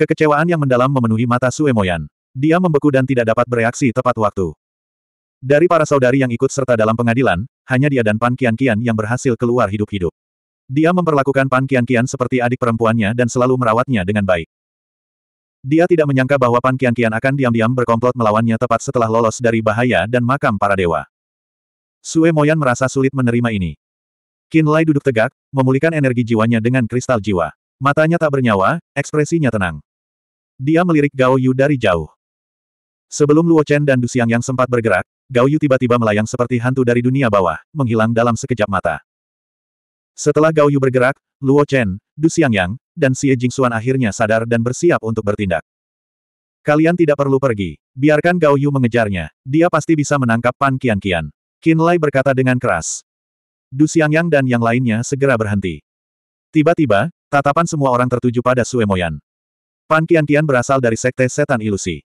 Kekecewaan yang mendalam memenuhi mata Suemoyan. Dia membeku dan tidak dapat bereaksi tepat waktu. Dari para saudari yang ikut serta dalam pengadilan, hanya dia dan Pan Kian-Kian yang berhasil keluar hidup-hidup. Dia memperlakukan Pan Kian-Kian seperti adik perempuannya dan selalu merawatnya dengan baik. Dia tidak menyangka bahwa Pan Kian-Kian akan diam-diam berkomplot melawannya tepat setelah lolos dari bahaya dan makam para dewa. Sue Moyan merasa sulit menerima ini. Qin Lai duduk tegak, memulihkan energi jiwanya dengan kristal jiwa. Matanya tak bernyawa, ekspresinya tenang. Dia melirik Gao Yu dari jauh. Sebelum Luo Chen dan Du Xiang yang sempat bergerak, Gao Yu tiba-tiba melayang seperti hantu dari dunia bawah, menghilang dalam sekejap mata. Setelah Gao Yu bergerak, Luo Chen, Du Xiang Yang, dan Xie Jingxuan akhirnya sadar dan bersiap untuk bertindak. Kalian tidak perlu pergi. Biarkan Gao Yu mengejarnya. Dia pasti bisa menangkap Pan Kian Kian. Qin Lai berkata dengan keras. Du Xiang Yang dan yang lainnya segera berhenti. Tiba-tiba, tatapan semua orang tertuju pada Sue Moyan. Pan Kian-Kian berasal dari sekte setan ilusi.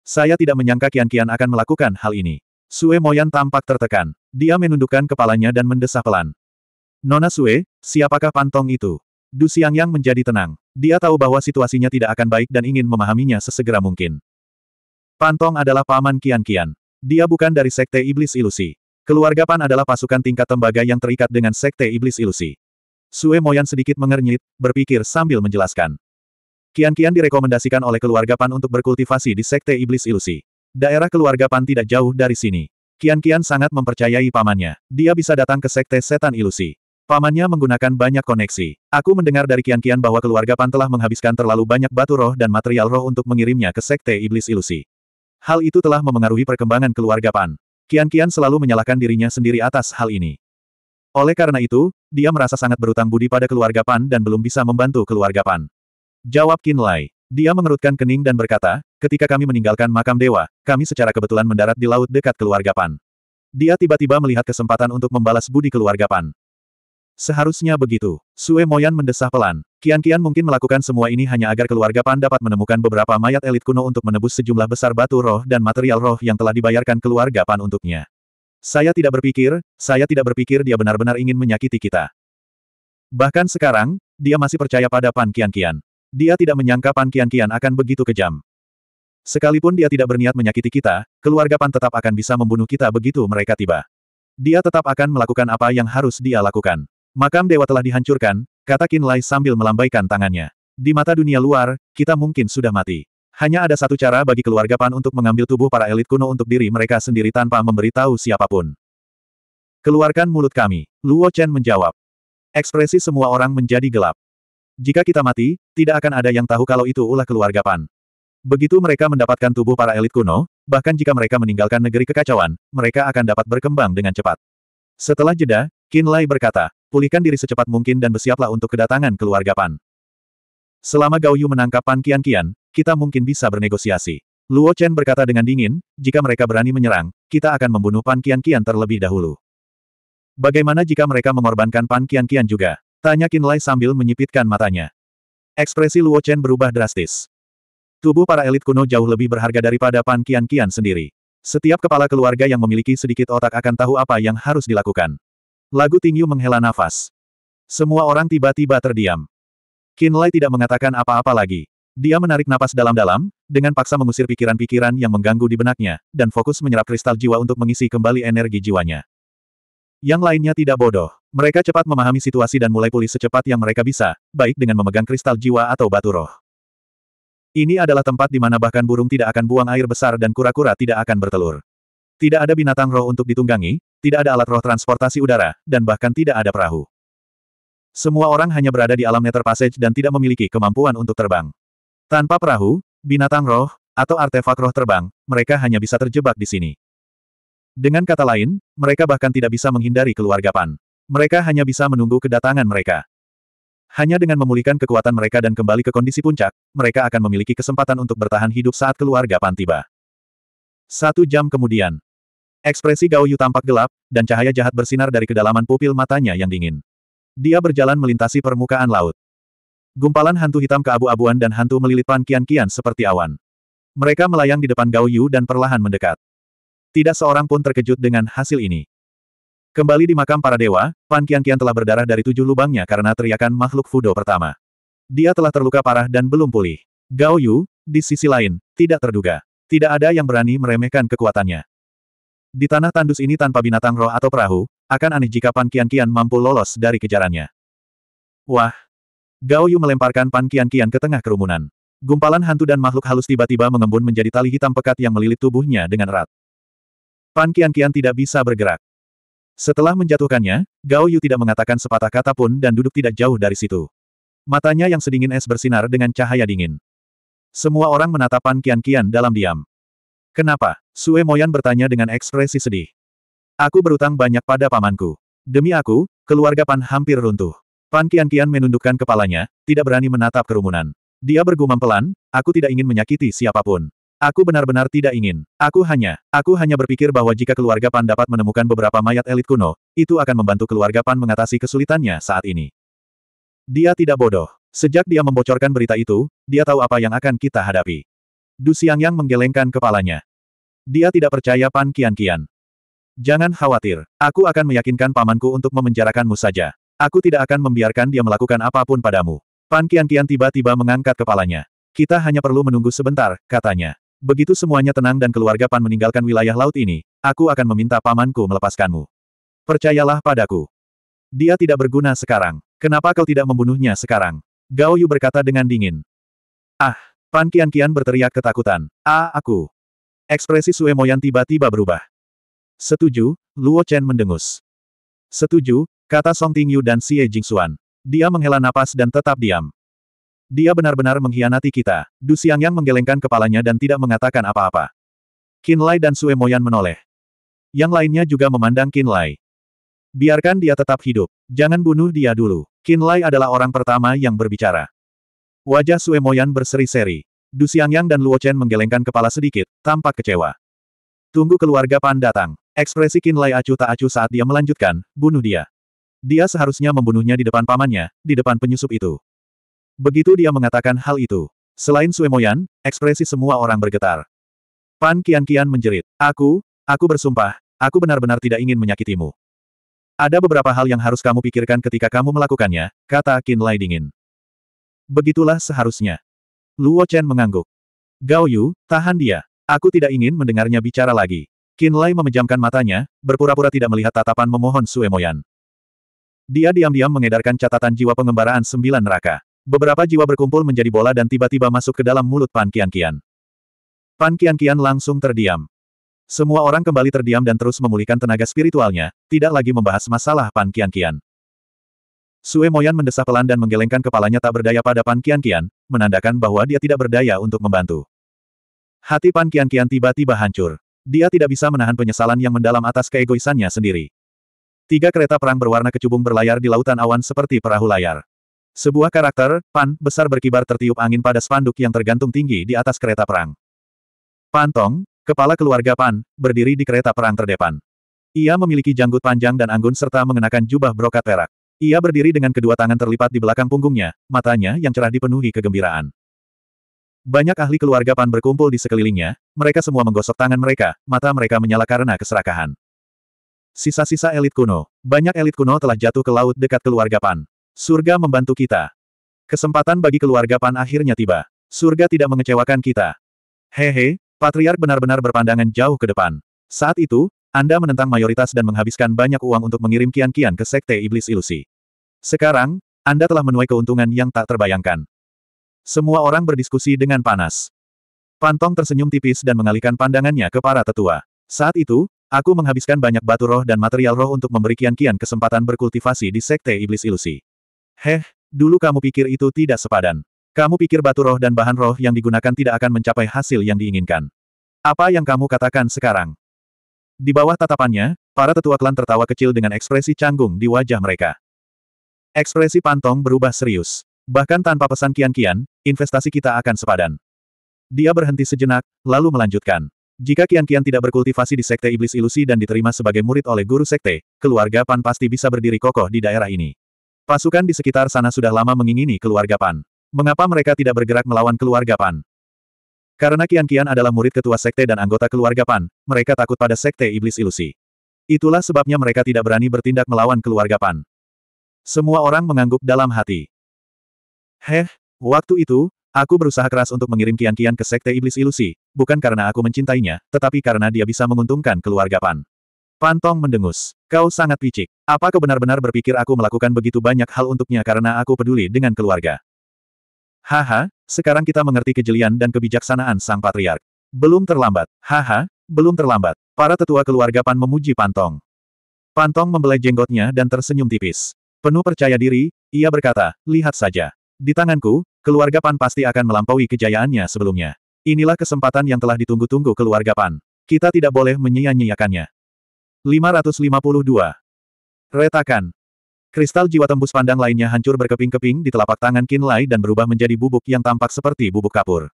Saya tidak menyangka Kian-Kian akan melakukan hal ini. Sue Moyan tampak tertekan. Dia menundukkan kepalanya dan mendesah pelan. Nona Sue, siapakah pantong itu? Du Siang Yang menjadi tenang. Dia tahu bahwa situasinya tidak akan baik dan ingin memahaminya sesegera mungkin. Pantong adalah paman Kian-Kian. Dia bukan dari sekte iblis ilusi. Keluarga Pan adalah pasukan tingkat tembaga yang terikat dengan sekte iblis ilusi. Sue Moyan sedikit mengernyit, berpikir sambil menjelaskan. Kian-kian direkomendasikan oleh keluarga Pan untuk berkultivasi di Sekte Iblis Ilusi. Daerah keluarga Pan tidak jauh dari sini. Kian-kian sangat mempercayai pamannya. Dia bisa datang ke Sekte Setan Ilusi. Pamannya menggunakan banyak koneksi. Aku mendengar dari kian-kian bahwa keluarga Pan telah menghabiskan terlalu banyak batu roh dan material roh untuk mengirimnya ke Sekte Iblis Ilusi. Hal itu telah memengaruhi perkembangan keluarga Pan. Kian-kian selalu menyalahkan dirinya sendiri atas hal ini. Oleh karena itu, dia merasa sangat berutang budi pada keluarga Pan dan belum bisa membantu keluarga Pan. Jawab Qin Lai. Dia mengerutkan kening dan berkata, ketika kami meninggalkan makam dewa, kami secara kebetulan mendarat di laut dekat keluarga Pan. Dia tiba-tiba melihat kesempatan untuk membalas budi keluarga Pan. Seharusnya begitu. Sue Moyan mendesah pelan. Kian-kian mungkin melakukan semua ini hanya agar keluarga Pan dapat menemukan beberapa mayat elit kuno untuk menebus sejumlah besar batu roh dan material roh yang telah dibayarkan keluarga Pan untuknya. Saya tidak berpikir, saya tidak berpikir dia benar-benar ingin menyakiti kita. Bahkan sekarang, dia masih percaya pada Pan Kian-kian. Dia tidak menyangka Pan Kian Kian akan begitu kejam. Sekalipun dia tidak berniat menyakiti kita, keluarga Pan tetap akan bisa membunuh kita begitu mereka tiba. Dia tetap akan melakukan apa yang harus dia lakukan. Makam dewa telah dihancurkan, kata Qin Lai sambil melambaikan tangannya. Di mata dunia luar, kita mungkin sudah mati. Hanya ada satu cara bagi keluarga Pan untuk mengambil tubuh para elit kuno untuk diri mereka sendiri tanpa memberitahu siapapun. Keluarkan mulut kami, Luo Chen menjawab. Ekspresi semua orang menjadi gelap. Jika kita mati, tidak akan ada yang tahu kalau itu ulah keluarga Pan. Begitu mereka mendapatkan tubuh para elit kuno, bahkan jika mereka meninggalkan negeri kekacauan, mereka akan dapat berkembang dengan cepat. Setelah jeda, Qin Lai berkata, pulihkan diri secepat mungkin dan bersiaplah untuk kedatangan keluarga Pan. Selama Gao Yu menangkap Pan Kian-Kian, kita mungkin bisa bernegosiasi. Luo Chen berkata dengan dingin, jika mereka berani menyerang, kita akan membunuh Pan Kian Kian terlebih dahulu. Bagaimana jika mereka mengorbankan Pan Kian Kian juga? Tanya Kinlay sambil menyipitkan matanya. Ekspresi Luo Chen berubah drastis. Tubuh para elit kuno jauh lebih berharga daripada Pan Kian Kian sendiri. Setiap kepala keluarga yang memiliki sedikit otak akan tahu apa yang harus dilakukan. Lagu Tingyu menghela nafas. Semua orang tiba-tiba terdiam. Kinlay tidak mengatakan apa-apa lagi. Dia menarik napas dalam-dalam, dengan paksa mengusir pikiran-pikiran yang mengganggu di benaknya, dan fokus menyerap kristal jiwa untuk mengisi kembali energi jiwanya. Yang lainnya tidak bodoh. Mereka cepat memahami situasi dan mulai pulih secepat yang mereka bisa, baik dengan memegang kristal jiwa atau batu roh. Ini adalah tempat di mana bahkan burung tidak akan buang air besar dan kura-kura tidak akan bertelur. Tidak ada binatang roh untuk ditunggangi, tidak ada alat roh transportasi udara, dan bahkan tidak ada perahu. Semua orang hanya berada di alam Nether Passage dan tidak memiliki kemampuan untuk terbang. Tanpa perahu, binatang roh, atau artefak roh terbang, mereka hanya bisa terjebak di sini. Dengan kata lain, mereka bahkan tidak bisa menghindari keluarga Pan. Mereka hanya bisa menunggu kedatangan mereka. Hanya dengan memulihkan kekuatan mereka dan kembali ke kondisi puncak, mereka akan memiliki kesempatan untuk bertahan hidup saat keluarga Pan tiba. Satu jam kemudian, ekspresi Gao Yu tampak gelap, dan cahaya jahat bersinar dari kedalaman pupil matanya yang dingin. Dia berjalan melintasi permukaan laut. Gumpalan hantu hitam keabu-abuan dan hantu melilit Pan Kian-Kian seperti awan. Mereka melayang di depan Gao Yu dan perlahan mendekat. Tidak seorang pun terkejut dengan hasil ini. Kembali di makam para dewa, Pan Kian Kian telah berdarah dari tujuh lubangnya karena teriakan makhluk Fudo pertama. Dia telah terluka parah dan belum pulih. Gao Yu, di sisi lain, tidak terduga. Tidak ada yang berani meremehkan kekuatannya. Di tanah tandus ini tanpa binatang roh atau perahu, akan aneh jika Pan Kian Kian mampu lolos dari kejarannya. Wah! Gao Yu melemparkan Pan Kian Kian ke tengah kerumunan. Gumpalan hantu dan makhluk halus tiba-tiba mengembun menjadi tali hitam pekat yang melilit tubuhnya dengan erat. Pan Kian Kian tidak bisa bergerak. Setelah menjatuhkannya, Gao Yu tidak mengatakan sepatah kata pun dan duduk tidak jauh dari situ. Matanya yang sedingin es bersinar dengan cahaya dingin. Semua orang menatap Pan Kian Kian dalam diam. Kenapa? Sue Moyan bertanya dengan ekspresi sedih. Aku berutang banyak pada pamanku. Demi aku, keluarga Pan hampir runtuh. Pan Kian Kian menundukkan kepalanya, tidak berani menatap kerumunan. Dia bergumam pelan, aku tidak ingin menyakiti siapapun. Aku benar-benar tidak ingin. Aku hanya, aku hanya berpikir bahwa jika keluarga Pan dapat menemukan beberapa mayat elit kuno, itu akan membantu keluarga Pan mengatasi kesulitannya saat ini. Dia tidak bodoh. Sejak dia membocorkan berita itu, dia tahu apa yang akan kita hadapi. Du yang menggelengkan kepalanya. Dia tidak percaya Pan Kian-Kian. Jangan khawatir, aku akan meyakinkan pamanku untuk memenjarakanmu saja. Aku tidak akan membiarkan dia melakukan apapun padamu. Pan Kian-Kian tiba-tiba mengangkat kepalanya. Kita hanya perlu menunggu sebentar, katanya. Begitu semuanya tenang dan keluarga Pan meninggalkan wilayah laut ini, aku akan meminta pamanku melepaskanmu. Percayalah padaku. Dia tidak berguna sekarang. Kenapa kau tidak membunuhnya sekarang? Gao Yu berkata dengan dingin. Ah, Pan Kian Kian berteriak ketakutan. Ah, aku. Ekspresi Sue Moyan tiba-tiba berubah. Setuju, Luo Chen mendengus. Setuju, kata Song Tingyu dan Xie Jingxuan. Dia menghela napas dan tetap diam. Dia benar-benar mengkhianati kita. Du yang menggelengkan kepalanya dan tidak mengatakan apa-apa. Qin Lai dan Sue Moyan menoleh. Yang lainnya juga memandang Qin Lai. Biarkan dia tetap hidup. Jangan bunuh dia dulu. Qin Lai adalah orang pertama yang berbicara. Wajah Sue Moyan berseri-seri. Du yang dan Luo Chen menggelengkan kepala sedikit, tampak kecewa. Tunggu keluarga Pan datang. Ekspresi Qin Lai acuh tak acuh saat dia melanjutkan, bunuh dia. Dia seharusnya membunuhnya di depan pamannya, di depan penyusup itu. Begitu dia mengatakan hal itu. Selain Suemoyan, ekspresi semua orang bergetar. Pan kian-kian menjerit. Aku, aku bersumpah, aku benar-benar tidak ingin menyakitimu. Ada beberapa hal yang harus kamu pikirkan ketika kamu melakukannya, kata Qin Lai dingin. Begitulah seharusnya. Luo Chen mengangguk. Gao Yu, tahan dia. Aku tidak ingin mendengarnya bicara lagi. Qin Lai memejamkan matanya, berpura-pura tidak melihat tatapan memohon Sue Dia diam-diam mengedarkan catatan jiwa pengembaraan sembilan neraka. Beberapa jiwa berkumpul menjadi bola dan tiba-tiba masuk ke dalam mulut Pan Kian-Kian. Pan Kian-Kian langsung terdiam. Semua orang kembali terdiam dan terus memulihkan tenaga spiritualnya, tidak lagi membahas masalah Pan Kian-Kian. Sue Moyan mendesah pelan dan menggelengkan kepalanya tak berdaya pada Pan Kian-Kian, menandakan bahwa dia tidak berdaya untuk membantu. Hati Pan Kian-Kian tiba-tiba hancur. Dia tidak bisa menahan penyesalan yang mendalam atas keegoisannya sendiri. Tiga kereta perang berwarna kecubung berlayar di lautan awan seperti perahu layar. Sebuah karakter, pan, besar berkibar tertiup angin pada spanduk yang tergantung tinggi di atas kereta perang. Pantong, kepala keluarga pan, berdiri di kereta perang terdepan. Ia memiliki janggut panjang dan anggun serta mengenakan jubah brokat perak. Ia berdiri dengan kedua tangan terlipat di belakang punggungnya, matanya yang cerah dipenuhi kegembiraan. Banyak ahli keluarga Pan berkumpul di sekelilingnya, mereka semua menggosok tangan mereka, mata mereka menyala karena keserakahan. Sisa-sisa elit kuno. Banyak elit kuno telah jatuh ke laut dekat keluarga Pan. Surga membantu kita. Kesempatan bagi keluarga Pan akhirnya tiba. Surga tidak mengecewakan kita. Hehe, Patriark benar-benar berpandangan jauh ke depan. Saat itu, Anda menentang mayoritas dan menghabiskan banyak uang untuk mengirim kian-kian ke Sekte Iblis Ilusi. Sekarang, Anda telah menuai keuntungan yang tak terbayangkan. Semua orang berdiskusi dengan panas. Pantong tersenyum tipis dan mengalihkan pandangannya ke para tetua. Saat itu, Aku menghabiskan banyak batu roh dan material roh untuk memberi kian-kian kesempatan berkultivasi di Sekte Iblis Ilusi. Heh, dulu kamu pikir itu tidak sepadan. Kamu pikir batu roh dan bahan roh yang digunakan tidak akan mencapai hasil yang diinginkan. Apa yang kamu katakan sekarang? Di bawah tatapannya, para tetua klan tertawa kecil dengan ekspresi canggung di wajah mereka. Ekspresi Pantong berubah serius. Bahkan tanpa pesan kian-kian, investasi kita akan sepadan. Dia berhenti sejenak, lalu melanjutkan. Jika kian-kian tidak berkultivasi di Sekte Iblis Ilusi dan diterima sebagai murid oleh guru Sekte, keluarga Pan pasti bisa berdiri kokoh di daerah ini. Pasukan di sekitar sana sudah lama mengingini keluarga Pan. Mengapa mereka tidak bergerak melawan keluarga Pan? Karena Kian Kian adalah murid ketua sekte dan anggota keluarga Pan, mereka takut pada sekte iblis ilusi. Itulah sebabnya mereka tidak berani bertindak melawan keluarga Pan. Semua orang mengangguk dalam hati. Heh, waktu itu, aku berusaha keras untuk mengirim Kian Kian ke sekte iblis ilusi, bukan karena aku mencintainya, tetapi karena dia bisa menguntungkan keluarga Pan. Pantong mendengus. Kau sangat picik. Apa kau benar-benar berpikir aku melakukan begitu banyak hal untuknya karena aku peduli dengan keluarga? Haha, sekarang kita mengerti kejelian dan kebijaksanaan sang patriark. Belum terlambat. Haha, belum terlambat. Para tetua keluarga Pan memuji Pantong. Pantong membelai jenggotnya dan tersenyum tipis. Penuh percaya diri, ia berkata, lihat saja. Di tanganku, keluarga Pan pasti akan melampaui kejayaannya sebelumnya. Inilah kesempatan yang telah ditunggu-tunggu keluarga Pan. Kita tidak boleh menyia-nyiakannya. 552. Retakan. Kristal jiwa tembus pandang lainnya hancur berkeping-keping di telapak tangan Lai dan berubah menjadi bubuk yang tampak seperti bubuk kapur.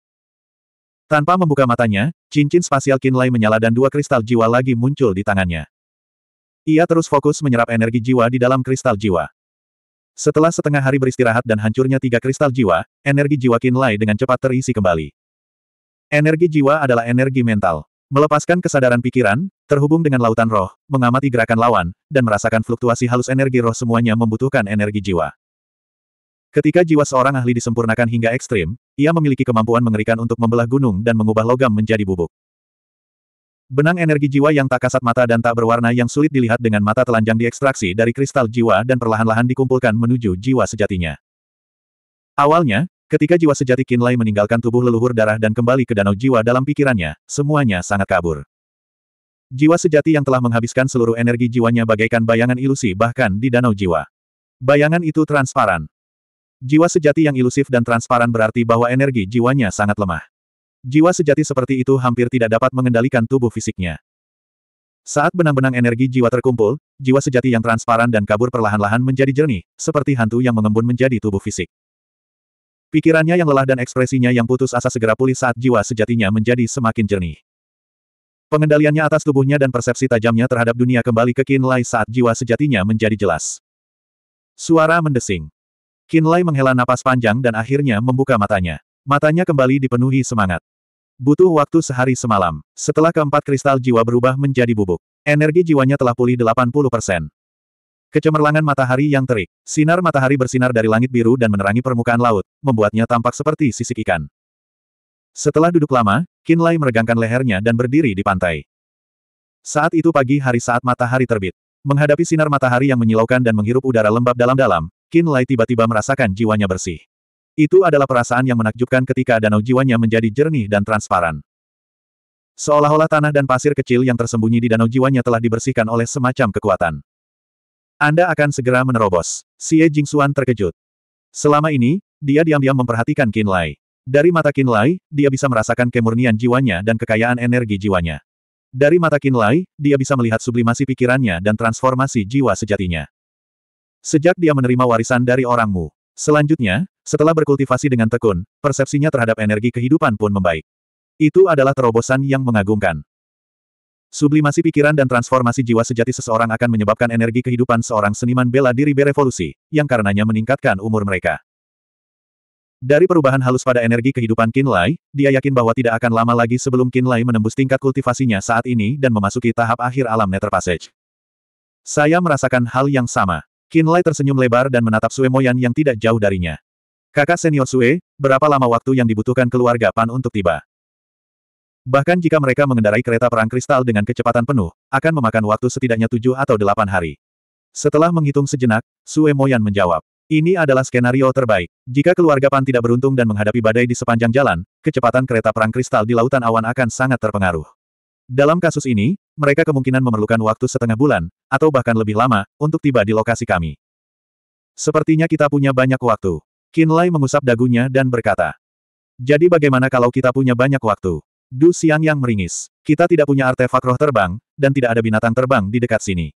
Tanpa membuka matanya, cincin spasial Lai menyala dan dua kristal jiwa lagi muncul di tangannya. Ia terus fokus menyerap energi jiwa di dalam kristal jiwa. Setelah setengah hari beristirahat dan hancurnya tiga kristal jiwa, energi jiwa Lai dengan cepat terisi kembali. Energi jiwa adalah energi mental. Melepaskan kesadaran pikiran, Terhubung dengan lautan roh, mengamati gerakan lawan, dan merasakan fluktuasi halus energi roh semuanya membutuhkan energi jiwa. Ketika jiwa seorang ahli disempurnakan hingga ekstrim, ia memiliki kemampuan mengerikan untuk membelah gunung dan mengubah logam menjadi bubuk. Benang energi jiwa yang tak kasat mata dan tak berwarna yang sulit dilihat dengan mata telanjang diekstraksi dari kristal jiwa dan perlahan-lahan dikumpulkan menuju jiwa sejatinya. Awalnya, ketika jiwa sejati Kinlay meninggalkan tubuh leluhur darah dan kembali ke danau jiwa dalam pikirannya, semuanya sangat kabur. Jiwa sejati yang telah menghabiskan seluruh energi jiwanya bagaikan bayangan ilusi bahkan di danau jiwa. Bayangan itu transparan. Jiwa sejati yang ilusif dan transparan berarti bahwa energi jiwanya sangat lemah. Jiwa sejati seperti itu hampir tidak dapat mengendalikan tubuh fisiknya. Saat benang-benang energi jiwa terkumpul, jiwa sejati yang transparan dan kabur perlahan-lahan menjadi jernih, seperti hantu yang mengembun menjadi tubuh fisik. Pikirannya yang lelah dan ekspresinya yang putus asa segera pulih saat jiwa sejatinya menjadi semakin jernih. Pengendaliannya atas tubuhnya dan persepsi tajamnya terhadap dunia kembali ke Qin Lai saat jiwa sejatinya menjadi jelas. Suara mendesing. Qin Lai menghela napas panjang dan akhirnya membuka matanya. Matanya kembali dipenuhi semangat. Butuh waktu sehari semalam. Setelah keempat kristal jiwa berubah menjadi bubuk. Energi jiwanya telah pulih 80%. Kecemerlangan matahari yang terik. Sinar matahari bersinar dari langit biru dan menerangi permukaan laut, membuatnya tampak seperti sisik ikan. Setelah duduk lama, Kinlay meregangkan lehernya dan berdiri di pantai. Saat itu pagi hari saat matahari terbit. Menghadapi sinar matahari yang menyilaukan dan menghirup udara lembab dalam-dalam, Kinlay tiba-tiba merasakan jiwanya bersih. Itu adalah perasaan yang menakjubkan ketika danau jiwanya menjadi jernih dan transparan. Seolah-olah tanah dan pasir kecil yang tersembunyi di danau jiwanya telah dibersihkan oleh semacam kekuatan. Anda akan segera menerobos. Xie Jingxuan terkejut. Selama ini, dia diam-diam memperhatikan Kinlay. Dari mata Kinlai, dia bisa merasakan kemurnian jiwanya dan kekayaan energi jiwanya. Dari mata Kinlai, dia bisa melihat sublimasi pikirannya dan transformasi jiwa sejatinya. Sejak dia menerima warisan dari orangmu, Selanjutnya, setelah berkultivasi dengan tekun, persepsinya terhadap energi kehidupan pun membaik. Itu adalah terobosan yang mengagumkan. Sublimasi pikiran dan transformasi jiwa sejati seseorang akan menyebabkan energi kehidupan seorang seniman bela diri berevolusi, yang karenanya meningkatkan umur mereka. Dari perubahan halus pada energi kehidupan Kinlay, dia yakin bahwa tidak akan lama lagi sebelum Kinlay menembus tingkat kultivasinya saat ini dan memasuki tahap akhir alam Nether Passage. Saya merasakan hal yang sama. Kinlay tersenyum lebar dan menatap Sue Moyan yang tidak jauh darinya. Kakak senior Sue, berapa lama waktu yang dibutuhkan keluarga Pan untuk tiba? Bahkan jika mereka mengendarai kereta perang kristal dengan kecepatan penuh, akan memakan waktu setidaknya tujuh atau delapan hari. Setelah menghitung sejenak, Sue Moyan menjawab. Ini adalah skenario terbaik. Jika keluarga Pan tidak beruntung dan menghadapi badai di sepanjang jalan, kecepatan kereta perang kristal di lautan awan akan sangat terpengaruh. Dalam kasus ini, mereka kemungkinan memerlukan waktu setengah bulan, atau bahkan lebih lama, untuk tiba di lokasi kami. Sepertinya kita punya banyak waktu. Kinlay mengusap dagunya dan berkata. Jadi bagaimana kalau kita punya banyak waktu? Du Siang yang meringis. Kita tidak punya artefak roh terbang, dan tidak ada binatang terbang di dekat sini.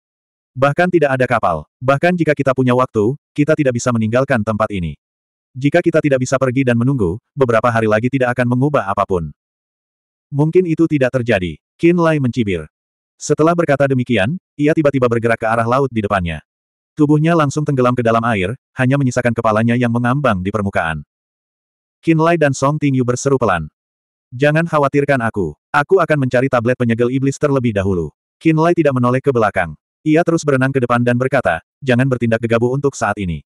Bahkan tidak ada kapal. Bahkan jika kita punya waktu, kita tidak bisa meninggalkan tempat ini. Jika kita tidak bisa pergi dan menunggu, beberapa hari lagi tidak akan mengubah apapun. Mungkin itu tidak terjadi. Qin Lai mencibir. Setelah berkata demikian, ia tiba-tiba bergerak ke arah laut di depannya. Tubuhnya langsung tenggelam ke dalam air, hanya menyisakan kepalanya yang mengambang di permukaan. Qin Lai dan Song Tingyu berseru pelan. Jangan khawatirkan aku. Aku akan mencari tablet penyegel iblis terlebih dahulu. Qin Lai tidak menoleh ke belakang. Ia terus berenang ke depan dan berkata, jangan bertindak gegabah untuk saat ini.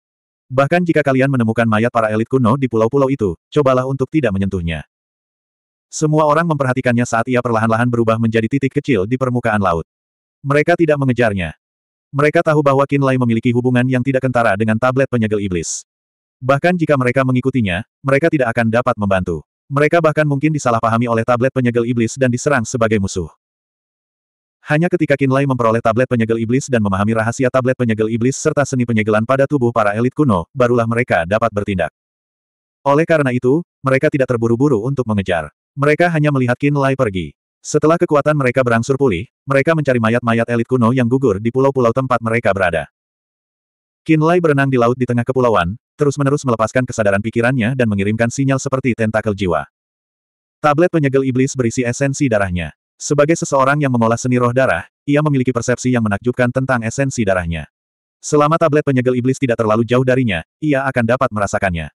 Bahkan jika kalian menemukan mayat para elit kuno di pulau-pulau itu, cobalah untuk tidak menyentuhnya. Semua orang memperhatikannya saat ia perlahan-lahan berubah menjadi titik kecil di permukaan laut. Mereka tidak mengejarnya. Mereka tahu bahwa Kinlay memiliki hubungan yang tidak kentara dengan tablet penyegel iblis. Bahkan jika mereka mengikutinya, mereka tidak akan dapat membantu. Mereka bahkan mungkin disalahpahami oleh tablet penyegel iblis dan diserang sebagai musuh. Hanya ketika Kinlay memperoleh tablet penyegel iblis dan memahami rahasia tablet penyegel iblis serta seni penyegelan pada tubuh para elit kuno, barulah mereka dapat bertindak. Oleh karena itu, mereka tidak terburu-buru untuk mengejar. Mereka hanya melihat Kinlay pergi. Setelah kekuatan mereka berangsur pulih, mereka mencari mayat-mayat elit kuno yang gugur di pulau-pulau tempat mereka berada. Kinlay berenang di laut di tengah kepulauan, terus-menerus melepaskan kesadaran pikirannya dan mengirimkan sinyal seperti tentakel jiwa. Tablet penyegel iblis berisi esensi darahnya. Sebagai seseorang yang mengolah seni roh darah, ia memiliki persepsi yang menakjubkan tentang esensi darahnya. Selama tablet penyegel iblis tidak terlalu jauh darinya, ia akan dapat merasakannya.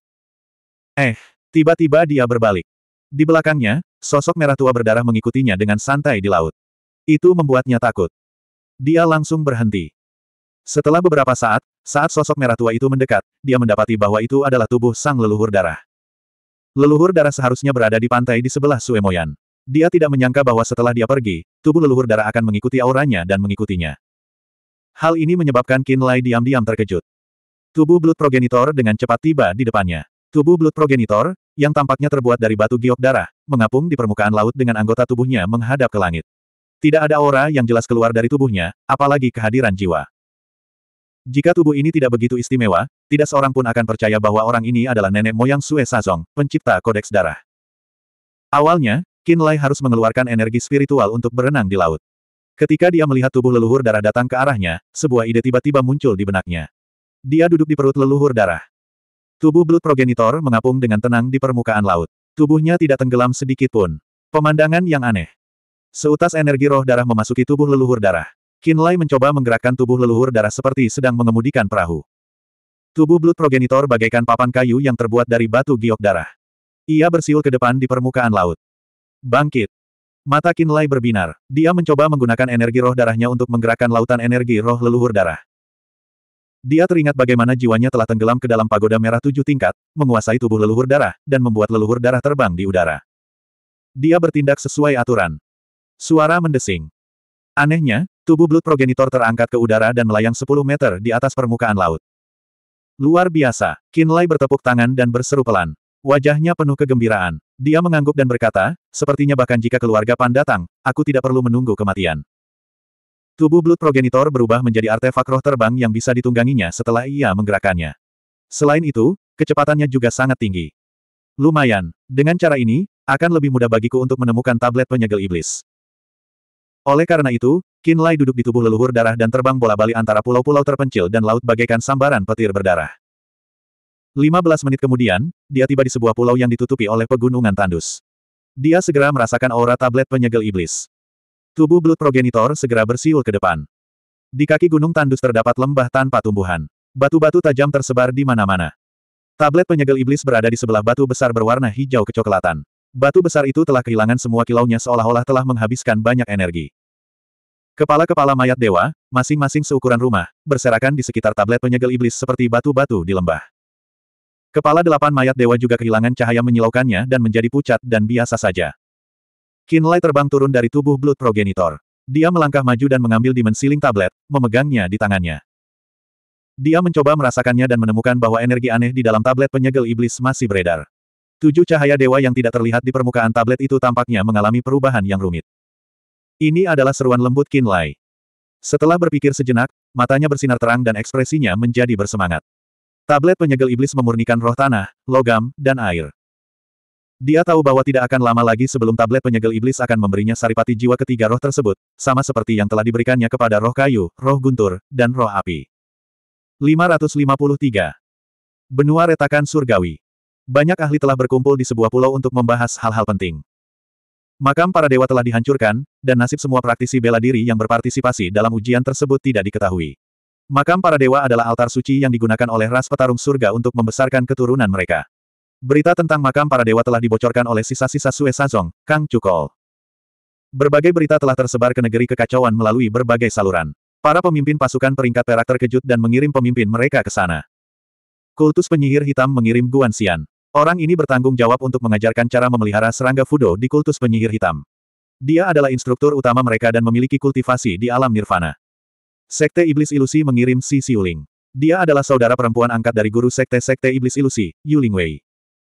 Eh, tiba-tiba dia berbalik. Di belakangnya, sosok merah tua berdarah mengikutinya dengan santai di laut. Itu membuatnya takut. Dia langsung berhenti. Setelah beberapa saat, saat sosok merah tua itu mendekat, dia mendapati bahwa itu adalah tubuh sang leluhur darah. Leluhur darah seharusnya berada di pantai di sebelah Suemoyan. Dia tidak menyangka bahwa setelah dia pergi, tubuh leluhur darah akan mengikuti auranya dan mengikutinya. Hal ini menyebabkan Qin Lai diam-diam terkejut. Tubuh Blood Progenitor dengan cepat tiba di depannya. Tubuh Blood Progenitor, yang tampaknya terbuat dari batu giok darah, mengapung di permukaan laut dengan anggota tubuhnya menghadap ke langit. Tidak ada aura yang jelas keluar dari tubuhnya, apalagi kehadiran jiwa. Jika tubuh ini tidak begitu istimewa, tidak seorang pun akan percaya bahwa orang ini adalah nenek moyang Sue Sazong, pencipta kodeks darah. Awalnya, Kinlay harus mengeluarkan energi spiritual untuk berenang di laut. Ketika dia melihat tubuh leluhur darah datang ke arahnya, sebuah ide tiba-tiba muncul di benaknya. Dia duduk di perut leluhur darah. Tubuh belut progenitor mengapung dengan tenang di permukaan laut. Tubuhnya tidak tenggelam sedikit pun. Pemandangan yang aneh. Seutas energi roh darah memasuki tubuh leluhur darah. Kinlay mencoba menggerakkan tubuh leluhur darah seperti sedang mengemudikan perahu. Tubuh belut progenitor bagaikan papan kayu yang terbuat dari batu giok darah. Ia bersiul ke depan di permukaan laut. Bangkit. Mata Kinlay berbinar. Dia mencoba menggunakan energi roh darahnya untuk menggerakkan lautan energi roh leluhur darah. Dia teringat bagaimana jiwanya telah tenggelam ke dalam pagoda merah tujuh tingkat, menguasai tubuh leluhur darah, dan membuat leluhur darah terbang di udara. Dia bertindak sesuai aturan. Suara mendesing. Anehnya, tubuh Blood Progenitor terangkat ke udara dan melayang 10 meter di atas permukaan laut. Luar biasa, Kinlay bertepuk tangan dan berseru pelan. Wajahnya penuh kegembiraan. Dia mengangguk dan berkata, sepertinya bahkan jika keluarga Pan datang, aku tidak perlu menunggu kematian. Tubuh Blood Progenitor berubah menjadi artefak roh terbang yang bisa ditungganginya setelah ia menggerakkannya. Selain itu, kecepatannya juga sangat tinggi. Lumayan, dengan cara ini, akan lebih mudah bagiku untuk menemukan tablet penyegel iblis. Oleh karena itu, Kinlay duduk di tubuh leluhur darah dan terbang bola-bali antara pulau-pulau terpencil dan laut bagaikan sambaran petir berdarah. 15 menit kemudian, dia tiba di sebuah pulau yang ditutupi oleh pegunungan tandus. Dia segera merasakan aura tablet penyegel iblis. Tubuh Blood Progenitor segera bersiul ke depan. Di kaki gunung tandus terdapat lembah tanpa tumbuhan. Batu-batu tajam tersebar di mana-mana. Tablet penyegel iblis berada di sebelah batu besar berwarna hijau kecoklatan. Batu besar itu telah kehilangan semua kilaunya seolah-olah telah menghabiskan banyak energi. Kepala-kepala mayat dewa, masing-masing seukuran rumah, berserakan di sekitar tablet penyegel iblis seperti batu-batu di lembah. Kepala delapan mayat dewa juga kehilangan cahaya menyilaukannya dan menjadi pucat dan biasa saja. Kinlay terbang turun dari tubuh Blood Progenitor. Dia melangkah maju dan mengambil dimensiling tablet, memegangnya di tangannya. Dia mencoba merasakannya dan menemukan bahwa energi aneh di dalam tablet penyegel iblis masih beredar. Tujuh cahaya dewa yang tidak terlihat di permukaan tablet itu tampaknya mengalami perubahan yang rumit. Ini adalah seruan lembut Kinlay. Setelah berpikir sejenak, matanya bersinar terang dan ekspresinya menjadi bersemangat. Tablet penyegel iblis memurnikan roh tanah, logam, dan air. Dia tahu bahwa tidak akan lama lagi sebelum tablet penyegel iblis akan memberinya saripati jiwa ketiga roh tersebut, sama seperti yang telah diberikannya kepada roh kayu, roh guntur, dan roh api. 553. Benua Retakan Surgawi Banyak ahli telah berkumpul di sebuah pulau untuk membahas hal-hal penting. Makam para dewa telah dihancurkan, dan nasib semua praktisi bela diri yang berpartisipasi dalam ujian tersebut tidak diketahui. Makam para dewa adalah altar suci yang digunakan oleh ras petarung surga untuk membesarkan keturunan mereka. Berita tentang makam para dewa telah dibocorkan oleh sisa-sisa Sue Sazong, Kang Cukol. Berbagai berita telah tersebar ke negeri kekacauan melalui berbagai saluran. Para pemimpin pasukan peringkat perak terkejut dan mengirim pemimpin mereka ke sana. Kultus penyihir hitam mengirim Guan Xian. Orang ini bertanggung jawab untuk mengajarkan cara memelihara serangga Fudo di kultus penyihir hitam. Dia adalah instruktur utama mereka dan memiliki kultivasi di alam nirvana. Sekte Iblis Ilusi mengirim Si Siuling. Dia adalah saudara perempuan angkat dari guru Sekte-Sekte Iblis Ilusi, Yuling Wei.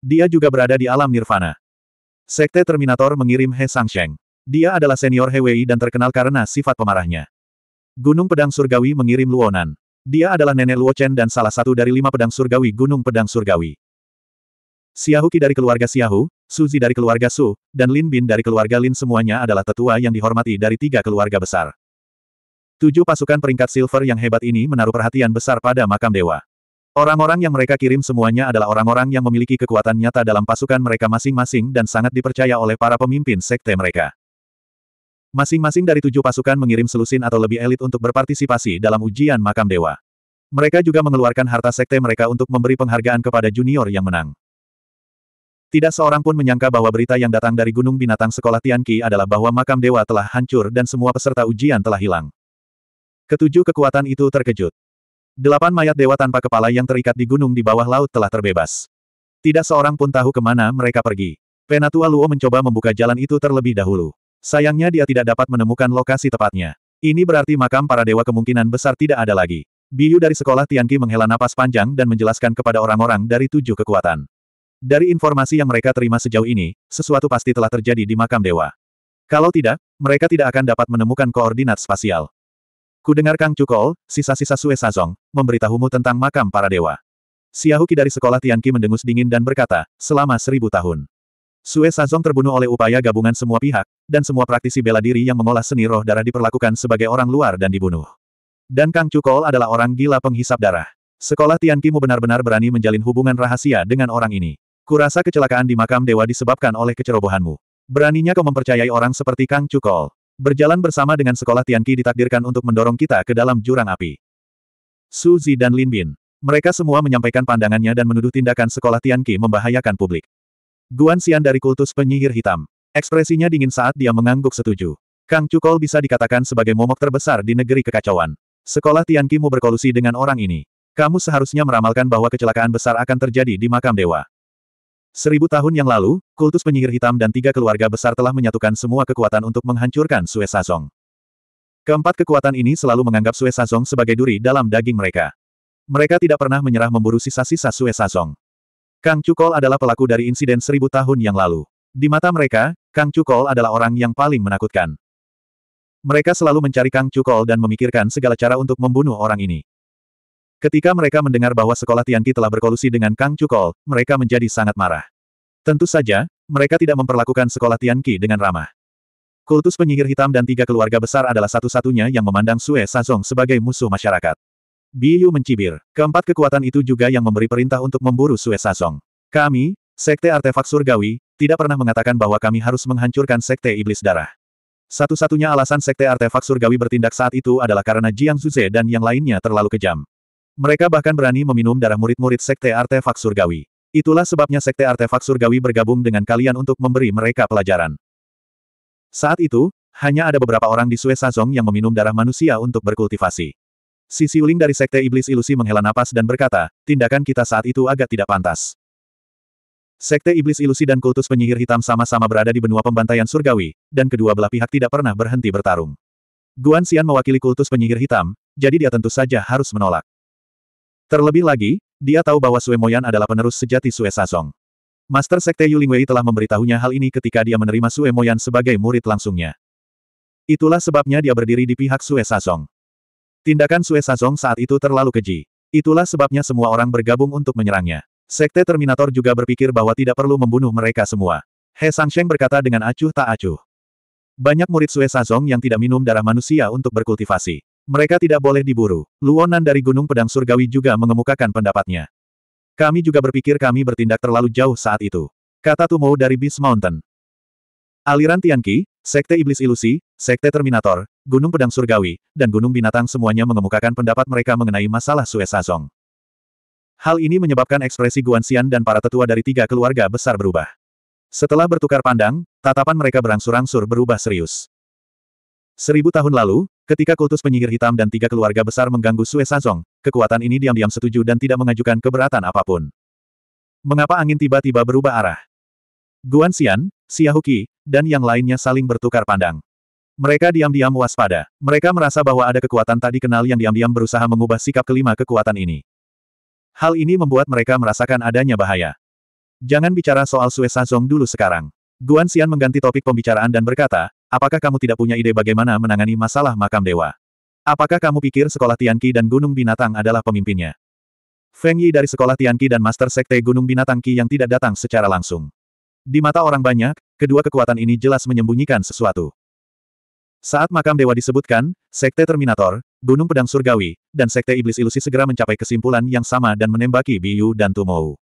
Dia juga berada di alam nirvana. Sekte Terminator mengirim He Sangsheng. Dia adalah senior He Wei dan terkenal karena sifat pemarahnya. Gunung Pedang Surgawi mengirim Luonan. Dia adalah nenek Luo Chen dan salah satu dari lima pedang surgawi Gunung Pedang Surgawi. Xiaohuqi dari keluarga Su Suzi dari keluarga Su, dan Lin Bin dari keluarga Lin semuanya adalah tetua yang dihormati dari tiga keluarga besar. Tujuh pasukan peringkat silver yang hebat ini menaruh perhatian besar pada makam dewa. Orang-orang yang mereka kirim semuanya adalah orang-orang yang memiliki kekuatan nyata dalam pasukan mereka masing-masing dan sangat dipercaya oleh para pemimpin sekte mereka. Masing-masing dari tujuh pasukan mengirim selusin atau lebih elit untuk berpartisipasi dalam ujian makam dewa. Mereka juga mengeluarkan harta sekte mereka untuk memberi penghargaan kepada junior yang menang. Tidak seorang pun menyangka bahwa berita yang datang dari Gunung Binatang Sekolah Tianqi adalah bahwa makam dewa telah hancur dan semua peserta ujian telah hilang. Ketujuh kekuatan itu terkejut. Delapan mayat dewa tanpa kepala yang terikat di gunung di bawah laut telah terbebas. Tidak seorang pun tahu kemana mereka pergi. Penatua Luo mencoba membuka jalan itu terlebih dahulu. Sayangnya dia tidak dapat menemukan lokasi tepatnya. Ini berarti makam para dewa kemungkinan besar tidak ada lagi. Biyu dari sekolah Tianqi menghela napas panjang dan menjelaskan kepada orang-orang dari tujuh kekuatan. Dari informasi yang mereka terima sejauh ini, sesuatu pasti telah terjadi di makam dewa. Kalau tidak, mereka tidak akan dapat menemukan koordinat spasial. Kudengar Kang Cukol, sisa-sisa Sue Sazong, memberitahumu tentang makam para dewa. Siahuki dari sekolah Tianqi mendengus dingin dan berkata, selama seribu tahun. Sue Sazong terbunuh oleh upaya gabungan semua pihak, dan semua praktisi bela diri yang mengolah seni roh darah diperlakukan sebagai orang luar dan dibunuh. Dan Kang Cukol adalah orang gila penghisap darah. Sekolah Tianqi mu benar-benar berani menjalin hubungan rahasia dengan orang ini. Kurasa kecelakaan di makam dewa disebabkan oleh kecerobohanmu. Beraninya kau mempercayai orang seperti Kang Cukol. Berjalan bersama dengan sekolah Tianqi ditakdirkan untuk mendorong kita ke dalam jurang api. Suzy dan Lin Bin. Mereka semua menyampaikan pandangannya dan menuduh tindakan sekolah Tianqi membahayakan publik. Guan Xian dari kultus penyihir hitam. Ekspresinya dingin saat dia mengangguk setuju. Kang Cukol bisa dikatakan sebagai momok terbesar di negeri kekacauan. Sekolah Tianqi, mu berkolusi dengan orang ini. Kamu seharusnya meramalkan bahwa kecelakaan besar akan terjadi di makam dewa. Seribu tahun yang lalu, kultus penyihir hitam dan tiga keluarga besar telah menyatukan semua kekuatan untuk menghancurkan Sue Sazong. Keempat kekuatan ini selalu menganggap Sue Sazong sebagai duri dalam daging mereka. Mereka tidak pernah menyerah memburu sisa-sisa Sue Sazong. Kang Cukol adalah pelaku dari insiden seribu tahun yang lalu. Di mata mereka, Kang Cukol adalah orang yang paling menakutkan. Mereka selalu mencari Kang Cukol dan memikirkan segala cara untuk membunuh orang ini. Ketika mereka mendengar bahwa sekolah Tianqi telah berkolusi dengan Kang Cukol, mereka menjadi sangat marah. Tentu saja, mereka tidak memperlakukan sekolah Tianqi dengan ramah. Kultus penyihir hitam dan tiga keluarga besar adalah satu-satunya yang memandang Sue Sazong sebagai musuh masyarakat. Biyu mencibir, keempat kekuatan itu juga yang memberi perintah untuk memburu Sue Sazong. Kami, Sekte Artefak Surgawi, tidak pernah mengatakan bahwa kami harus menghancurkan Sekte Iblis Darah. Satu-satunya alasan Sekte Artefak Surgawi bertindak saat itu adalah karena Jiang Zuze dan yang lainnya terlalu kejam. Mereka bahkan berani meminum darah murid-murid Sekte Artefak Surgawi. Itulah sebabnya Sekte Artefak Surgawi bergabung dengan kalian untuk memberi mereka pelajaran. Saat itu, hanya ada beberapa orang di Sue Sazong yang meminum darah manusia untuk berkultivasi. Si Siuling dari Sekte Iblis Ilusi menghela napas dan berkata, tindakan kita saat itu agak tidak pantas. Sekte Iblis Ilusi dan kultus penyihir hitam sama-sama berada di benua pembantaian surgawi, dan kedua belah pihak tidak pernah berhenti bertarung. Guan Xian mewakili kultus penyihir hitam, jadi dia tentu saja harus menolak. Terlebih lagi, dia tahu bahwa Sue Moyan adalah penerus sejati Sue Sasong. Master Sekte Yulingwei telah memberitahunya hal ini ketika dia menerima Sue Moyan sebagai murid langsungnya. Itulah sebabnya dia berdiri di pihak Sue Sasong. Tindakan Sue Sasong saat itu terlalu keji. Itulah sebabnya semua orang bergabung untuk menyerangnya. Sekte Terminator juga berpikir bahwa tidak perlu membunuh mereka semua. He Sangsheng berkata dengan acuh tak acuh. Banyak murid Sue Sasong yang tidak minum darah manusia untuk berkultivasi. Mereka tidak boleh diburu. Luonan dari Gunung Pedang Surgawi juga mengemukakan pendapatnya. Kami juga berpikir kami bertindak terlalu jauh saat itu. Kata Tumo dari Beast Mountain. Aliran Tianqi, Sekte Iblis Ilusi, Sekte Terminator, Gunung Pedang Surgawi, dan Gunung Binatang semuanya mengemukakan pendapat mereka mengenai masalah Sue Sazong. Hal ini menyebabkan ekspresi Guanxian dan para tetua dari tiga keluarga besar berubah. Setelah bertukar pandang, tatapan mereka berangsur-angsur berubah serius. Seribu tahun lalu, Ketika kultus penyihir hitam dan tiga keluarga besar mengganggu Sue Sazong, kekuatan ini diam-diam setuju dan tidak mengajukan keberatan apapun. Mengapa angin tiba-tiba berubah arah? Guan Xian, Xiaohuqi, dan yang lainnya saling bertukar pandang. Mereka diam-diam waspada. Mereka merasa bahwa ada kekuatan tak dikenal yang diam-diam berusaha mengubah sikap kelima kekuatan ini. Hal ini membuat mereka merasakan adanya bahaya. Jangan bicara soal Sue Sazong dulu sekarang. Guan Xian mengganti topik pembicaraan dan berkata, Apakah kamu tidak punya ide bagaimana menangani masalah makam dewa? Apakah kamu pikir sekolah Tianqi dan Gunung Binatang adalah pemimpinnya? Feng Yi dari sekolah Tianqi dan Master Sekte Gunung Binatang Qi yang tidak datang secara langsung. Di mata orang banyak, kedua kekuatan ini jelas menyembunyikan sesuatu. Saat makam dewa disebutkan, Sekte Terminator, Gunung Pedang Surgawi, dan Sekte Iblis Ilusi segera mencapai kesimpulan yang sama dan menembaki Biyu dan Tumou.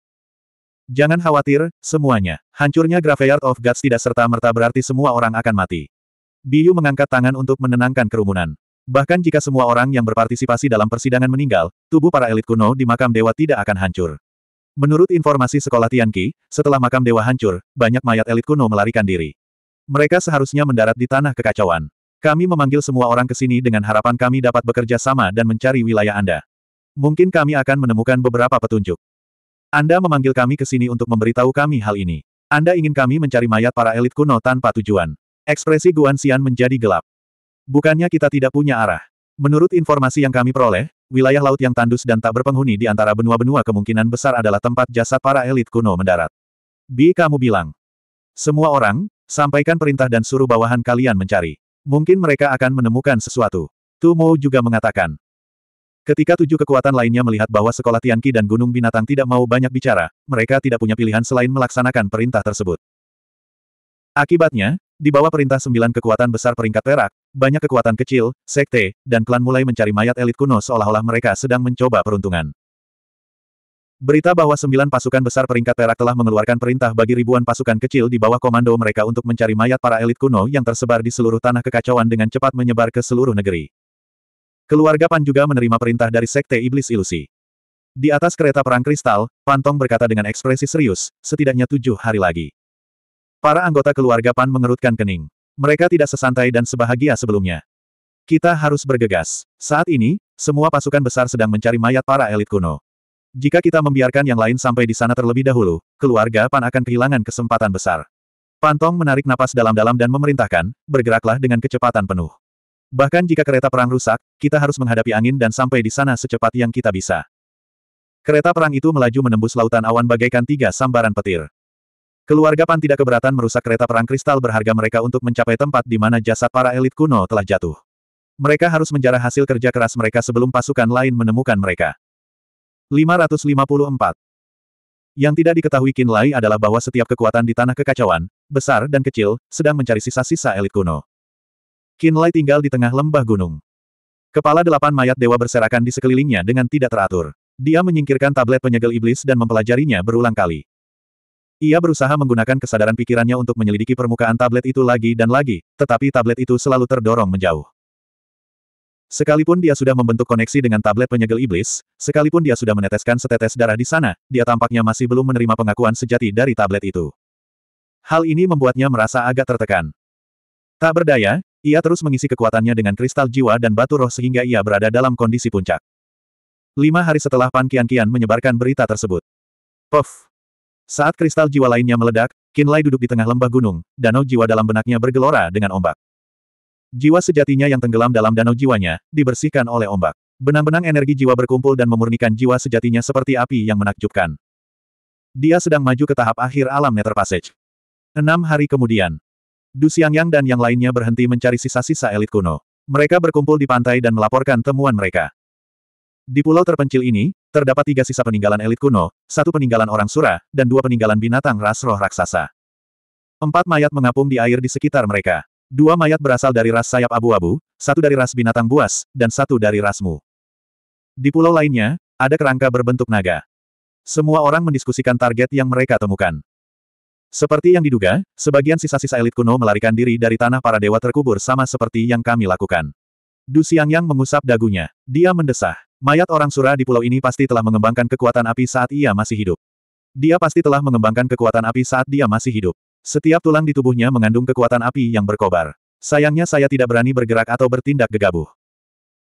Jangan khawatir, semuanya. Hancurnya Graveyard of Gods tidak serta-merta berarti semua orang akan mati. Biu mengangkat tangan untuk menenangkan kerumunan. Bahkan jika semua orang yang berpartisipasi dalam persidangan meninggal, tubuh para elit kuno di makam dewa tidak akan hancur. Menurut informasi sekolah Tianqi, setelah makam dewa hancur, banyak mayat elit kuno melarikan diri. Mereka seharusnya mendarat di tanah kekacauan. Kami memanggil semua orang ke sini dengan harapan kami dapat bekerja sama dan mencari wilayah Anda. Mungkin kami akan menemukan beberapa petunjuk. Anda memanggil kami ke sini untuk memberitahu kami hal ini. Anda ingin kami mencari mayat para elit kuno tanpa tujuan. Ekspresi Guan Xian menjadi gelap. Bukannya kita tidak punya arah. Menurut informasi yang kami peroleh, wilayah laut yang tandus dan tak berpenghuni di antara benua-benua kemungkinan besar adalah tempat jasad para elit kuno mendarat. Bi kamu bilang. Semua orang, sampaikan perintah dan suruh bawahan kalian mencari. Mungkin mereka akan menemukan sesuatu. Tu Mo juga mengatakan. Ketika tujuh kekuatan lainnya melihat bahwa sekolah Tianqi dan Gunung Binatang tidak mau banyak bicara, mereka tidak punya pilihan selain melaksanakan perintah tersebut. Akibatnya, di bawah perintah sembilan kekuatan besar peringkat perak, banyak kekuatan kecil, sekte, dan klan mulai mencari mayat elit kuno seolah-olah mereka sedang mencoba peruntungan. Berita bahwa sembilan pasukan besar peringkat perak telah mengeluarkan perintah bagi ribuan pasukan kecil di bawah komando mereka untuk mencari mayat para elit kuno yang tersebar di seluruh tanah kekacauan dengan cepat menyebar ke seluruh negeri. Keluarga Pan juga menerima perintah dari Sekte Iblis Ilusi. Di atas kereta perang kristal, Pantong berkata dengan ekspresi serius, setidaknya tujuh hari lagi. Para anggota keluarga Pan mengerutkan kening. Mereka tidak sesantai dan sebahagia sebelumnya. Kita harus bergegas. Saat ini, semua pasukan besar sedang mencari mayat para elit kuno. Jika kita membiarkan yang lain sampai di sana terlebih dahulu, keluarga Pan akan kehilangan kesempatan besar. Pantong menarik napas dalam-dalam dan memerintahkan, bergeraklah dengan kecepatan penuh. Bahkan jika kereta perang rusak, kita harus menghadapi angin dan sampai di sana secepat yang kita bisa. Kereta perang itu melaju menembus lautan awan bagaikan tiga sambaran petir. Keluarga Pan tidak keberatan merusak kereta perang kristal berharga mereka untuk mencapai tempat di mana jasad para elit kuno telah jatuh. Mereka harus menjarah hasil kerja keras mereka sebelum pasukan lain menemukan mereka. 554. Yang tidak diketahui Lai adalah bahwa setiap kekuatan di tanah kekacauan, besar dan kecil, sedang mencari sisa-sisa elit kuno. Lai tinggal di tengah lembah gunung. Kepala delapan mayat dewa berserakan di sekelilingnya dengan tidak teratur. Dia menyingkirkan tablet penyegel iblis dan mempelajarinya berulang kali. Ia berusaha menggunakan kesadaran pikirannya untuk menyelidiki permukaan tablet itu lagi dan lagi, tetapi tablet itu selalu terdorong menjauh. Sekalipun dia sudah membentuk koneksi dengan tablet penyegel iblis, sekalipun dia sudah meneteskan setetes darah di sana, dia tampaknya masih belum menerima pengakuan sejati dari tablet itu. Hal ini membuatnya merasa agak tertekan. Tak berdaya, ia terus mengisi kekuatannya dengan kristal jiwa dan batu roh sehingga ia berada dalam kondisi puncak. Lima hari setelah Pan Kian Kian menyebarkan berita tersebut. Puff! Saat kristal jiwa lainnya meledak, Kinlay duduk di tengah lembah gunung, danau jiwa dalam benaknya bergelora dengan ombak. Jiwa sejatinya yang tenggelam dalam danau jiwanya, dibersihkan oleh ombak. Benang-benang energi jiwa berkumpul dan memurnikan jiwa sejatinya seperti api yang menakjubkan. Dia sedang maju ke tahap akhir alam Nether Passage. Enam hari kemudian, Du Xiangyang dan yang lainnya berhenti mencari sisa-sisa elit kuno. Mereka berkumpul di pantai dan melaporkan temuan mereka. Di pulau terpencil ini, Terdapat tiga sisa peninggalan elit kuno, satu peninggalan orang sura, dan dua peninggalan binatang ras roh raksasa. Empat mayat mengapung di air di sekitar mereka. Dua mayat berasal dari ras sayap abu-abu, satu dari ras binatang buas, dan satu dari rasmu. Di pulau lainnya, ada kerangka berbentuk naga. Semua orang mendiskusikan target yang mereka temukan. Seperti yang diduga, sebagian sisa-sisa elit kuno melarikan diri dari tanah para dewa terkubur sama seperti yang kami lakukan. Du Xiangyang mengusap dagunya. Dia mendesah. Mayat orang Sura di pulau ini pasti telah mengembangkan kekuatan api saat ia masih hidup. Dia pasti telah mengembangkan kekuatan api saat dia masih hidup. Setiap tulang di tubuhnya mengandung kekuatan api yang berkobar. Sayangnya saya tidak berani bergerak atau bertindak gegabah.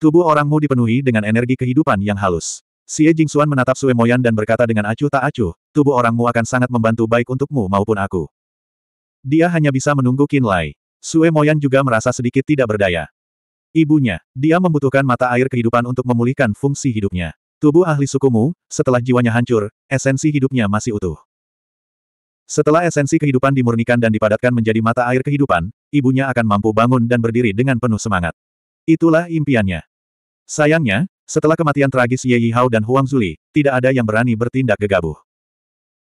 Tubuh orangmu dipenuhi dengan energi kehidupan yang halus. Xie Jingxuan menatap Sue Moyan dan berkata dengan acuh tak acuh, tubuh orangmu akan sangat membantu baik untukmu maupun aku. Dia hanya bisa menunggu Qin Lai. Sue Moyan juga merasa sedikit tidak berdaya. Ibunya, dia membutuhkan mata air kehidupan untuk memulihkan fungsi hidupnya. Tubuh ahli sukumu, setelah jiwanya hancur, esensi hidupnya masih utuh. Setelah esensi kehidupan dimurnikan dan dipadatkan menjadi mata air kehidupan, ibunya akan mampu bangun dan berdiri dengan penuh semangat. Itulah impiannya. Sayangnya, setelah kematian tragis Ye Yihao dan Huang Zuli, tidak ada yang berani bertindak gegabah.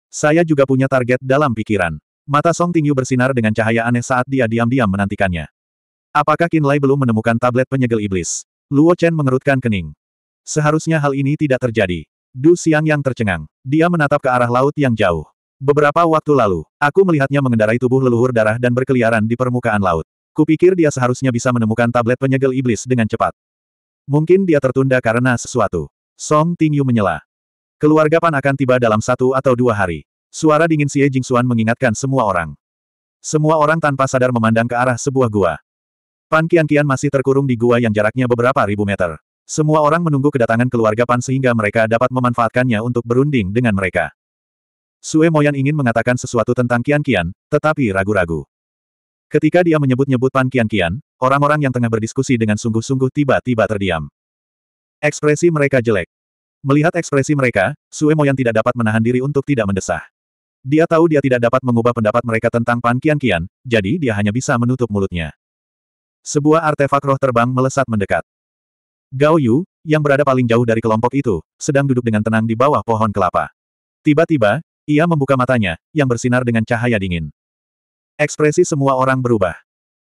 Saya juga punya target dalam pikiran. Mata Song Tingyu bersinar dengan cahaya aneh saat dia diam-diam menantikannya. Apakah Qin belum menemukan tablet penyegel iblis? Luo Chen mengerutkan kening. Seharusnya hal ini tidak terjadi. Du Xiang yang tercengang. Dia menatap ke arah laut yang jauh. Beberapa waktu lalu, aku melihatnya mengendarai tubuh leluhur darah dan berkeliaran di permukaan laut. Kupikir dia seharusnya bisa menemukan tablet penyegel iblis dengan cepat. Mungkin dia tertunda karena sesuatu. Song Tingyu menyela. Keluarga Pan akan tiba dalam satu atau dua hari. Suara dingin Xie Jingxuan mengingatkan semua orang. Semua orang tanpa sadar memandang ke arah sebuah gua. Pan Kian-Kian masih terkurung di gua yang jaraknya beberapa ribu meter. Semua orang menunggu kedatangan keluarga Pan sehingga mereka dapat memanfaatkannya untuk berunding dengan mereka. Sue Moyan ingin mengatakan sesuatu tentang Kian-Kian, tetapi ragu-ragu. Ketika dia menyebut-nyebut Pan Kian-Kian, orang-orang yang tengah berdiskusi dengan sungguh-sungguh tiba-tiba terdiam. Ekspresi mereka jelek. Melihat ekspresi mereka, Sue Moyan tidak dapat menahan diri untuk tidak mendesah. Dia tahu dia tidak dapat mengubah pendapat mereka tentang Pan Kian-Kian, jadi dia hanya bisa menutup mulutnya. Sebuah artefak roh terbang melesat mendekat. Gao Yu, yang berada paling jauh dari kelompok itu, sedang duduk dengan tenang di bawah pohon kelapa. Tiba-tiba, ia membuka matanya, yang bersinar dengan cahaya dingin. Ekspresi semua orang berubah.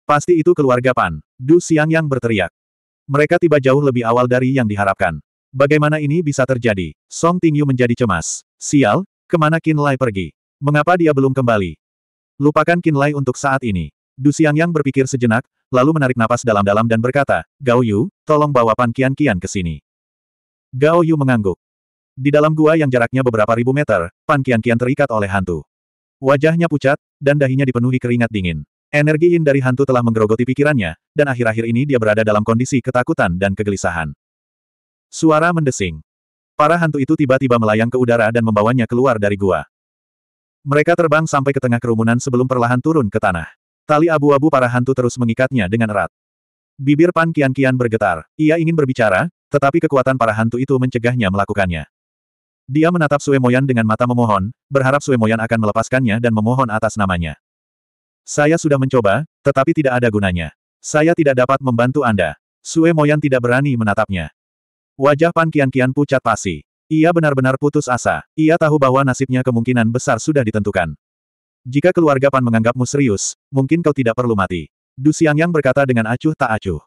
Pasti itu keluarga Pan, Du Siang yang berteriak. Mereka tiba jauh lebih awal dari yang diharapkan. Bagaimana ini bisa terjadi? Song Tingyu menjadi cemas. Sial, kemana Kin Lai pergi? Mengapa dia belum kembali? Lupakan Kin Lai untuk saat ini. Du yang berpikir sejenak, lalu menarik napas dalam-dalam dan berkata, Gao Yu, tolong bawa Pan Kian Kian ke sini. Gao Yu mengangguk. Di dalam gua yang jaraknya beberapa ribu meter, Pan Kian Kian terikat oleh hantu. Wajahnya pucat, dan dahinya dipenuhi keringat dingin. Energi yin dari hantu telah menggerogoti pikirannya, dan akhir-akhir ini dia berada dalam kondisi ketakutan dan kegelisahan. Suara mendesing. Para hantu itu tiba-tiba melayang ke udara dan membawanya keluar dari gua. Mereka terbang sampai ke tengah kerumunan sebelum perlahan turun ke tanah. Tali abu-abu para hantu terus mengikatnya dengan erat. Bibir Pan kian-kian bergetar. Ia ingin berbicara, tetapi kekuatan para hantu itu mencegahnya melakukannya. Dia menatap Sue Moyan dengan mata memohon, berharap Sue Moyan akan melepaskannya dan memohon atas namanya. Saya sudah mencoba, tetapi tidak ada gunanya. Saya tidak dapat membantu Anda. Sue Moyan tidak berani menatapnya. Wajah Pan kian-kian pucat pasi. Ia benar-benar putus asa. Ia tahu bahwa nasibnya kemungkinan besar sudah ditentukan. Jika keluarga Pan menganggapmu serius, mungkin kau tidak perlu mati. Du yang berkata dengan acuh tak acuh.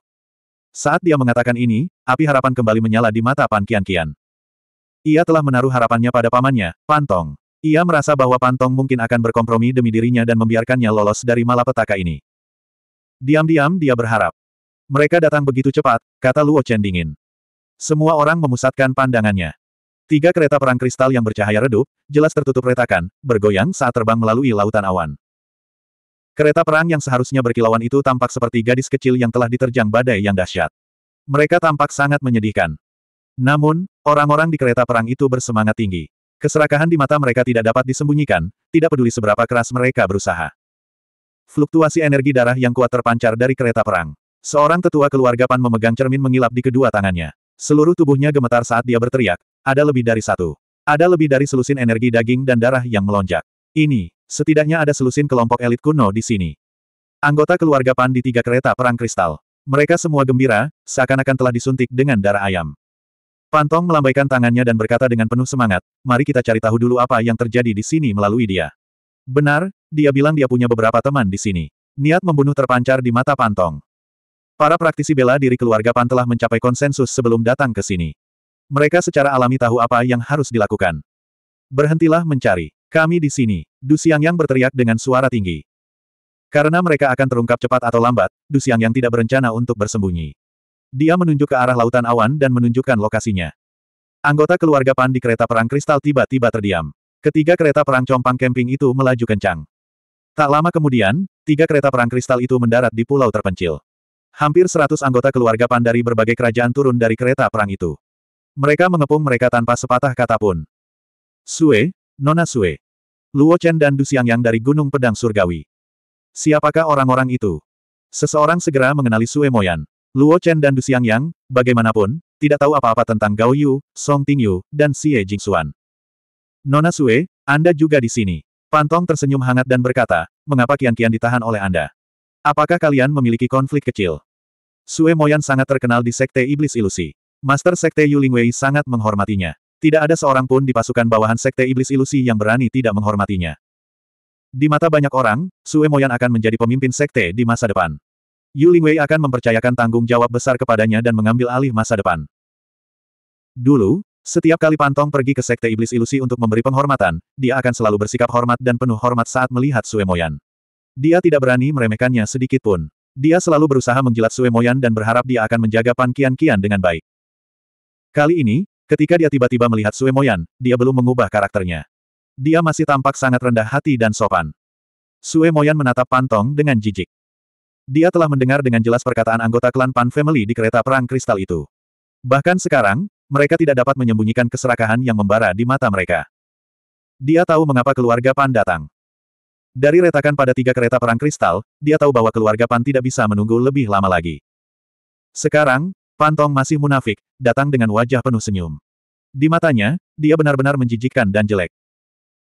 Saat dia mengatakan ini, api harapan kembali menyala di mata Pan Kian Kian. Ia telah menaruh harapannya pada pamannya, Pantong. Ia merasa bahwa Pantong mungkin akan berkompromi demi dirinya dan membiarkannya lolos dari malapetaka ini. Diam-diam dia berharap. Mereka datang begitu cepat, kata Luo Chen dingin. Semua orang memusatkan pandangannya. Tiga kereta perang kristal yang bercahaya redup, jelas tertutup retakan, bergoyang saat terbang melalui lautan awan. Kereta perang yang seharusnya berkilauan itu tampak seperti gadis kecil yang telah diterjang badai yang dahsyat. Mereka tampak sangat menyedihkan. Namun, orang-orang di kereta perang itu bersemangat tinggi. Keserakahan di mata mereka tidak dapat disembunyikan, tidak peduli seberapa keras mereka berusaha. Fluktuasi energi darah yang kuat terpancar dari kereta perang. Seorang tetua keluarga Pan memegang cermin mengilap di kedua tangannya. Seluruh tubuhnya gemetar saat dia berteriak, ada lebih dari satu. Ada lebih dari selusin energi daging dan darah yang melonjak. Ini, setidaknya ada selusin kelompok elit kuno di sini. Anggota keluarga Pan di tiga kereta perang kristal. Mereka semua gembira, seakan-akan telah disuntik dengan darah ayam. Pantong melambaikan tangannya dan berkata dengan penuh semangat, mari kita cari tahu dulu apa yang terjadi di sini melalui dia. Benar, dia bilang dia punya beberapa teman di sini. Niat membunuh terpancar di mata Pantong. Para praktisi bela diri keluarga Pan telah mencapai konsensus sebelum datang ke sini. Mereka secara alami tahu apa yang harus dilakukan. Berhentilah mencari. Kami di sini. Du Xiangyang berteriak dengan suara tinggi. Karena mereka akan terungkap cepat atau lambat, Du Xiangyang tidak berencana untuk bersembunyi. Dia menunjuk ke arah lautan awan dan menunjukkan lokasinya. Anggota keluarga Pan di kereta perang kristal tiba-tiba terdiam. Ketiga kereta perang compang camping itu melaju kencang. Tak lama kemudian, tiga kereta perang kristal itu mendarat di pulau terpencil. Hampir seratus anggota keluarga Pan dari berbagai kerajaan turun dari kereta perang itu. Mereka mengepung mereka tanpa sepatah kata pun. Sue, Nona Sue. Luo Chen dan Du Xiangyang dari Gunung Pedang Surgawi. Siapakah orang-orang itu? Seseorang segera mengenali Sue Moyan. Luo Chen dan Du Xiangyang, bagaimanapun, tidak tahu apa-apa tentang Gao Yu, Song Tingyu, dan Xie Jingxuan. Nona Sue, Anda juga di sini. Pantong tersenyum hangat dan berkata, mengapa kian-kian ditahan oleh Anda? Apakah kalian memiliki konflik kecil? Sue Moyan sangat terkenal di Sekte Iblis Ilusi. Master Sekte Yulingwei sangat menghormatinya. Tidak ada seorang pun di pasukan bawahan Sekte Iblis Ilusi yang berani tidak menghormatinya. Di mata banyak orang, Sue Moyan akan menjadi pemimpin sekte di masa depan. Yu Lingwei akan mempercayakan tanggung jawab besar kepadanya dan mengambil alih masa depan. Dulu, setiap kali Pantong pergi ke sekte iblis ilusi untuk memberi penghormatan, dia akan selalu bersikap hormat dan penuh hormat saat melihat Sue Moyan. Dia tidak berani meremehkannya sedikit pun. Dia selalu berusaha menjilat Sue Moyan dan berharap dia akan menjaga Pan Kian Kian dengan baik. Kali ini, ketika dia tiba-tiba melihat Sue Moyan, dia belum mengubah karakternya. Dia masih tampak sangat rendah hati dan sopan. Sue Moyan menatap Pantong dengan jijik. Dia telah mendengar dengan jelas perkataan anggota klan Pan Family di kereta perang kristal itu. Bahkan sekarang, mereka tidak dapat menyembunyikan keserakahan yang membara di mata mereka. Dia tahu mengapa keluarga Pan datang. Dari retakan pada tiga kereta perang kristal, dia tahu bahwa keluarga Pan tidak bisa menunggu lebih lama lagi. Sekarang, Pantong masih munafik, datang dengan wajah penuh senyum. Di matanya, dia benar-benar menjijikkan dan jelek.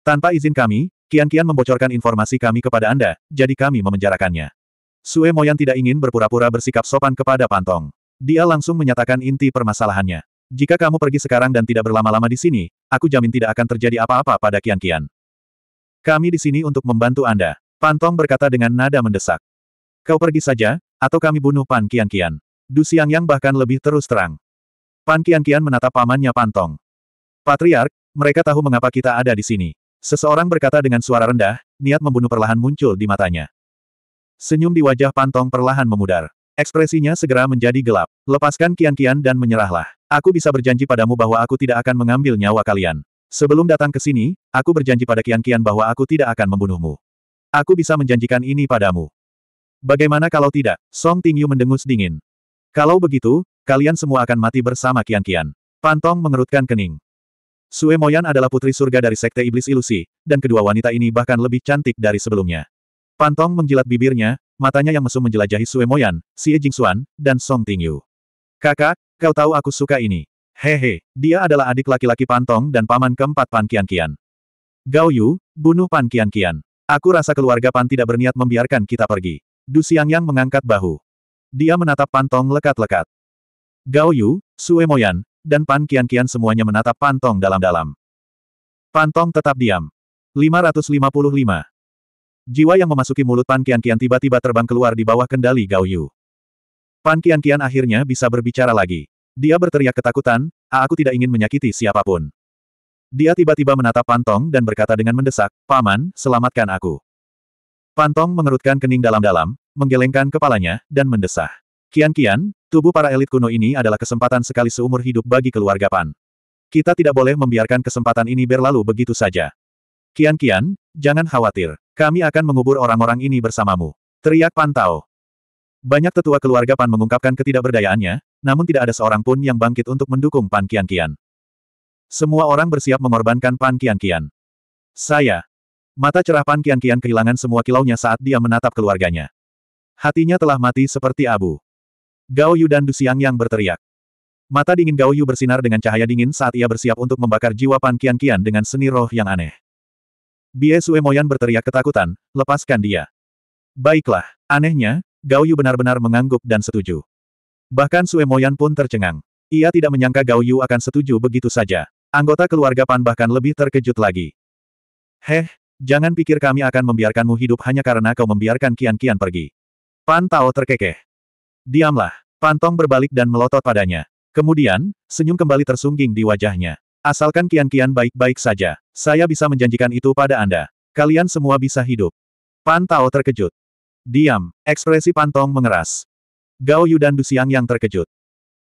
Tanpa izin kami, Kian-Kian membocorkan informasi kami kepada Anda, jadi kami memenjarakannya. Sue Moyan tidak ingin berpura-pura bersikap sopan kepada Pantong. Dia langsung menyatakan inti permasalahannya. Jika kamu pergi sekarang dan tidak berlama-lama di sini, aku jamin tidak akan terjadi apa-apa pada Kian-Kian. Kami di sini untuk membantu Anda. Pantong berkata dengan nada mendesak. Kau pergi saja, atau kami bunuh Pan Kian-Kian. Du Yang bahkan lebih terus terang. Pan Kian Kian menatap pamannya Pantong. Patriark, mereka tahu mengapa kita ada di sini. Seseorang berkata dengan suara rendah, niat membunuh perlahan muncul di matanya. Senyum di wajah Pantong perlahan memudar. Ekspresinya segera menjadi gelap. Lepaskan Kian Kian dan menyerahlah. Aku bisa berjanji padamu bahwa aku tidak akan mengambil nyawa kalian. Sebelum datang ke sini, aku berjanji pada Kian Kian bahwa aku tidak akan membunuhmu. Aku bisa menjanjikan ini padamu. Bagaimana kalau tidak? Song Tingyu mendengus dingin. Kalau begitu, kalian semua akan mati bersama kian-kian. Pantong mengerutkan kening. Sue Moyan adalah putri surga dari Sekte Iblis Ilusi, dan kedua wanita ini bahkan lebih cantik dari sebelumnya. Pantong menjilat bibirnya, matanya yang mesum menjelajahi Sue Moyan, Xie Jingxuan, dan Song Tingyu. Kakak, kau tahu aku suka ini. Hehe, dia adalah adik laki-laki Pantong dan paman keempat Pan Kian Kian. Gao Yu, bunuh Pan Kian Kian. Aku rasa keluarga Pan tidak berniat membiarkan kita pergi. Du Xiangyang mengangkat bahu. Dia menatap Pantong lekat-lekat. Gao Yu, Sue Moyan, dan Pan Kian Kian semuanya menatap Pantong dalam-dalam. Pantong tetap diam. 555. Jiwa yang memasuki mulut Pan Kian Kian tiba-tiba terbang keluar di bawah kendali Gao Yu. Pan Kian Kian akhirnya bisa berbicara lagi. Dia berteriak ketakutan, aku tidak ingin menyakiti siapapun. Dia tiba-tiba menatap Pantong dan berkata dengan mendesak, Paman, selamatkan aku. Pantong mengerutkan kening dalam-dalam, menggelengkan kepalanya, dan mendesah. Kian-kian, tubuh para elit kuno ini adalah kesempatan sekali seumur hidup bagi keluarga Pan. Kita tidak boleh membiarkan kesempatan ini berlalu begitu saja. Kian-kian, jangan khawatir. Kami akan mengubur orang-orang ini bersamamu. Teriak Pantau. Banyak tetua keluarga Pan mengungkapkan ketidakberdayaannya, namun tidak ada seorang pun yang bangkit untuk mendukung Pan Kian-kian. Semua orang bersiap mengorbankan Pan Kian-kian. Saya, Mata cerah Pan Kian-Kian kehilangan semua kilaunya saat dia menatap keluarganya. Hatinya telah mati seperti abu. Gao Yu dan Du Xiang yang berteriak. Mata dingin Gao Yu bersinar dengan cahaya dingin saat ia bersiap untuk membakar jiwa Pan Kian-Kian dengan seni roh yang aneh. Bie Sue Moyan berteriak ketakutan, lepaskan dia. Baiklah, anehnya, Gao Yu benar-benar mengangguk dan setuju. Bahkan Sue Moyan pun tercengang. Ia tidak menyangka Gao Yu akan setuju begitu saja. Anggota keluarga Pan bahkan lebih terkejut lagi. Heh, Jangan pikir kami akan membiarkanmu hidup hanya karena kau membiarkan kian-kian pergi. Pan Tao terkekeh. Diamlah. Pantong berbalik dan melotot padanya. Kemudian, senyum kembali tersungging di wajahnya. Asalkan kian-kian baik-baik saja, saya bisa menjanjikan itu pada Anda. Kalian semua bisa hidup. Pan Tao terkejut. Diam, ekspresi Pantong mengeras. Gao Yu dan Dusiang yang terkejut.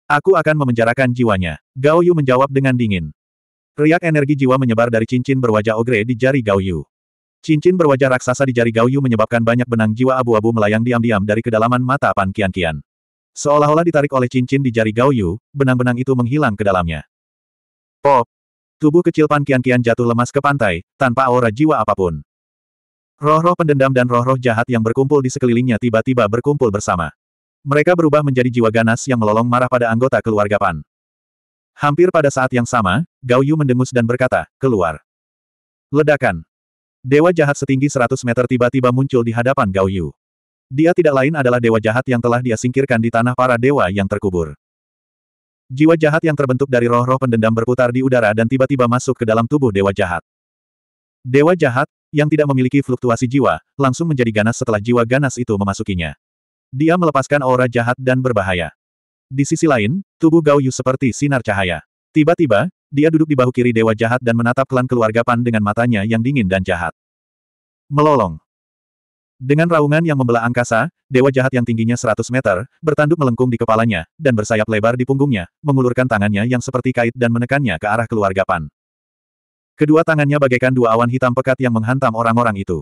Aku akan memenjarakan jiwanya. Gao Yu menjawab dengan dingin. Riak energi jiwa menyebar dari cincin berwajah ogre di jari Gao Yu. Cincin berwajah raksasa di jari Gao Yu menyebabkan banyak benang jiwa abu-abu melayang diam-diam dari kedalaman mata Pan Kian Kian. Seolah-olah ditarik oleh cincin di jari Gao Yu, benang-benang itu menghilang ke dalamnya. Pop! Tubuh kecil Pan Kian Kian jatuh lemas ke pantai, tanpa aura jiwa apapun. Roh-roh pendendam dan roh-roh jahat yang berkumpul di sekelilingnya tiba-tiba berkumpul bersama. Mereka berubah menjadi jiwa ganas yang melolong marah pada anggota keluarga Pan. Hampir pada saat yang sama, Gao Yu mendengus dan berkata, keluar. Ledakan. Dewa jahat setinggi 100 meter tiba-tiba muncul di hadapan Gao Yu. Dia tidak lain adalah dewa jahat yang telah dia singkirkan di tanah para dewa yang terkubur. Jiwa jahat yang terbentuk dari roh-roh pendendam berputar di udara dan tiba-tiba masuk ke dalam tubuh dewa jahat. Dewa jahat, yang tidak memiliki fluktuasi jiwa, langsung menjadi ganas setelah jiwa ganas itu memasukinya. Dia melepaskan aura jahat dan berbahaya. Di sisi lain, tubuh Gao Yu seperti sinar cahaya. Tiba-tiba, dia duduk di bahu kiri Dewa Jahat dan menatap klan keluarga Pan dengan matanya yang dingin dan jahat. Melolong. Dengan raungan yang membelah angkasa, Dewa Jahat yang tingginya 100 meter, bertanduk melengkung di kepalanya, dan bersayap lebar di punggungnya, mengulurkan tangannya yang seperti kait dan menekannya ke arah keluarga Pan. Kedua tangannya bagaikan dua awan hitam pekat yang menghantam orang-orang itu.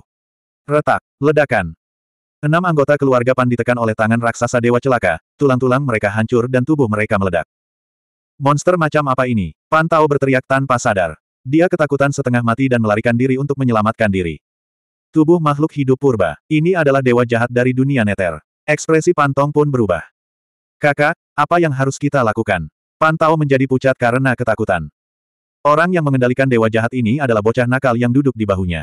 Retak, ledakan, Enam anggota keluarga Pan ditekan oleh tangan raksasa dewa celaka, tulang-tulang mereka hancur dan tubuh mereka meledak. Monster macam apa ini? Pantau berteriak tanpa sadar. Dia ketakutan setengah mati dan melarikan diri untuk menyelamatkan diri. Tubuh makhluk hidup purba. Ini adalah dewa jahat dari dunia neter. Ekspresi Pantong pun berubah. Kakak, apa yang harus kita lakukan? Pantau menjadi pucat karena ketakutan. Orang yang mengendalikan dewa jahat ini adalah bocah nakal yang duduk di bahunya.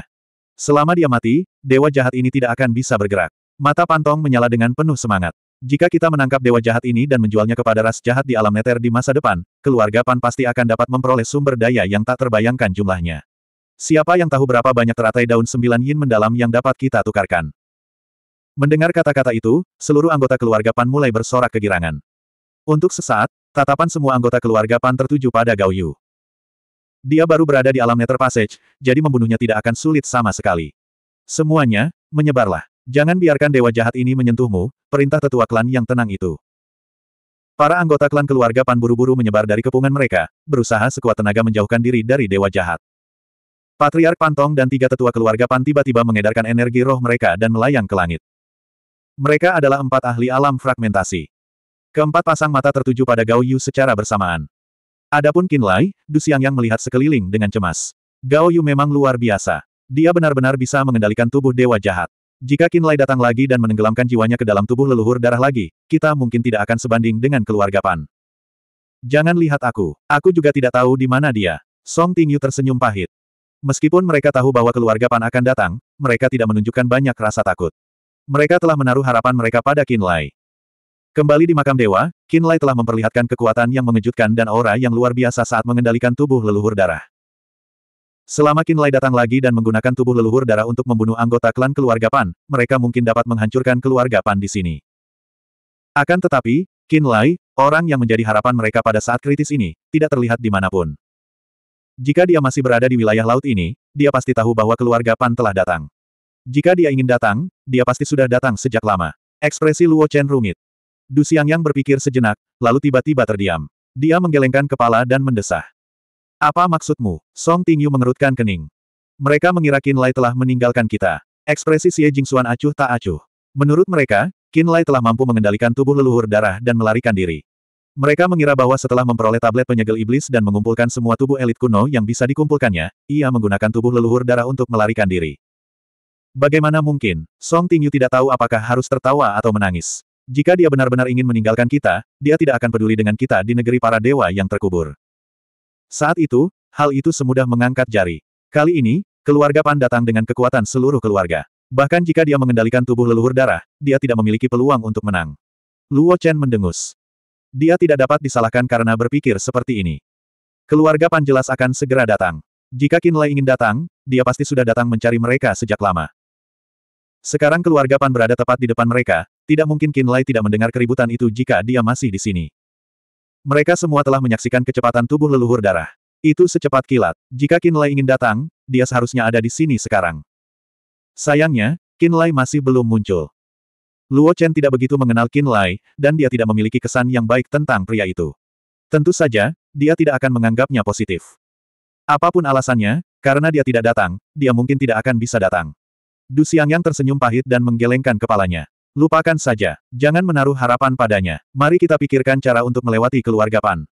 Selama dia mati, dewa jahat ini tidak akan bisa bergerak. Mata Pantong menyala dengan penuh semangat. Jika kita menangkap dewa jahat ini dan menjualnya kepada ras jahat di alam neter di masa depan, keluarga Pan pasti akan dapat memperoleh sumber daya yang tak terbayangkan jumlahnya. Siapa yang tahu berapa banyak teratai daun sembilan yin mendalam yang dapat kita tukarkan? Mendengar kata-kata itu, seluruh anggota keluarga Pan mulai bersorak kegirangan. Untuk sesaat, tatapan semua anggota keluarga Pan tertuju pada Gao Yu. Dia baru berada di alam Nether Passage, jadi membunuhnya tidak akan sulit sama sekali. Semuanya, menyebarlah. Jangan biarkan dewa jahat ini menyentuhmu, perintah tetua klan yang tenang itu. Para anggota klan keluarga Pan buru-buru menyebar dari kepungan mereka, berusaha sekuat tenaga menjauhkan diri dari dewa jahat. Patriark Pantong dan tiga tetua keluarga Pan tiba-tiba mengedarkan energi roh mereka dan melayang ke langit. Mereka adalah empat ahli alam fragmentasi. Keempat pasang mata tertuju pada Gao Yu secara bersamaan. Adapun Qin Lai, Du yang melihat sekeliling dengan cemas. Gao Yu memang luar biasa. Dia benar-benar bisa mengendalikan tubuh dewa jahat. Jika Kinlay datang lagi dan menenggelamkan jiwanya ke dalam tubuh leluhur darah lagi, kita mungkin tidak akan sebanding dengan keluarga Pan. Jangan lihat aku. Aku juga tidak tahu di mana dia. Song Tingyu tersenyum pahit. Meskipun mereka tahu bahwa keluarga Pan akan datang, mereka tidak menunjukkan banyak rasa takut. Mereka telah menaruh harapan mereka pada Kinlay. Kembali di makam dewa, Kinlay telah memperlihatkan kekuatan yang mengejutkan dan aura yang luar biasa saat mengendalikan tubuh leluhur darah. Selama Qin datang lagi dan menggunakan tubuh leluhur darah untuk membunuh anggota klan keluarga Pan, mereka mungkin dapat menghancurkan keluarga Pan di sini. Akan tetapi, Qin orang yang menjadi harapan mereka pada saat kritis ini, tidak terlihat di dimanapun. Jika dia masih berada di wilayah laut ini, dia pasti tahu bahwa keluarga Pan telah datang. Jika dia ingin datang, dia pasti sudah datang sejak lama. Ekspresi Luo Chen rumit. Du yang berpikir sejenak, lalu tiba-tiba terdiam. Dia menggelengkan kepala dan mendesah. Apa maksudmu? Song Tingyu mengerutkan kening. Mereka mengira Qin Lai telah meninggalkan kita. Ekspresi Xie Jingxuan acuh tak acuh. Menurut mereka, Qin Lai telah mampu mengendalikan tubuh leluhur darah dan melarikan diri. Mereka mengira bahwa setelah memperoleh tablet penyegel iblis dan mengumpulkan semua tubuh elit kuno yang bisa dikumpulkannya, ia menggunakan tubuh leluhur darah untuk melarikan diri. Bagaimana mungkin, Song Tingyu tidak tahu apakah harus tertawa atau menangis. Jika dia benar-benar ingin meninggalkan kita, dia tidak akan peduli dengan kita di negeri para dewa yang terkubur. Saat itu, hal itu semudah mengangkat jari. Kali ini, keluarga Pan datang dengan kekuatan seluruh keluarga. Bahkan jika dia mengendalikan tubuh leluhur darah, dia tidak memiliki peluang untuk menang. Luo Chen mendengus. Dia tidak dapat disalahkan karena berpikir seperti ini. Keluarga Pan jelas akan segera datang. Jika Qin Lei ingin datang, dia pasti sudah datang mencari mereka sejak lama. Sekarang keluarga Pan berada tepat di depan mereka, tidak mungkin Qin Lei tidak mendengar keributan itu jika dia masih di sini. Mereka semua telah menyaksikan kecepatan tubuh leluhur darah. Itu secepat kilat. Jika Kinlay ingin datang, dia seharusnya ada di sini sekarang. Sayangnya, Kinlay masih belum muncul. Luo Chen tidak begitu mengenal Kinlay, dan dia tidak memiliki kesan yang baik tentang pria itu. Tentu saja, dia tidak akan menganggapnya positif. Apapun alasannya, karena dia tidak datang, dia mungkin tidak akan bisa datang. Du yang tersenyum pahit dan menggelengkan kepalanya. Lupakan saja. Jangan menaruh harapan padanya. Mari kita pikirkan cara untuk melewati keluarga Pan.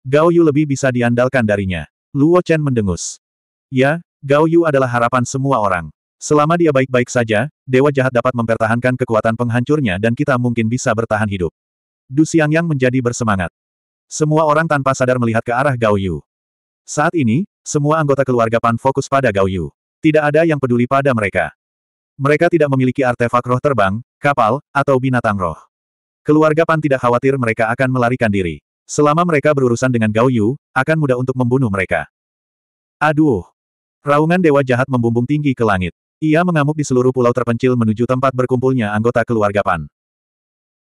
Gao Yu lebih bisa diandalkan darinya. Luo Chen mendengus. Ya, Gao Yu adalah harapan semua orang. Selama dia baik-baik saja, Dewa Jahat dapat mempertahankan kekuatan penghancurnya dan kita mungkin bisa bertahan hidup. Du yang menjadi bersemangat. Semua orang tanpa sadar melihat ke arah Gao Yu. Saat ini, semua anggota keluarga Pan fokus pada Gao Yu. Tidak ada yang peduli pada mereka. Mereka tidak memiliki artefak roh terbang, kapal, atau binatang roh. Keluarga Pan tidak khawatir mereka akan melarikan diri. Selama mereka berurusan dengan Gao Yu, akan mudah untuk membunuh mereka. Aduh! Raungan dewa jahat membumbung tinggi ke langit. Ia mengamuk di seluruh pulau terpencil menuju tempat berkumpulnya anggota keluarga Pan.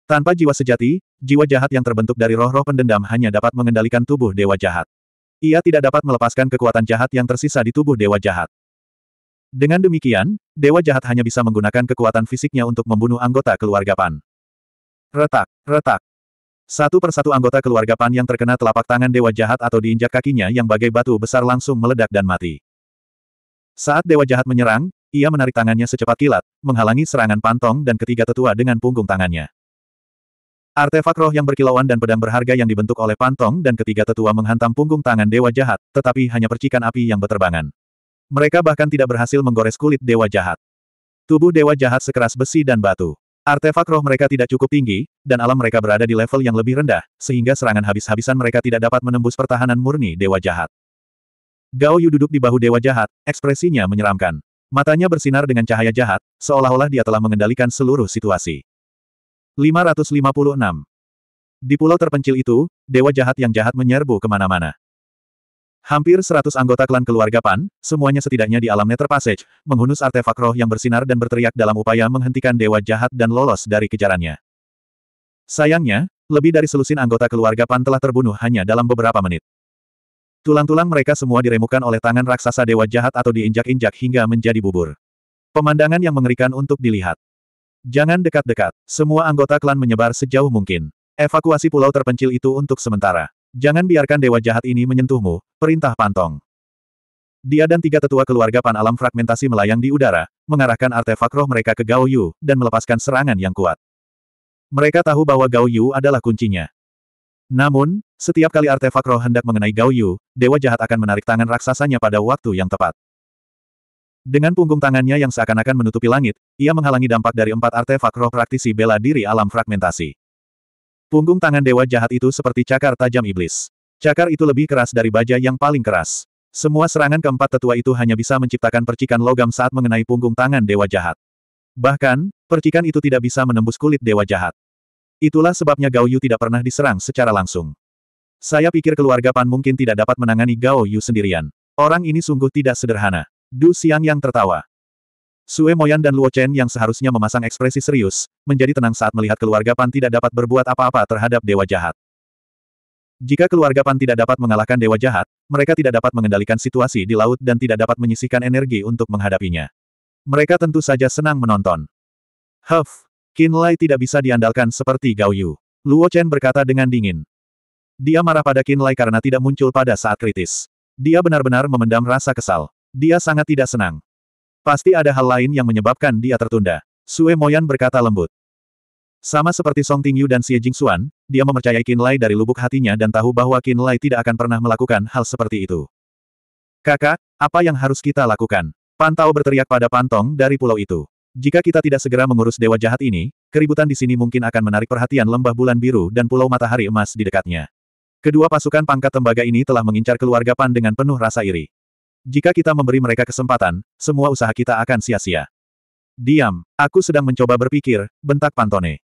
Tanpa jiwa sejati, jiwa jahat yang terbentuk dari roh-roh pendendam hanya dapat mengendalikan tubuh dewa jahat. Ia tidak dapat melepaskan kekuatan jahat yang tersisa di tubuh dewa jahat. Dengan demikian, Dewa Jahat hanya bisa menggunakan kekuatan fisiknya untuk membunuh anggota keluarga Pan. Retak, retak. Satu persatu anggota keluarga Pan yang terkena telapak tangan Dewa Jahat atau diinjak kakinya yang bagai batu besar langsung meledak dan mati. Saat Dewa Jahat menyerang, ia menarik tangannya secepat kilat, menghalangi serangan Pantong dan ketiga tetua dengan punggung tangannya. Artefak roh yang berkilauan dan pedang berharga yang dibentuk oleh Pantong dan ketiga tetua menghantam punggung tangan Dewa Jahat, tetapi hanya percikan api yang beterbangan. Mereka bahkan tidak berhasil menggores kulit dewa jahat. Tubuh dewa jahat sekeras besi dan batu. Artefak roh mereka tidak cukup tinggi, dan alam mereka berada di level yang lebih rendah, sehingga serangan habis-habisan mereka tidak dapat menembus pertahanan murni dewa jahat. Gao Yu duduk di bahu dewa jahat, ekspresinya menyeramkan. Matanya bersinar dengan cahaya jahat, seolah-olah dia telah mengendalikan seluruh situasi. 556. Di pulau terpencil itu, dewa jahat yang jahat menyerbu kemana-mana. Hampir seratus anggota klan keluarga Pan, semuanya setidaknya di alam Nether Passage, menghunus artefak roh yang bersinar dan berteriak dalam upaya menghentikan dewa jahat dan lolos dari kejarannya. Sayangnya, lebih dari selusin anggota keluarga Pan telah terbunuh hanya dalam beberapa menit. Tulang-tulang mereka semua diremukan oleh tangan raksasa dewa jahat atau diinjak-injak hingga menjadi bubur. Pemandangan yang mengerikan untuk dilihat. Jangan dekat-dekat, semua anggota klan menyebar sejauh mungkin. Evakuasi pulau terpencil itu untuk sementara. Jangan biarkan dewa jahat ini menyentuhmu, perintah Pantong. Dia dan tiga tetua keluarga Pan Alam fragmentasi melayang di udara, mengarahkan artefak roh mereka ke Gao Yu, dan melepaskan serangan yang kuat. Mereka tahu bahwa Gao Yu adalah kuncinya. Namun, setiap kali artefak roh hendak mengenai Gao Yu, dewa jahat akan menarik tangan raksasanya pada waktu yang tepat. Dengan punggung tangannya yang seakan-akan menutupi langit, ia menghalangi dampak dari empat artefak roh praktisi bela diri alam fragmentasi. Punggung tangan dewa jahat itu seperti cakar tajam iblis. Cakar itu lebih keras dari baja yang paling keras. Semua serangan keempat tetua itu hanya bisa menciptakan percikan logam saat mengenai punggung tangan dewa jahat. Bahkan, percikan itu tidak bisa menembus kulit dewa jahat. Itulah sebabnya Gao Yu tidak pernah diserang secara langsung. Saya pikir keluarga Pan mungkin tidak dapat menangani Gao Yu sendirian. Orang ini sungguh tidak sederhana. Du Siang yang tertawa. Sue Moyan dan Luo Chen yang seharusnya memasang ekspresi serius, menjadi tenang saat melihat keluarga Pan tidak dapat berbuat apa-apa terhadap dewa jahat. Jika keluarga Pan tidak dapat mengalahkan dewa jahat, mereka tidak dapat mengendalikan situasi di laut dan tidak dapat menyisihkan energi untuk menghadapinya. Mereka tentu saja senang menonton. Huff, Qin Lai tidak bisa diandalkan seperti Gao Yu. Luo Chen berkata dengan dingin. Dia marah pada Qin Lai karena tidak muncul pada saat kritis. Dia benar-benar memendam rasa kesal. Dia sangat tidak senang. Pasti ada hal lain yang menyebabkan dia tertunda. Sue Moyan berkata lembut. Sama seperti Song Tingyu dan Xie Jingxuan, dia mempercayai Qin Lai dari lubuk hatinya dan tahu bahwa Qin Lai tidak akan pernah melakukan hal seperti itu. Kakak, apa yang harus kita lakukan? Pantau berteriak pada Pantong dari pulau itu. Jika kita tidak segera mengurus dewa jahat ini, keributan di sini mungkin akan menarik perhatian lembah bulan biru dan pulau matahari emas di dekatnya. Kedua pasukan pangkat tembaga ini telah mengincar keluarga Pan dengan penuh rasa iri. Jika kita memberi mereka kesempatan, semua usaha kita akan sia-sia. Diam, aku sedang mencoba berpikir, bentak Pantone.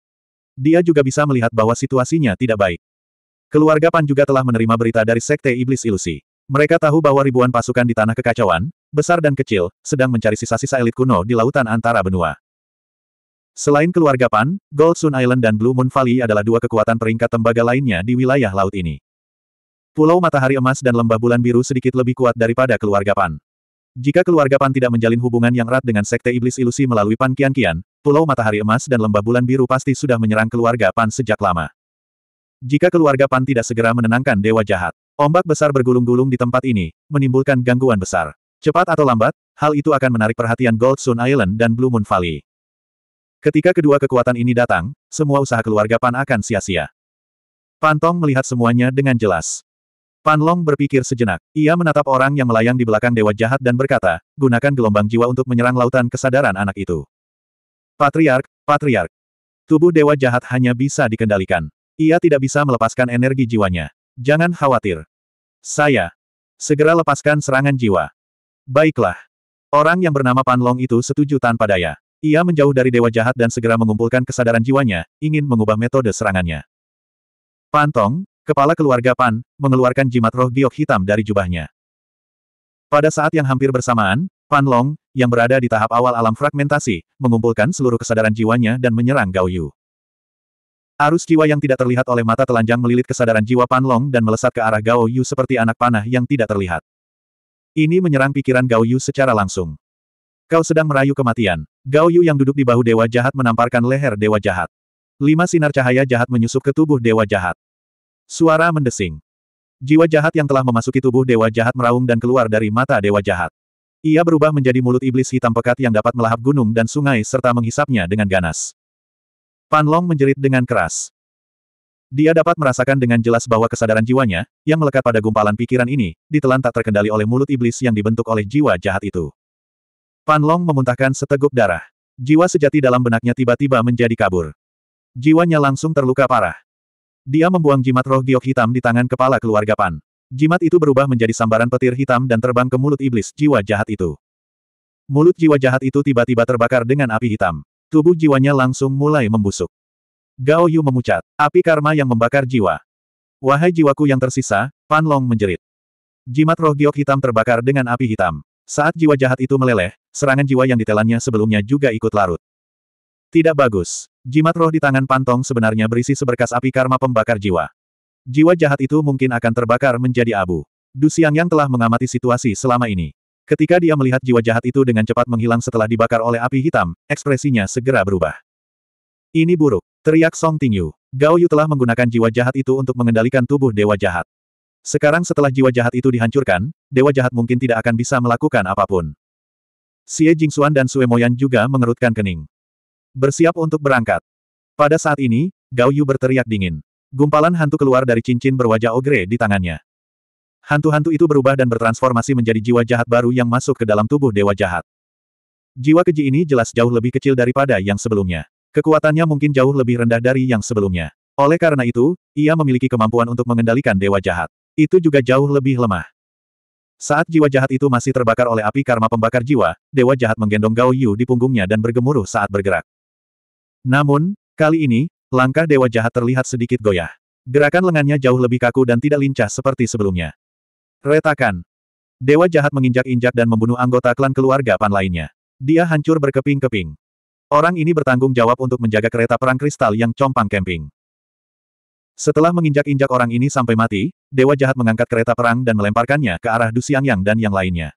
Dia juga bisa melihat bahwa situasinya tidak baik. Keluarga Pan juga telah menerima berita dari Sekte Iblis Ilusi. Mereka tahu bahwa ribuan pasukan di tanah kekacauan, besar dan kecil, sedang mencari sisa-sisa elit kuno di lautan antara benua. Selain keluarga Pan, Gold Sun Island dan Blue Moon Valley adalah dua kekuatan peringkat tembaga lainnya di wilayah laut ini. Pulau Matahari Emas dan Lembah Bulan Biru sedikit lebih kuat daripada keluarga Pan. Jika keluarga Pan tidak menjalin hubungan yang erat dengan Sekte Iblis Ilusi melalui Pan Kian Kian, Pulau Matahari Emas dan Lembah Bulan Biru pasti sudah menyerang keluarga Pan sejak lama. Jika keluarga Pan tidak segera menenangkan Dewa Jahat, ombak besar bergulung-gulung di tempat ini, menimbulkan gangguan besar. Cepat atau lambat, hal itu akan menarik perhatian Gold Sun Island dan Blue Moon Valley. Ketika kedua kekuatan ini datang, semua usaha keluarga Pan akan sia-sia. Pantong melihat semuanya dengan jelas. Pan Long berpikir sejenak. Ia menatap orang yang melayang di belakang dewa jahat dan berkata, gunakan gelombang jiwa untuk menyerang lautan kesadaran anak itu. Patriark, Patriark. Tubuh dewa jahat hanya bisa dikendalikan. Ia tidak bisa melepaskan energi jiwanya. Jangan khawatir. Saya. Segera lepaskan serangan jiwa. Baiklah. Orang yang bernama Pan Long itu setuju tanpa daya. Ia menjauh dari dewa jahat dan segera mengumpulkan kesadaran jiwanya, ingin mengubah metode serangannya. Pantong, Kepala keluarga Pan, mengeluarkan jimat roh giok hitam dari jubahnya. Pada saat yang hampir bersamaan, Pan Long, yang berada di tahap awal alam fragmentasi, mengumpulkan seluruh kesadaran jiwanya dan menyerang Gao Yu. Arus jiwa yang tidak terlihat oleh mata telanjang melilit kesadaran jiwa Pan Long dan melesat ke arah Gao Yu seperti anak panah yang tidak terlihat. Ini menyerang pikiran Gao Yu secara langsung. Kau sedang merayu kematian. Gao Yu yang duduk di bahu Dewa Jahat menamparkan leher Dewa Jahat. Lima sinar cahaya jahat menyusup ke tubuh Dewa Jahat. Suara mendesing. Jiwa jahat yang telah memasuki tubuh dewa jahat meraung dan keluar dari mata dewa jahat. Ia berubah menjadi mulut iblis hitam pekat yang dapat melahap gunung dan sungai serta menghisapnya dengan ganas. Pan Long menjerit dengan keras. Dia dapat merasakan dengan jelas bahwa kesadaran jiwanya, yang melekat pada gumpalan pikiran ini, ditelan tak terkendali oleh mulut iblis yang dibentuk oleh jiwa jahat itu. Pan Long memuntahkan seteguk darah. Jiwa sejati dalam benaknya tiba-tiba menjadi kabur. Jiwanya langsung terluka parah. Dia membuang jimat roh giok hitam di tangan kepala keluarga Pan. Jimat itu berubah menjadi sambaran petir hitam dan terbang ke mulut iblis jiwa jahat itu. Mulut jiwa jahat itu tiba-tiba terbakar dengan api hitam. Tubuh jiwanya langsung mulai membusuk. Gao Yu memucat. Api karma yang membakar jiwa. Wahai jiwaku yang tersisa, Pan Long menjerit. Jimat roh giok hitam terbakar dengan api hitam. Saat jiwa jahat itu meleleh, serangan jiwa yang ditelannya sebelumnya juga ikut larut. Tidak bagus. Jimat roh di tangan Pantong sebenarnya berisi seberkas api karma pembakar jiwa. Jiwa jahat itu mungkin akan terbakar menjadi abu. Du yang telah mengamati situasi selama ini. Ketika dia melihat jiwa jahat itu dengan cepat menghilang setelah dibakar oleh api hitam, ekspresinya segera berubah. Ini buruk, teriak Song Tingyu. Gao Yu telah menggunakan jiwa jahat itu untuk mengendalikan tubuh dewa jahat. Sekarang setelah jiwa jahat itu dihancurkan, dewa jahat mungkin tidak akan bisa melakukan apapun. Xie Jingxuan dan Sue Moyan juga mengerutkan kening. Bersiap untuk berangkat. Pada saat ini, Gao Yu berteriak dingin. Gumpalan hantu keluar dari cincin berwajah ogre di tangannya. Hantu-hantu itu berubah dan bertransformasi menjadi jiwa jahat baru yang masuk ke dalam tubuh dewa jahat. Jiwa keji ini jelas jauh lebih kecil daripada yang sebelumnya. Kekuatannya mungkin jauh lebih rendah dari yang sebelumnya. Oleh karena itu, ia memiliki kemampuan untuk mengendalikan dewa jahat. Itu juga jauh lebih lemah. Saat jiwa jahat itu masih terbakar oleh api karma pembakar jiwa, dewa jahat menggendong Gao Yu di punggungnya dan bergemuruh saat bergerak. Namun, kali ini, langkah dewa jahat terlihat sedikit goyah. Gerakan lengannya jauh lebih kaku dan tidak lincah seperti sebelumnya. Retakan. Dewa jahat menginjak-injak dan membunuh anggota klan keluarga Pan lainnya. Dia hancur berkeping-keping. Orang ini bertanggung jawab untuk menjaga kereta perang kristal yang compang camping. Setelah menginjak-injak orang ini sampai mati, Dewa Jahat mengangkat kereta perang dan melemparkannya ke arah Du Yang dan yang lainnya.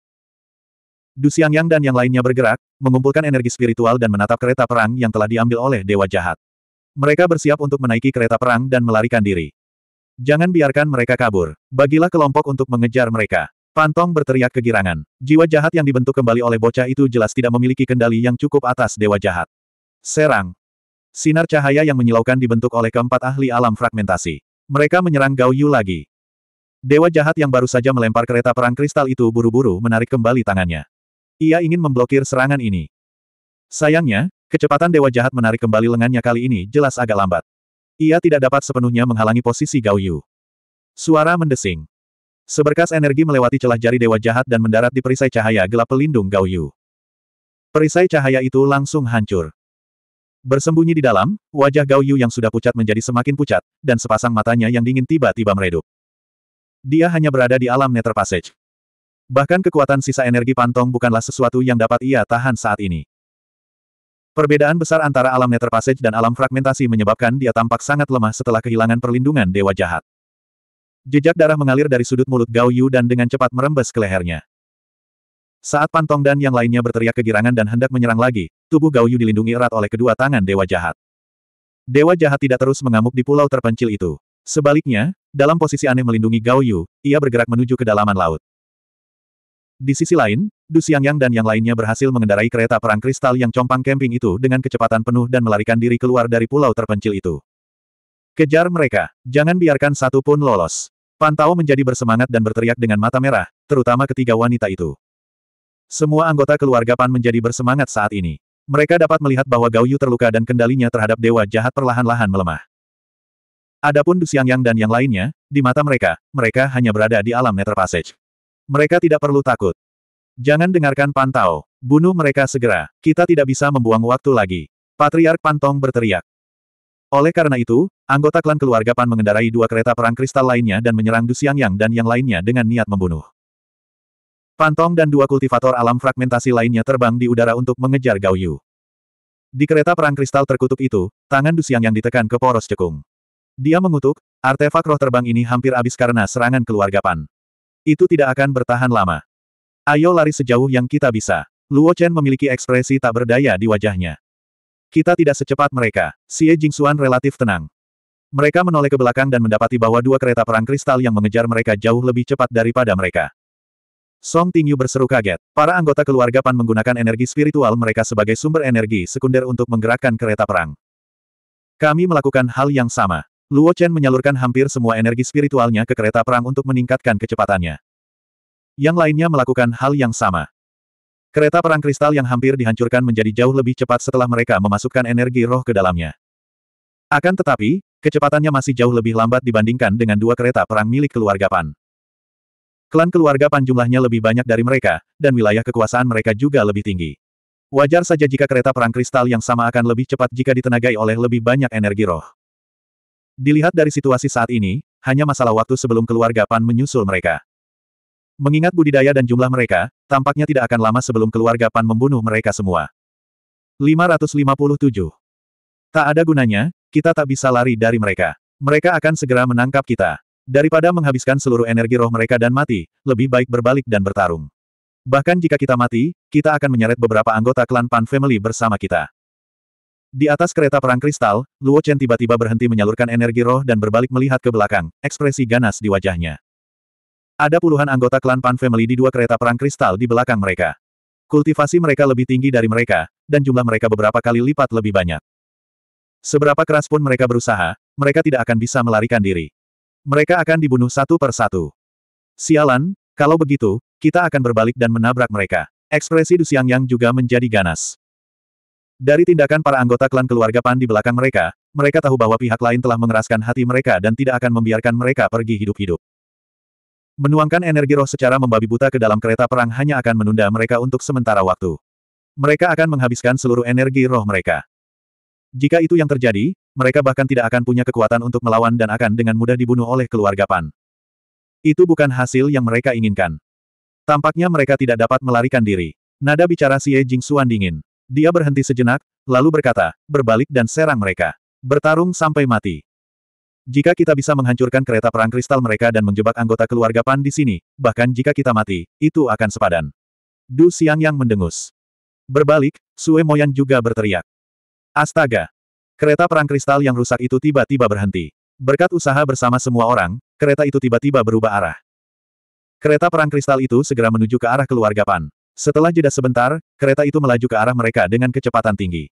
Du Xiangyang dan yang lainnya bergerak, mengumpulkan energi spiritual dan menatap kereta perang yang telah diambil oleh Dewa Jahat. Mereka bersiap untuk menaiki kereta perang dan melarikan diri. Jangan biarkan mereka kabur. Bagilah kelompok untuk mengejar mereka. Pantong berteriak kegirangan. Jiwa jahat yang dibentuk kembali oleh bocah itu jelas tidak memiliki kendali yang cukup atas Dewa Jahat. Serang. Sinar cahaya yang menyilaukan dibentuk oleh keempat ahli alam fragmentasi. Mereka menyerang Gao Yu lagi. Dewa jahat yang baru saja melempar kereta perang kristal itu buru-buru menarik kembali tangannya. Ia ingin memblokir serangan ini. Sayangnya, kecepatan Dewa Jahat menarik kembali lengannya kali ini jelas agak lambat. Ia tidak dapat sepenuhnya menghalangi posisi Gao Yu. Suara mendesing. Seberkas energi melewati celah jari Dewa Jahat dan mendarat di perisai cahaya gelap pelindung Gao Yu. Perisai cahaya itu langsung hancur. Bersembunyi di dalam, wajah Gao Yu yang sudah pucat menjadi semakin pucat, dan sepasang matanya yang dingin tiba-tiba meredup. Dia hanya berada di alam Nether Passage. Bahkan kekuatan sisa energi pantong bukanlah sesuatu yang dapat ia tahan saat ini. Perbedaan besar antara alam Nether Passage dan alam fragmentasi menyebabkan dia tampak sangat lemah setelah kehilangan perlindungan Dewa Jahat. Jejak darah mengalir dari sudut mulut Gao Yu dan dengan cepat merembes ke lehernya. Saat Pantong dan yang lainnya berteriak kegirangan dan hendak menyerang lagi, tubuh Gao Yu dilindungi erat oleh kedua tangan Dewa Jahat. Dewa Jahat tidak terus mengamuk di pulau terpencil itu. Sebaliknya, dalam posisi aneh melindungi Gao Yu, ia bergerak menuju kedalaman laut. Di sisi lain, Du Xiangyang dan yang lainnya berhasil mengendarai kereta perang kristal yang compang camping itu dengan kecepatan penuh dan melarikan diri keluar dari pulau terpencil itu. Kejar mereka, jangan biarkan satu pun lolos. Pantau menjadi bersemangat dan berteriak dengan mata merah, terutama ketiga wanita itu. Semua anggota keluarga Pan menjadi bersemangat saat ini. Mereka dapat melihat bahwa Gao Yu terluka dan kendalinya terhadap dewa jahat perlahan-lahan melemah. Adapun Du Xiangyang dan yang lainnya, di mata mereka, mereka hanya berada di alam Nether Passage. Mereka tidak perlu takut. Jangan dengarkan pantau. Bunuh mereka segera. Kita tidak bisa membuang waktu lagi. Patriark Pantong berteriak. Oleh karena itu, anggota klan keluarga Pan mengendarai dua kereta perang kristal lainnya dan menyerang Dusiang Yang dan yang lainnya dengan niat membunuh. Pantong dan dua kultivator alam fragmentasi lainnya terbang di udara untuk mengejar Gao Yu. Di kereta perang kristal terkutuk itu, tangan Dusiang Yang ditekan ke poros cekung. Dia mengutuk, artefak roh terbang ini hampir habis karena serangan keluarga Pan. Itu tidak akan bertahan lama. Ayo lari sejauh yang kita bisa. Luo Chen memiliki ekspresi tak berdaya di wajahnya. Kita tidak secepat mereka. Xie Jingxuan relatif tenang. Mereka menoleh ke belakang dan mendapati bahwa dua kereta perang kristal yang mengejar mereka jauh lebih cepat daripada mereka. Song Tingyu berseru kaget. Para anggota keluarga Pan menggunakan energi spiritual mereka sebagai sumber energi sekunder untuk menggerakkan kereta perang. Kami melakukan hal yang sama. Luo Chen menyalurkan hampir semua energi spiritualnya ke kereta perang untuk meningkatkan kecepatannya. Yang lainnya melakukan hal yang sama. Kereta perang kristal yang hampir dihancurkan menjadi jauh lebih cepat setelah mereka memasukkan energi roh ke dalamnya. Akan tetapi, kecepatannya masih jauh lebih lambat dibandingkan dengan dua kereta perang milik keluarga Pan. Klan keluarga Pan jumlahnya lebih banyak dari mereka, dan wilayah kekuasaan mereka juga lebih tinggi. Wajar saja jika kereta perang kristal yang sama akan lebih cepat jika ditenagai oleh lebih banyak energi roh. Dilihat dari situasi saat ini, hanya masalah waktu sebelum keluarga Pan menyusul mereka. Mengingat budidaya dan jumlah mereka, tampaknya tidak akan lama sebelum keluarga Pan membunuh mereka semua. 557. Tak ada gunanya, kita tak bisa lari dari mereka. Mereka akan segera menangkap kita. Daripada menghabiskan seluruh energi roh mereka dan mati, lebih baik berbalik dan bertarung. Bahkan jika kita mati, kita akan menyeret beberapa anggota klan Pan Family bersama kita. Di atas kereta perang kristal, Luo Chen tiba-tiba berhenti menyalurkan energi roh dan berbalik melihat ke belakang, ekspresi ganas di wajahnya. Ada puluhan anggota klan Pan Family di dua kereta perang kristal di belakang mereka. Kultivasi mereka lebih tinggi dari mereka, dan jumlah mereka beberapa kali lipat lebih banyak. Seberapa keras pun mereka berusaha, mereka tidak akan bisa melarikan diri. Mereka akan dibunuh satu per satu. Sialan, kalau begitu, kita akan berbalik dan menabrak mereka. Ekspresi Du Xiangyang juga menjadi ganas. Dari tindakan para anggota klan keluarga Pan di belakang mereka, mereka tahu bahwa pihak lain telah mengeraskan hati mereka dan tidak akan membiarkan mereka pergi hidup-hidup. Menuangkan energi roh secara membabi buta ke dalam kereta perang hanya akan menunda mereka untuk sementara waktu. Mereka akan menghabiskan seluruh energi roh mereka. Jika itu yang terjadi, mereka bahkan tidak akan punya kekuatan untuk melawan dan akan dengan mudah dibunuh oleh keluarga Pan. Itu bukan hasil yang mereka inginkan. Tampaknya mereka tidak dapat melarikan diri. Nada bicara Xie suan dingin. Dia berhenti sejenak, lalu berkata, berbalik dan serang mereka. Bertarung sampai mati. Jika kita bisa menghancurkan kereta perang kristal mereka dan menjebak anggota keluarga Pan di sini, bahkan jika kita mati, itu akan sepadan. Du Xiang yang mendengus. Berbalik, Sue Moyan juga berteriak. Astaga! Kereta perang kristal yang rusak itu tiba-tiba berhenti. Berkat usaha bersama semua orang, kereta itu tiba-tiba berubah arah. Kereta perang kristal itu segera menuju ke arah keluarga Pan. Setelah jeda sebentar, kereta itu melaju ke arah mereka dengan kecepatan tinggi.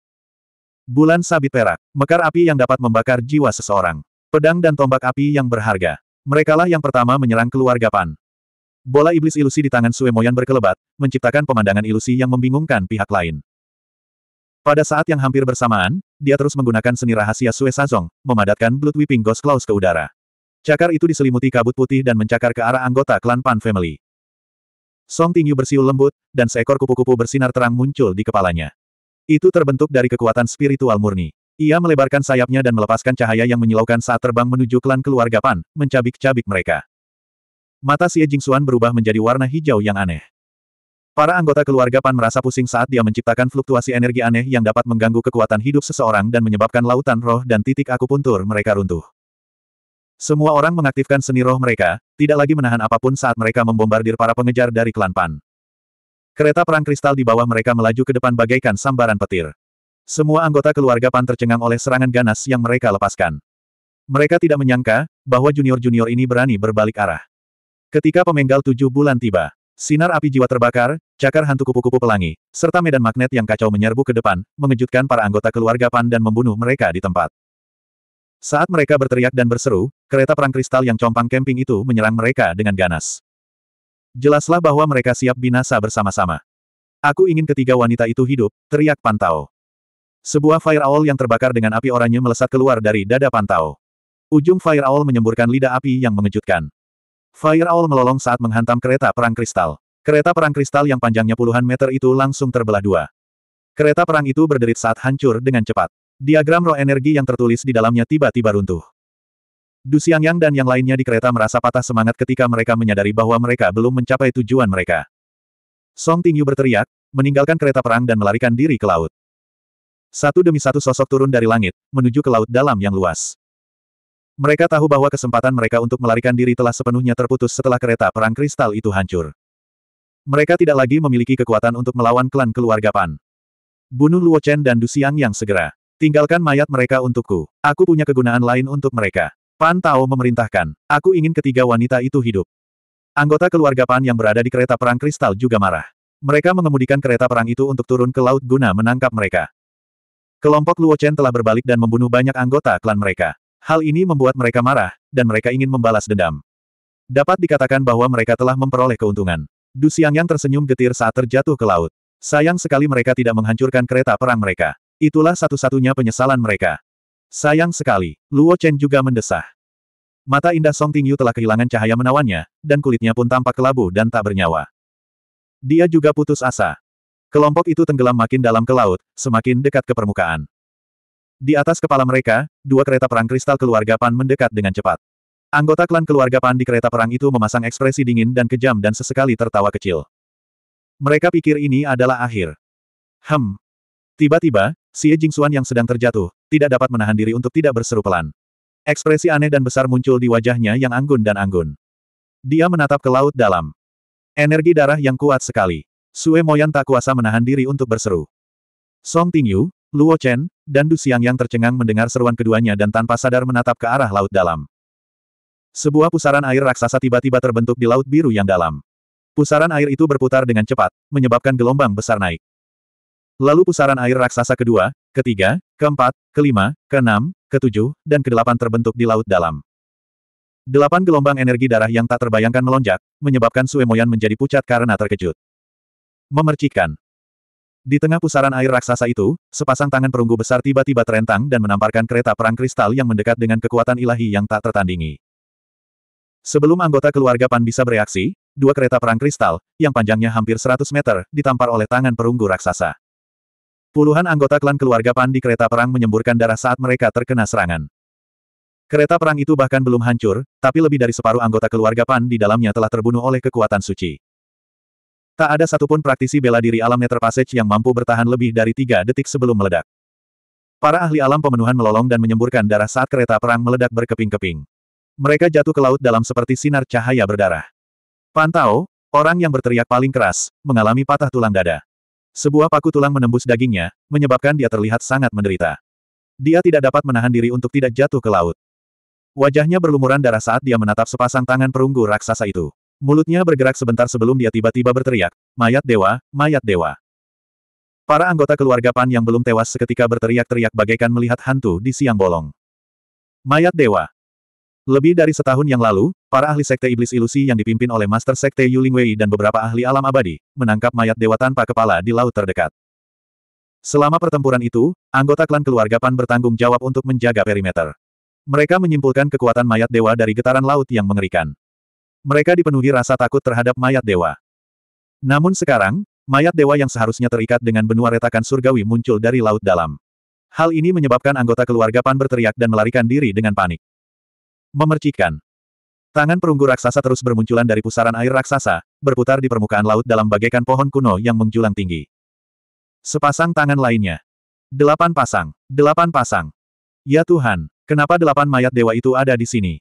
Bulan sabit perak, mekar api yang dapat membakar jiwa seseorang. Pedang dan tombak api yang berharga. Merekalah yang pertama menyerang keluarga Pan. Bola iblis ilusi di tangan Suemoyan berkelebat, menciptakan pemandangan ilusi yang membingungkan pihak lain. Pada saat yang hampir bersamaan, dia terus menggunakan seni rahasia Sue Sazong, memadatkan Blood Whipping Ghost Claws ke udara. Cakar itu diselimuti kabut putih dan mencakar ke arah anggota klan Pan Family. Song Tingyu bersiul lembut, dan seekor kupu-kupu bersinar terang muncul di kepalanya. Itu terbentuk dari kekuatan spiritual murni. Ia melebarkan sayapnya dan melepaskan cahaya yang menyilaukan saat terbang menuju klan keluarga Pan, mencabik-cabik mereka. Mata Xie Jingxuan berubah menjadi warna hijau yang aneh. Para anggota keluarga Pan merasa pusing saat dia menciptakan fluktuasi energi aneh yang dapat mengganggu kekuatan hidup seseorang dan menyebabkan lautan roh dan titik akupuntur mereka runtuh. Semua orang mengaktifkan seni roh mereka, tidak lagi menahan apapun saat mereka membombardir para pengejar dari klan Pan. Kereta perang kristal di bawah mereka melaju ke depan bagaikan sambaran petir. Semua anggota keluarga Pan tercengang oleh serangan ganas yang mereka lepaskan. Mereka tidak menyangka, bahwa junior-junior ini berani berbalik arah. Ketika pemenggal tujuh bulan tiba, sinar api jiwa terbakar, cakar hantu kupu-kupu pelangi, serta medan magnet yang kacau menyerbu ke depan, mengejutkan para anggota keluarga Pan dan membunuh mereka di tempat. Saat mereka berteriak dan berseru, kereta perang kristal yang compang camping itu menyerang mereka dengan ganas. Jelaslah bahwa mereka siap binasa bersama-sama. Aku ingin ketiga wanita itu hidup, teriak Pantau. Sebuah owl yang terbakar dengan api oranye melesat keluar dari dada Pantau. Ujung owl menyemburkan lidah api yang mengejutkan. owl melolong saat menghantam kereta perang kristal. Kereta perang kristal yang panjangnya puluhan meter itu langsung terbelah dua. Kereta perang itu berderit saat hancur dengan cepat. Diagram roh energi yang tertulis di dalamnya tiba-tiba runtuh. Du Xiangyang dan yang lainnya di kereta merasa patah semangat ketika mereka menyadari bahwa mereka belum mencapai tujuan mereka. Song Tingyu berteriak, meninggalkan kereta perang dan melarikan diri ke laut. Satu demi satu sosok turun dari langit, menuju ke laut dalam yang luas. Mereka tahu bahwa kesempatan mereka untuk melarikan diri telah sepenuhnya terputus setelah kereta perang kristal itu hancur. Mereka tidak lagi memiliki kekuatan untuk melawan klan keluarga Pan. Bunuh Luo Chen dan Du Xiangyang segera. Tinggalkan mayat mereka untukku. Aku punya kegunaan lain untuk mereka. Pan Tao memerintahkan. Aku ingin ketiga wanita itu hidup. Anggota keluarga Pan yang berada di kereta perang kristal juga marah. Mereka mengemudikan kereta perang itu untuk turun ke laut guna menangkap mereka. Kelompok Luo Chen telah berbalik dan membunuh banyak anggota klan mereka. Hal ini membuat mereka marah, dan mereka ingin membalas dendam. Dapat dikatakan bahwa mereka telah memperoleh keuntungan. Du yang tersenyum getir saat terjatuh ke laut. Sayang sekali mereka tidak menghancurkan kereta perang mereka. Itulah satu-satunya penyesalan mereka. Sayang sekali, Luo Chen juga mendesah. Mata indah Song Tingyu telah kehilangan cahaya menawannya, dan kulitnya pun tampak kelabu dan tak bernyawa. Dia juga putus asa. Kelompok itu tenggelam makin dalam ke laut, semakin dekat ke permukaan. Di atas kepala mereka, dua kereta perang kristal keluarga Pan mendekat dengan cepat. Anggota klan keluarga Pan di kereta perang itu memasang ekspresi dingin dan kejam dan sesekali tertawa kecil. Mereka pikir ini adalah akhir. Hem. Tiba-tiba, Xie Jingxuan yang sedang terjatuh, tidak dapat menahan diri untuk tidak berseru pelan. Ekspresi aneh dan besar muncul di wajahnya yang anggun dan anggun. Dia menatap ke laut dalam. Energi darah yang kuat sekali. Sue Moyan tak kuasa menahan diri untuk berseru. Song Tingyu, Luo Chen, dan Du Xiang yang tercengang mendengar seruan keduanya dan tanpa sadar menatap ke arah laut dalam. Sebuah pusaran air raksasa tiba-tiba terbentuk di laut biru yang dalam. Pusaran air itu berputar dengan cepat, menyebabkan gelombang besar naik. Lalu pusaran air raksasa kedua, ketiga, keempat, kelima, keenam, ketujuh, dan kedelapan terbentuk di laut dalam. Delapan gelombang energi darah yang tak terbayangkan melonjak, menyebabkan Suemoyan menjadi pucat karena terkejut. Memercikan. Di tengah pusaran air raksasa itu, sepasang tangan perunggu besar tiba-tiba terentang dan menamparkan kereta perang kristal yang mendekat dengan kekuatan ilahi yang tak tertandingi. Sebelum anggota keluarga Pan bisa bereaksi, dua kereta perang kristal, yang panjangnya hampir 100 meter, ditampar oleh tangan perunggu raksasa. Puluhan anggota klan keluarga Pan di kereta perang menyemburkan darah saat mereka terkena serangan. Kereta perang itu bahkan belum hancur, tapi lebih dari separuh anggota keluarga Pan di dalamnya telah terbunuh oleh kekuatan suci. Tak ada satupun praktisi bela diri alam Nether Passage yang mampu bertahan lebih dari tiga detik sebelum meledak. Para ahli alam pemenuhan melolong dan menyemburkan darah saat kereta perang meledak berkeping-keping. Mereka jatuh ke laut dalam seperti sinar cahaya berdarah. Pantau, orang yang berteriak paling keras, mengalami patah tulang dada. Sebuah paku tulang menembus dagingnya, menyebabkan dia terlihat sangat menderita. Dia tidak dapat menahan diri untuk tidak jatuh ke laut. Wajahnya berlumuran darah saat dia menatap sepasang tangan perunggu raksasa itu. Mulutnya bergerak sebentar sebelum dia tiba-tiba berteriak, mayat dewa, mayat dewa. Para anggota keluarga Pan yang belum tewas seketika berteriak-teriak bagaikan melihat hantu di siang bolong. Mayat dewa, lebih dari setahun yang lalu, para ahli Sekte Iblis Ilusi yang dipimpin oleh Master Sekte Yuling Wei dan beberapa ahli alam abadi, menangkap mayat dewa tanpa kepala di laut terdekat. Selama pertempuran itu, anggota klan keluarga Pan bertanggung jawab untuk menjaga perimeter. Mereka menyimpulkan kekuatan mayat dewa dari getaran laut yang mengerikan. Mereka dipenuhi rasa takut terhadap mayat dewa. Namun sekarang, mayat dewa yang seharusnya terikat dengan benua retakan surgawi muncul dari laut dalam. Hal ini menyebabkan anggota keluarga Pan berteriak dan melarikan diri dengan panik. Memercikan. Tangan perunggu raksasa terus bermunculan dari pusaran air raksasa, berputar di permukaan laut dalam bagaikan pohon kuno yang menjulang tinggi. Sepasang tangan lainnya. Delapan pasang. Delapan pasang. Ya Tuhan, kenapa delapan mayat dewa itu ada di sini?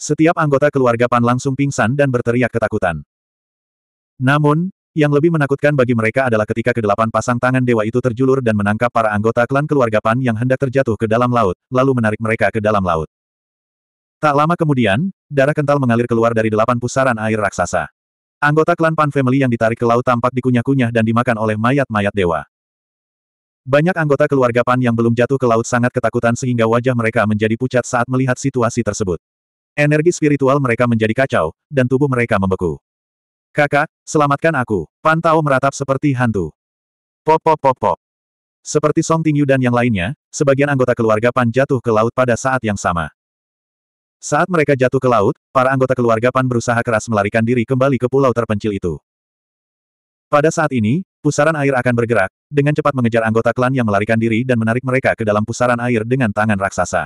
Setiap anggota keluarga Pan langsung pingsan dan berteriak ketakutan. Namun, yang lebih menakutkan bagi mereka adalah ketika kedelapan pasang tangan dewa itu terjulur dan menangkap para anggota klan keluarga Pan yang hendak terjatuh ke dalam laut, lalu menarik mereka ke dalam laut. Tak lama kemudian, darah kental mengalir keluar dari delapan pusaran air raksasa. Anggota klan Pan Family yang ditarik ke laut tampak dikunyah-kunyah dan dimakan oleh mayat-mayat dewa. Banyak anggota keluarga Pan yang belum jatuh ke laut sangat ketakutan sehingga wajah mereka menjadi pucat saat melihat situasi tersebut. Energi spiritual mereka menjadi kacau, dan tubuh mereka membeku. Kakak, selamatkan aku. Pan Tao meratap seperti hantu. Pop pop pop pop. Seperti Song Tingyu dan yang lainnya, sebagian anggota keluarga Pan jatuh ke laut pada saat yang sama. Saat mereka jatuh ke laut, para anggota keluarga Pan berusaha keras melarikan diri kembali ke pulau terpencil itu. Pada saat ini, pusaran air akan bergerak, dengan cepat mengejar anggota klan yang melarikan diri dan menarik mereka ke dalam pusaran air dengan tangan raksasa.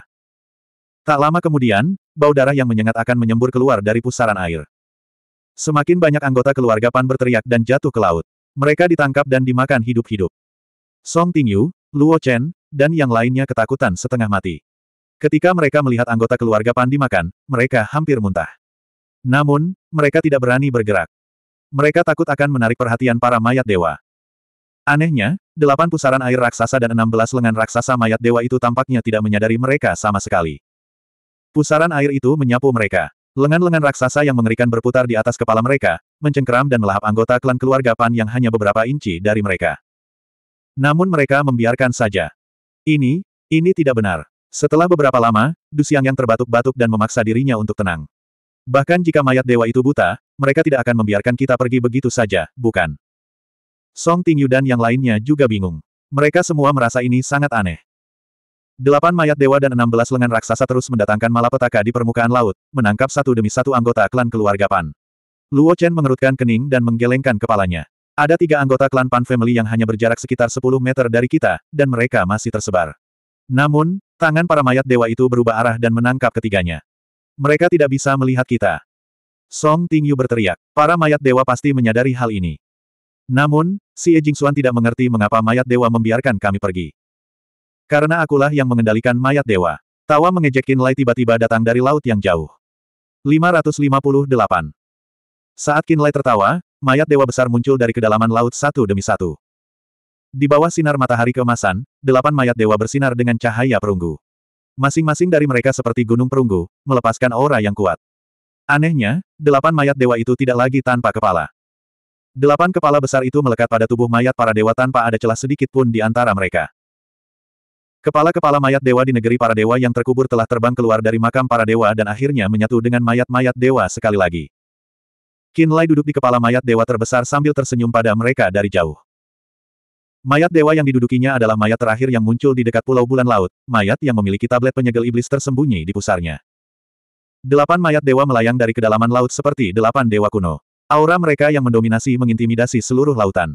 Tak lama kemudian, bau darah yang menyengat akan menyembur keluar dari pusaran air. Semakin banyak anggota keluarga Pan berteriak dan jatuh ke laut. Mereka ditangkap dan dimakan hidup hidup Song Tingyu, Luo Chen, dan yang lainnya ketakutan setengah mati. Ketika mereka melihat anggota keluarga Pandi makan, mereka hampir muntah. Namun, mereka tidak berani bergerak. Mereka takut akan menarik perhatian para mayat dewa. Anehnya, delapan pusaran air raksasa dan enam belas lengan raksasa mayat dewa itu tampaknya tidak menyadari mereka sama sekali. Pusaran air itu menyapu mereka. Lengan-lengan raksasa yang mengerikan berputar di atas kepala mereka, mencengkeram dan melahap anggota klan keluarga Pan yang hanya beberapa inci dari mereka. Namun mereka membiarkan saja. Ini, ini tidak benar. Setelah beberapa lama, Dusiang yang terbatuk-batuk dan memaksa dirinya untuk tenang. Bahkan jika mayat dewa itu buta, mereka tidak akan membiarkan kita pergi begitu saja, bukan? Song Tingyu dan yang lainnya juga bingung. Mereka semua merasa ini sangat aneh. Delapan mayat dewa dan enam belas lengan raksasa terus mendatangkan malapetaka di permukaan laut, menangkap satu demi satu anggota klan keluarga Pan. Luo Chen mengerutkan kening dan menggelengkan kepalanya. Ada tiga anggota klan Pan Family yang hanya berjarak sekitar sepuluh meter dari kita, dan mereka masih tersebar. Namun, Tangan para mayat dewa itu berubah arah dan menangkap ketiganya. Mereka tidak bisa melihat kita. Song Tingyu berteriak. Para mayat dewa pasti menyadari hal ini. Namun, si Ejing Jingxuan tidak mengerti mengapa mayat dewa membiarkan kami pergi. Karena akulah yang mengendalikan mayat dewa. Tawa mengejekin Lai tiba-tiba datang dari laut yang jauh. 558. Saat Lai tertawa, mayat dewa besar muncul dari kedalaman laut satu demi satu. Di bawah sinar matahari keemasan, delapan mayat dewa bersinar dengan cahaya perunggu. Masing-masing dari mereka seperti gunung perunggu, melepaskan aura yang kuat. Anehnya, delapan mayat dewa itu tidak lagi tanpa kepala. Delapan kepala besar itu melekat pada tubuh mayat para dewa tanpa ada celah sedikit pun di antara mereka. Kepala-kepala mayat dewa di negeri para dewa yang terkubur telah terbang keluar dari makam para dewa dan akhirnya menyatu dengan mayat-mayat dewa sekali lagi. Kinlay duduk di kepala mayat dewa terbesar sambil tersenyum pada mereka dari jauh. Mayat dewa yang didudukinya adalah mayat terakhir yang muncul di dekat Pulau Bulan Laut, mayat yang memiliki tablet penyegel iblis tersembunyi di pusarnya. Delapan mayat dewa melayang dari kedalaman laut seperti delapan dewa kuno. Aura mereka yang mendominasi mengintimidasi seluruh lautan.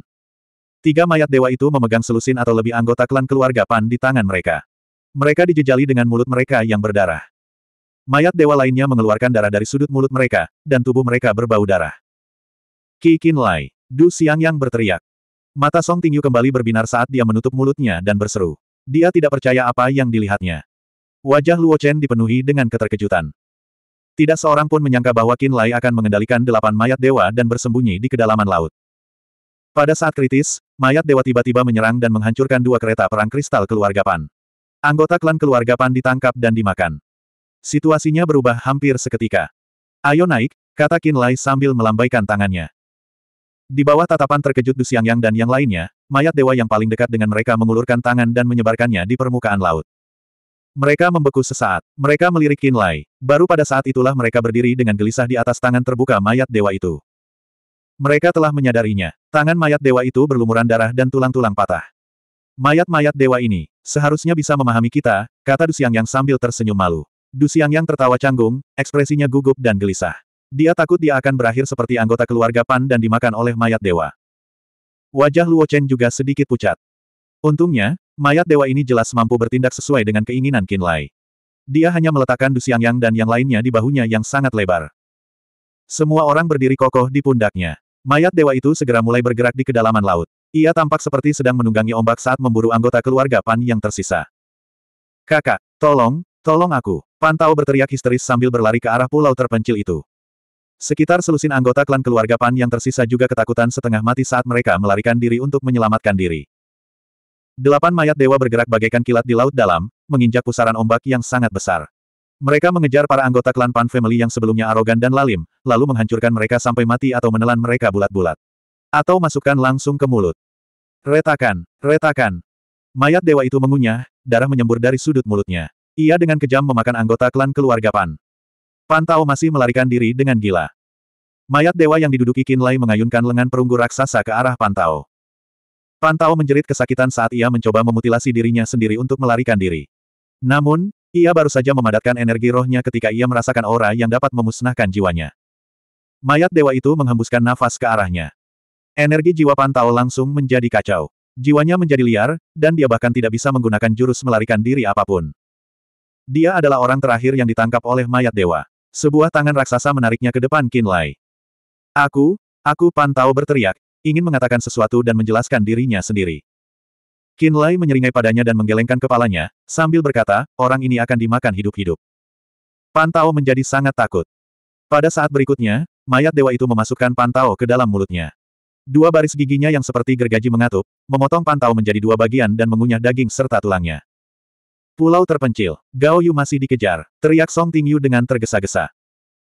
Tiga mayat dewa itu memegang selusin atau lebih anggota klan keluarga Pan di tangan mereka. Mereka dijejali dengan mulut mereka yang berdarah. Mayat dewa lainnya mengeluarkan darah dari sudut mulut mereka, dan tubuh mereka berbau darah. Ki Kin Lai, Du Siang yang berteriak. Mata Song Tingyu kembali berbinar saat dia menutup mulutnya dan berseru. Dia tidak percaya apa yang dilihatnya. Wajah Luo Chen dipenuhi dengan keterkejutan. Tidak seorang pun menyangka bahwa Qin Lai akan mengendalikan delapan mayat dewa dan bersembunyi di kedalaman laut. Pada saat kritis, mayat dewa tiba-tiba menyerang dan menghancurkan dua kereta perang kristal keluarga Pan. Anggota klan keluarga Pan ditangkap dan dimakan. Situasinya berubah hampir seketika. Ayo naik, kata Qin Lai sambil melambaikan tangannya. Di bawah tatapan terkejut Du Xiangyang dan yang lainnya, mayat dewa yang paling dekat dengan mereka mengulurkan tangan dan menyebarkannya di permukaan laut. Mereka membeku sesaat. Mereka melirik Qin Lai. Baru pada saat itulah mereka berdiri dengan gelisah di atas tangan terbuka mayat dewa itu. Mereka telah menyadarinya. Tangan mayat dewa itu berlumuran darah dan tulang-tulang patah. Mayat-mayat dewa ini, seharusnya bisa memahami kita, kata Du Xiangyang sambil tersenyum malu. Du Xiangyang tertawa canggung, ekspresinya gugup dan gelisah. Dia takut dia akan berakhir seperti anggota keluarga Pan dan dimakan oleh mayat dewa. Wajah Luo Chen juga sedikit pucat. Untungnya, mayat dewa ini jelas mampu bertindak sesuai dengan keinginan Qin Lai. Dia hanya meletakkan Du Yang dan yang lainnya di bahunya yang sangat lebar. Semua orang berdiri kokoh di pundaknya. Mayat dewa itu segera mulai bergerak di kedalaman laut. Ia tampak seperti sedang menunggangi ombak saat memburu anggota keluarga Pan yang tersisa. Kakak, tolong, tolong aku. Pantau berteriak histeris sambil berlari ke arah pulau terpencil itu. Sekitar selusin anggota klan keluarga Pan yang tersisa juga ketakutan setengah mati saat mereka melarikan diri untuk menyelamatkan diri. Delapan mayat dewa bergerak bagaikan kilat di laut dalam, menginjak pusaran ombak yang sangat besar. Mereka mengejar para anggota klan Pan Family yang sebelumnya arogan dan lalim, lalu menghancurkan mereka sampai mati atau menelan mereka bulat-bulat. Atau masukkan langsung ke mulut. Retakan, retakan. Mayat dewa itu mengunyah, darah menyembur dari sudut mulutnya. Ia dengan kejam memakan anggota klan keluarga Pan. Pantau masih melarikan diri dengan gila. Mayat dewa yang diduduki Kinlay mengayunkan lengan perunggu raksasa ke arah Pantau. Pantau menjerit kesakitan saat ia mencoba memutilasi dirinya sendiri untuk melarikan diri. Namun, ia baru saja memadatkan energi rohnya ketika ia merasakan aura yang dapat memusnahkan jiwanya. Mayat dewa itu menghembuskan nafas ke arahnya. Energi jiwa Pantau langsung menjadi kacau. Jiwanya menjadi liar, dan dia bahkan tidak bisa menggunakan jurus melarikan diri apapun. Dia adalah orang terakhir yang ditangkap oleh mayat dewa. Sebuah tangan raksasa menariknya ke depan Kinlay. Aku, aku pantau berteriak, ingin mengatakan sesuatu dan menjelaskan dirinya sendiri. Kinlay menyeringai padanya dan menggelengkan kepalanya, sambil berkata, orang ini akan dimakan hidup-hidup. Pantau menjadi sangat takut. Pada saat berikutnya, mayat dewa itu memasukkan pantau ke dalam mulutnya. Dua baris giginya yang seperti gergaji mengatup, memotong pantau menjadi dua bagian dan mengunyah daging serta tulangnya. Pulau terpencil. Gao Yu masih dikejar, teriak Song Ting Yu dengan tergesa-gesa.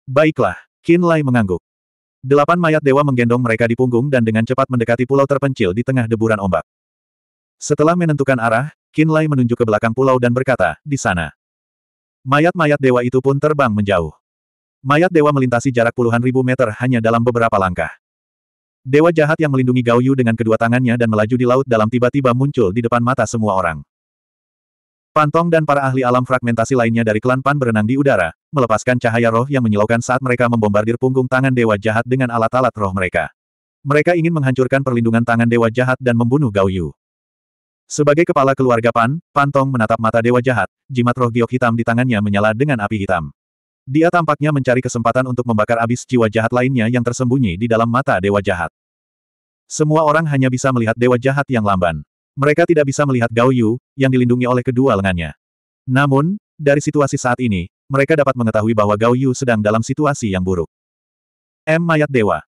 Baiklah, Qin Lai mengangguk. Delapan mayat dewa menggendong mereka di punggung dan dengan cepat mendekati pulau terpencil di tengah deburan ombak. Setelah menentukan arah, Qin Lai menunjuk ke belakang pulau dan berkata, di sana. Mayat-mayat dewa itu pun terbang menjauh. Mayat dewa melintasi jarak puluhan ribu meter hanya dalam beberapa langkah. Dewa jahat yang melindungi Gao Yu dengan kedua tangannya dan melaju di laut dalam tiba-tiba muncul di depan mata semua orang. Pantong dan para ahli alam fragmentasi lainnya dari klan Pan berenang di udara, melepaskan cahaya roh yang menyilaukan saat mereka membombardir punggung tangan dewa jahat dengan alat-alat roh mereka. Mereka ingin menghancurkan perlindungan tangan dewa jahat dan membunuh Gao Yu. Sebagai kepala keluarga Pan, Pantong menatap mata dewa jahat, jimat roh giok hitam di tangannya menyala dengan api hitam. Dia tampaknya mencari kesempatan untuk membakar abis jiwa jahat lainnya yang tersembunyi di dalam mata dewa jahat. Semua orang hanya bisa melihat dewa jahat yang lamban. Mereka tidak bisa melihat Gao Yu, yang dilindungi oleh kedua lengannya. Namun, dari situasi saat ini, mereka dapat mengetahui bahwa Gao Yu sedang dalam situasi yang buruk. M. Mayat Dewa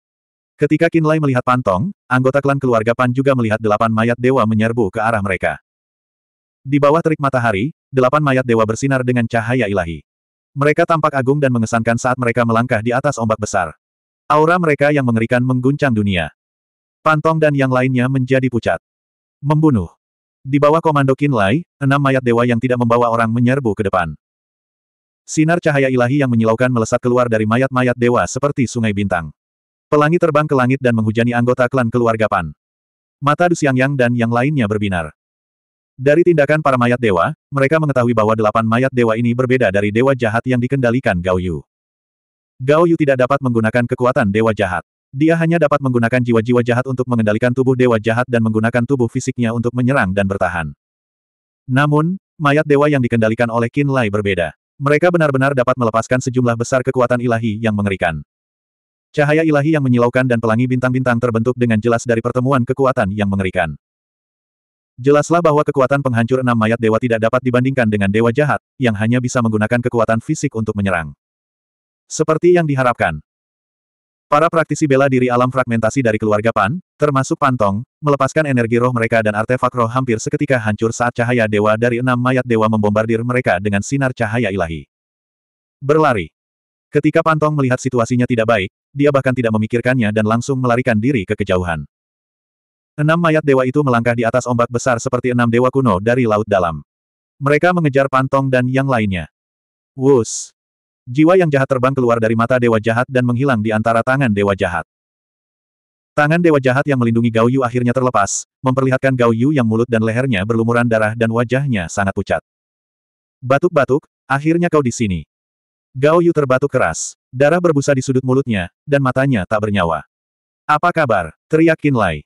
Ketika Qin Lai melihat Pantong, anggota klan keluarga Pan juga melihat delapan mayat dewa menyerbu ke arah mereka. Di bawah terik matahari, delapan mayat dewa bersinar dengan cahaya ilahi. Mereka tampak agung dan mengesankan saat mereka melangkah di atas ombak besar. Aura mereka yang mengerikan mengguncang dunia. Pantong dan yang lainnya menjadi pucat. Membunuh. Di bawah komando Kinlai, enam mayat dewa yang tidak membawa orang menyerbu ke depan. Sinar cahaya ilahi yang menyilaukan melesat keluar dari mayat-mayat dewa seperti sungai bintang. Pelangi terbang ke langit dan menghujani anggota klan keluarga Pan. Mata Siang Yang dan yang lainnya berbinar. Dari tindakan para mayat dewa, mereka mengetahui bahwa delapan mayat dewa ini berbeda dari dewa jahat yang dikendalikan Gao Yu. Gao Yu tidak dapat menggunakan kekuatan dewa jahat. Dia hanya dapat menggunakan jiwa-jiwa jahat untuk mengendalikan tubuh dewa jahat dan menggunakan tubuh fisiknya untuk menyerang dan bertahan. Namun, mayat dewa yang dikendalikan oleh Qin Lai berbeda. Mereka benar-benar dapat melepaskan sejumlah besar kekuatan ilahi yang mengerikan. Cahaya ilahi yang menyilaukan dan pelangi bintang-bintang terbentuk dengan jelas dari pertemuan kekuatan yang mengerikan. Jelaslah bahwa kekuatan penghancur enam mayat dewa tidak dapat dibandingkan dengan dewa jahat, yang hanya bisa menggunakan kekuatan fisik untuk menyerang. Seperti yang diharapkan, Para praktisi bela diri alam fragmentasi dari keluarga Pan, termasuk Pantong, melepaskan energi roh mereka dan artefak roh hampir seketika hancur saat cahaya dewa dari enam mayat dewa membombardir mereka dengan sinar cahaya ilahi. Berlari. Ketika Pantong melihat situasinya tidak baik, dia bahkan tidak memikirkannya dan langsung melarikan diri ke kejauhan. Enam mayat dewa itu melangkah di atas ombak besar seperti enam dewa kuno dari laut dalam. Mereka mengejar Pantong dan yang lainnya. Wus! Jiwa yang jahat terbang keluar dari mata Dewa Jahat dan menghilang di antara tangan Dewa Jahat. Tangan Dewa Jahat yang melindungi Gao Yu akhirnya terlepas, memperlihatkan Gao Yu yang mulut dan lehernya berlumuran darah dan wajahnya sangat pucat. Batuk-batuk, akhirnya kau di sini. Gao Yu terbatuk keras, darah berbusa di sudut mulutnya, dan matanya tak bernyawa. Apa kabar? Teriak Qin Lai.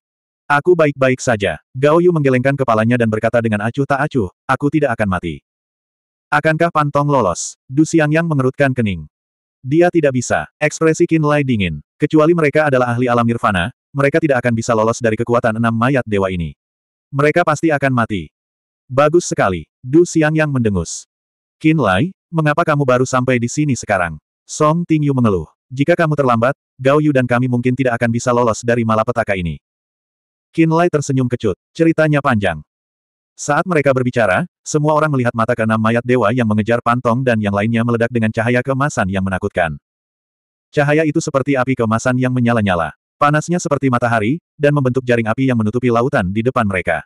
Aku baik-baik saja. Gao Yu menggelengkan kepalanya dan berkata dengan acuh tak acuh, aku tidak akan mati. Akankah Pantong lolos? Du Yang mengerutkan kening. Dia tidak bisa. Ekspresi Qin Lai dingin. Kecuali mereka adalah ahli alam nirvana, mereka tidak akan bisa lolos dari kekuatan enam mayat dewa ini. Mereka pasti akan mati. Bagus sekali. Du Yang mendengus. Qin Lai, mengapa kamu baru sampai di sini sekarang? Song Tingyu mengeluh. Jika kamu terlambat, Gao Yu dan kami mungkin tidak akan bisa lolos dari malapetaka ini. Qin Lai tersenyum kecut. Ceritanya panjang. Saat mereka berbicara, semua orang melihat mata keenam mayat dewa yang mengejar pantong dan yang lainnya meledak dengan cahaya kemasan yang menakutkan. Cahaya itu seperti api kemasan yang menyala-nyala. Panasnya seperti matahari, dan membentuk jaring api yang menutupi lautan di depan mereka.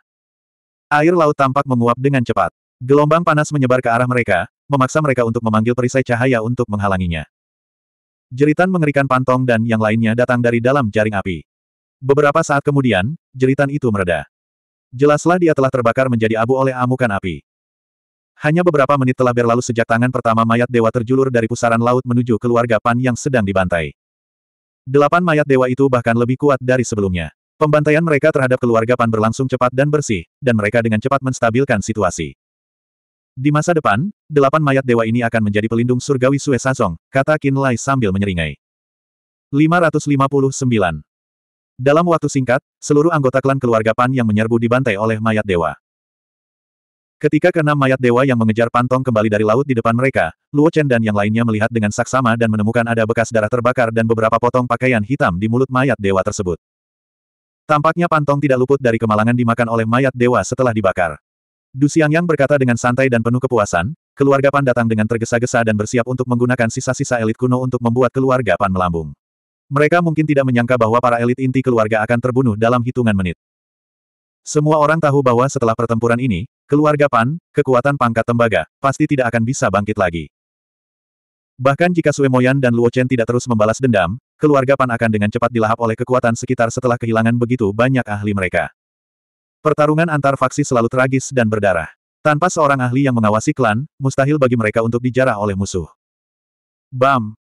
Air laut tampak menguap dengan cepat. Gelombang panas menyebar ke arah mereka, memaksa mereka untuk memanggil perisai cahaya untuk menghalanginya. Jeritan mengerikan pantong dan yang lainnya datang dari dalam jaring api. Beberapa saat kemudian, jeritan itu mereda. Jelaslah dia telah terbakar menjadi abu oleh amukan api. Hanya beberapa menit telah berlalu sejak tangan pertama mayat dewa terjulur dari pusaran laut menuju keluarga Pan yang sedang dibantai. Delapan mayat dewa itu bahkan lebih kuat dari sebelumnya. Pembantaian mereka terhadap keluarga Pan berlangsung cepat dan bersih, dan mereka dengan cepat menstabilkan situasi. Di masa depan, delapan mayat dewa ini akan menjadi pelindung surgawi Sue Sazong, kata Qin Lai sambil menyeringai. 559. Dalam waktu singkat, seluruh anggota klan keluarga Pan yang menyerbu dibantai oleh mayat dewa. Ketika keenam mayat dewa yang mengejar Pantong kembali dari laut di depan mereka, Luo Chen dan yang lainnya melihat dengan saksama dan menemukan ada bekas darah terbakar dan beberapa potong pakaian hitam di mulut mayat dewa tersebut. Tampaknya Pantong tidak luput dari kemalangan dimakan oleh mayat dewa setelah dibakar. Du yang berkata dengan santai dan penuh kepuasan, keluarga Pan datang dengan tergesa-gesa dan bersiap untuk menggunakan sisa-sisa elit kuno untuk membuat keluarga Pan melambung. Mereka mungkin tidak menyangka bahwa para elit inti keluarga akan terbunuh dalam hitungan menit. Semua orang tahu bahwa setelah pertempuran ini, keluarga Pan, kekuatan pangkat tembaga, pasti tidak akan bisa bangkit lagi. Bahkan jika Sue Moyan dan Luo Chen tidak terus membalas dendam, keluarga Pan akan dengan cepat dilahap oleh kekuatan sekitar setelah kehilangan begitu banyak ahli mereka. Pertarungan antar faksi selalu tragis dan berdarah. Tanpa seorang ahli yang mengawasi klan, mustahil bagi mereka untuk dijarah oleh musuh. Bam!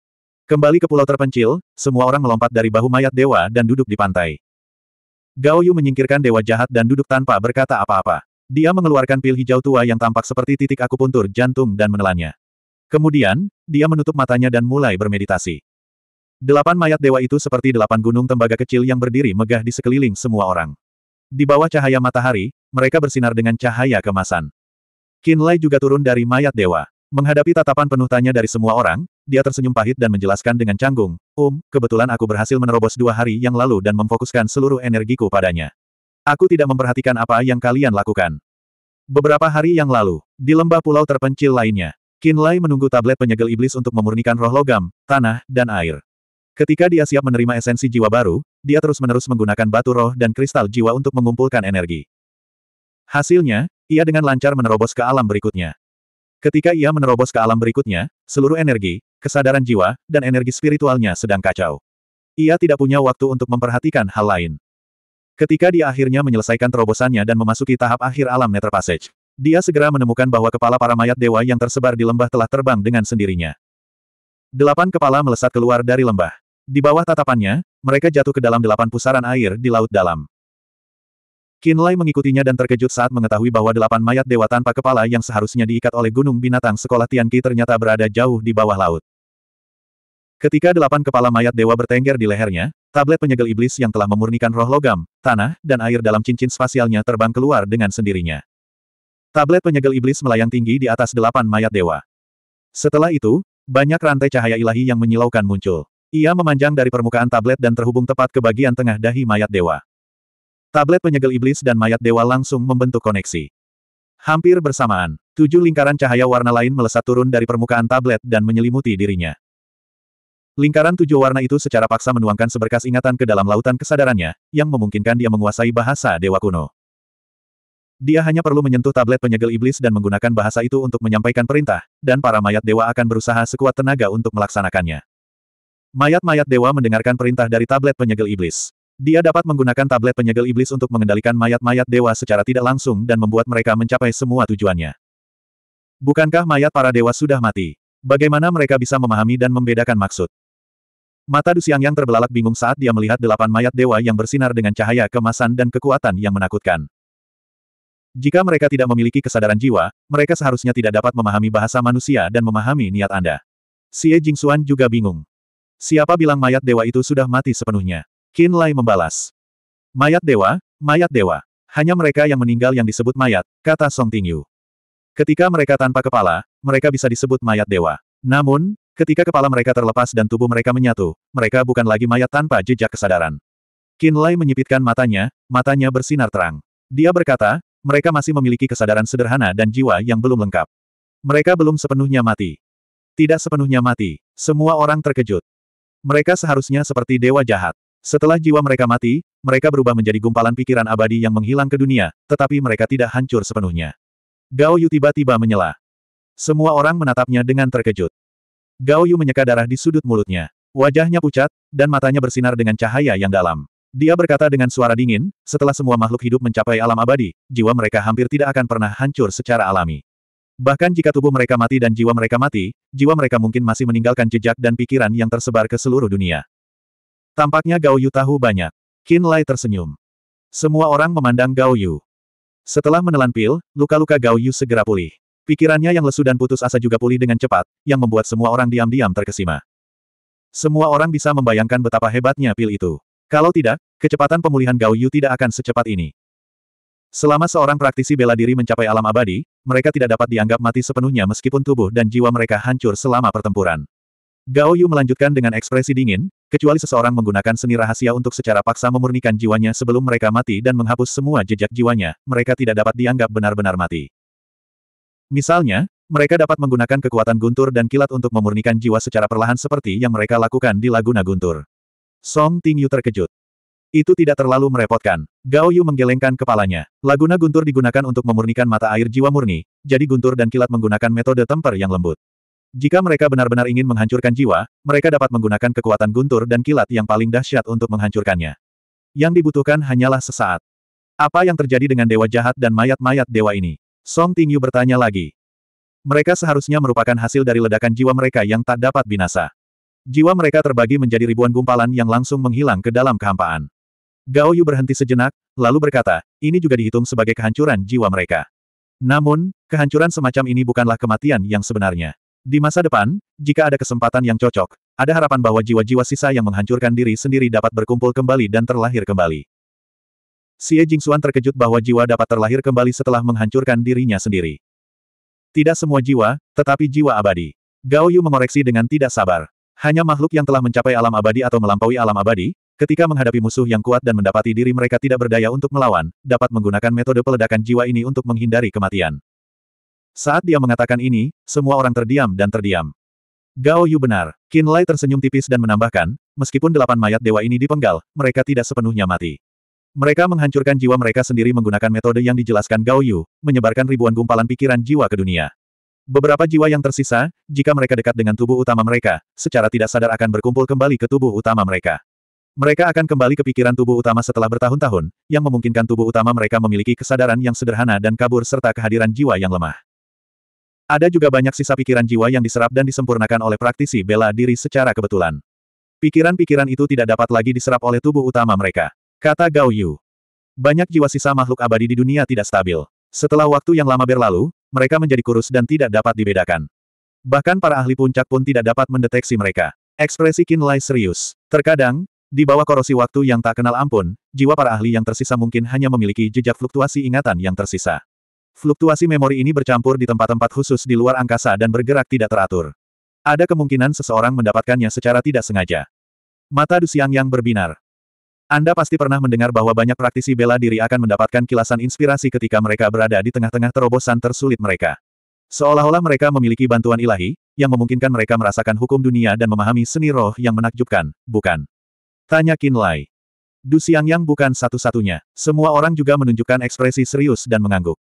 Kembali ke pulau terpencil, semua orang melompat dari bahu mayat dewa dan duduk di pantai. Gao Yu menyingkirkan dewa jahat dan duduk tanpa berkata apa-apa. Dia mengeluarkan pil hijau tua yang tampak seperti titik akupuntur jantung dan menelannya. Kemudian, dia menutup matanya dan mulai bermeditasi. Delapan mayat dewa itu seperti delapan gunung tembaga kecil yang berdiri megah di sekeliling semua orang. Di bawah cahaya matahari, mereka bersinar dengan cahaya kemasan. Qin Lai juga turun dari mayat dewa. Menghadapi tatapan penuh tanya dari semua orang, dia tersenyum pahit dan menjelaskan dengan canggung, Um, kebetulan aku berhasil menerobos dua hari yang lalu dan memfokuskan seluruh energiku padanya. Aku tidak memperhatikan apa yang kalian lakukan. Beberapa hari yang lalu, di lembah pulau terpencil lainnya, Kinlay menunggu tablet penyegel iblis untuk memurnikan roh logam, tanah, dan air. Ketika dia siap menerima esensi jiwa baru, dia terus-menerus menggunakan batu roh dan kristal jiwa untuk mengumpulkan energi. Hasilnya, ia dengan lancar menerobos ke alam berikutnya. Ketika ia menerobos ke alam berikutnya, seluruh energi, kesadaran jiwa, dan energi spiritualnya sedang kacau. Ia tidak punya waktu untuk memperhatikan hal lain. Ketika dia akhirnya menyelesaikan terobosannya dan memasuki tahap akhir alam Nether Passage, dia segera menemukan bahwa kepala para mayat dewa yang tersebar di lembah telah terbang dengan sendirinya. Delapan kepala melesat keluar dari lembah. Di bawah tatapannya, mereka jatuh ke dalam delapan pusaran air di laut dalam. Kinlay mengikutinya dan terkejut saat mengetahui bahwa delapan mayat dewa tanpa kepala yang seharusnya diikat oleh gunung binatang sekolah Tianqi ternyata berada jauh di bawah laut. Ketika delapan kepala mayat dewa bertengger di lehernya, tablet penyegel iblis yang telah memurnikan roh logam, tanah, dan air dalam cincin spasialnya terbang keluar dengan sendirinya. Tablet penyegel iblis melayang tinggi di atas delapan mayat dewa. Setelah itu, banyak rantai cahaya ilahi yang menyilaukan muncul. Ia memanjang dari permukaan tablet dan terhubung tepat ke bagian tengah dahi mayat dewa. Tablet penyegel iblis dan mayat dewa langsung membentuk koneksi. Hampir bersamaan, tujuh lingkaran cahaya warna lain melesat turun dari permukaan tablet dan menyelimuti dirinya. Lingkaran tujuh warna itu secara paksa menuangkan seberkas ingatan ke dalam lautan kesadarannya, yang memungkinkan dia menguasai bahasa dewa kuno. Dia hanya perlu menyentuh tablet penyegel iblis dan menggunakan bahasa itu untuk menyampaikan perintah, dan para mayat dewa akan berusaha sekuat tenaga untuk melaksanakannya. Mayat-mayat dewa mendengarkan perintah dari tablet penyegel iblis. Dia dapat menggunakan tablet penyegel iblis untuk mengendalikan mayat-mayat dewa secara tidak langsung dan membuat mereka mencapai semua tujuannya. Bukankah mayat para dewa sudah mati? Bagaimana mereka bisa memahami dan membedakan maksud? Mata Du Yang terbelalak bingung saat dia melihat delapan mayat dewa yang bersinar dengan cahaya kemasan dan kekuatan yang menakutkan. Jika mereka tidak memiliki kesadaran jiwa, mereka seharusnya tidak dapat memahami bahasa manusia dan memahami niat Anda. Xie Jingxuan juga bingung. Siapa bilang mayat dewa itu sudah mati sepenuhnya? Qin Lai membalas. Mayat dewa, mayat dewa. Hanya mereka yang meninggal yang disebut mayat, kata Song Tingyu. Ketika mereka tanpa kepala, mereka bisa disebut mayat dewa. Namun, ketika kepala mereka terlepas dan tubuh mereka menyatu, mereka bukan lagi mayat tanpa jejak kesadaran. Qin Lai menyipitkan matanya, matanya bersinar terang. Dia berkata, mereka masih memiliki kesadaran sederhana dan jiwa yang belum lengkap. Mereka belum sepenuhnya mati. Tidak sepenuhnya mati, semua orang terkejut. Mereka seharusnya seperti dewa jahat. Setelah jiwa mereka mati, mereka berubah menjadi gumpalan pikiran abadi yang menghilang ke dunia, tetapi mereka tidak hancur sepenuhnya. Gao Yu tiba-tiba menyela. Semua orang menatapnya dengan terkejut. Gao Yu menyeka darah di sudut mulutnya. Wajahnya pucat, dan matanya bersinar dengan cahaya yang dalam. Dia berkata dengan suara dingin, setelah semua makhluk hidup mencapai alam abadi, jiwa mereka hampir tidak akan pernah hancur secara alami. Bahkan jika tubuh mereka mati dan jiwa mereka mati, jiwa mereka mungkin masih meninggalkan jejak dan pikiran yang tersebar ke seluruh dunia. Tampaknya Gao Yu tahu banyak. Qin Lai tersenyum. Semua orang memandang Gao Yu. Setelah menelan pil, luka-luka Gao Yu segera pulih. Pikirannya yang lesu dan putus asa juga pulih dengan cepat, yang membuat semua orang diam-diam terkesima. Semua orang bisa membayangkan betapa hebatnya pil itu. Kalau tidak, kecepatan pemulihan Gao Yu tidak akan secepat ini. Selama seorang praktisi bela diri mencapai alam abadi, mereka tidak dapat dianggap mati sepenuhnya meskipun tubuh dan jiwa mereka hancur selama pertempuran. Gao Yu melanjutkan dengan ekspresi dingin, kecuali seseorang menggunakan seni rahasia untuk secara paksa memurnikan jiwanya sebelum mereka mati dan menghapus semua jejak jiwanya, mereka tidak dapat dianggap benar-benar mati. Misalnya, mereka dapat menggunakan kekuatan guntur dan kilat untuk memurnikan jiwa secara perlahan seperti yang mereka lakukan di Laguna Guntur. Song Ting Yu terkejut. Itu tidak terlalu merepotkan. Gao Yu menggelengkan kepalanya. Laguna guntur digunakan untuk memurnikan mata air jiwa murni, jadi guntur dan kilat menggunakan metode temper yang lembut. Jika mereka benar-benar ingin menghancurkan jiwa, mereka dapat menggunakan kekuatan guntur dan kilat yang paling dahsyat untuk menghancurkannya. Yang dibutuhkan hanyalah sesaat. Apa yang terjadi dengan dewa jahat dan mayat-mayat dewa ini? Song Tingyu bertanya lagi. Mereka seharusnya merupakan hasil dari ledakan jiwa mereka yang tak dapat binasa. Jiwa mereka terbagi menjadi ribuan gumpalan yang langsung menghilang ke dalam kehampaan. Gao Yu berhenti sejenak, lalu berkata, ini juga dihitung sebagai kehancuran jiwa mereka. Namun, kehancuran semacam ini bukanlah kematian yang sebenarnya. Di masa depan, jika ada kesempatan yang cocok, ada harapan bahwa jiwa-jiwa sisa yang menghancurkan diri sendiri dapat berkumpul kembali dan terlahir kembali. Xie Jingxuan terkejut bahwa jiwa dapat terlahir kembali setelah menghancurkan dirinya sendiri. Tidak semua jiwa, tetapi jiwa abadi. Gao Yu mengoreksi dengan tidak sabar. Hanya makhluk yang telah mencapai alam abadi atau melampaui alam abadi, ketika menghadapi musuh yang kuat dan mendapati diri mereka tidak berdaya untuk melawan, dapat menggunakan metode peledakan jiwa ini untuk menghindari kematian. Saat dia mengatakan ini, semua orang terdiam dan terdiam. Gao Yu benar. Qin Lai tersenyum tipis dan menambahkan, meskipun delapan mayat dewa ini dipenggal, mereka tidak sepenuhnya mati. Mereka menghancurkan jiwa mereka sendiri menggunakan metode yang dijelaskan Gao Yu, menyebarkan ribuan gumpalan pikiran jiwa ke dunia. Beberapa jiwa yang tersisa, jika mereka dekat dengan tubuh utama mereka, secara tidak sadar akan berkumpul kembali ke tubuh utama mereka. Mereka akan kembali ke pikiran tubuh utama setelah bertahun-tahun, yang memungkinkan tubuh utama mereka memiliki kesadaran yang sederhana dan kabur serta kehadiran jiwa yang lemah. Ada juga banyak sisa pikiran jiwa yang diserap dan disempurnakan oleh praktisi bela diri secara kebetulan. Pikiran-pikiran itu tidak dapat lagi diserap oleh tubuh utama mereka. Kata Gao Yu. Banyak jiwa sisa makhluk abadi di dunia tidak stabil. Setelah waktu yang lama berlalu, mereka menjadi kurus dan tidak dapat dibedakan. Bahkan para ahli puncak pun tidak dapat mendeteksi mereka. Ekspresi Qin Lai serius. Terkadang, di bawah korosi waktu yang tak kenal ampun, jiwa para ahli yang tersisa mungkin hanya memiliki jejak fluktuasi ingatan yang tersisa. Fluktuasi memori ini bercampur di tempat-tempat khusus di luar angkasa dan bergerak tidak teratur. Ada kemungkinan seseorang mendapatkannya secara tidak sengaja. Mata Dusiang yang berbinar. Anda pasti pernah mendengar bahwa banyak praktisi bela diri akan mendapatkan kilasan inspirasi ketika mereka berada di tengah-tengah terobosan tersulit mereka. Seolah-olah mereka memiliki bantuan ilahi, yang memungkinkan mereka merasakan hukum dunia dan memahami seni roh yang menakjubkan, bukan? Tanya Qin Lai. Du Xiangyang bukan satu-satunya. Semua orang juga menunjukkan ekspresi serius dan mengangguk.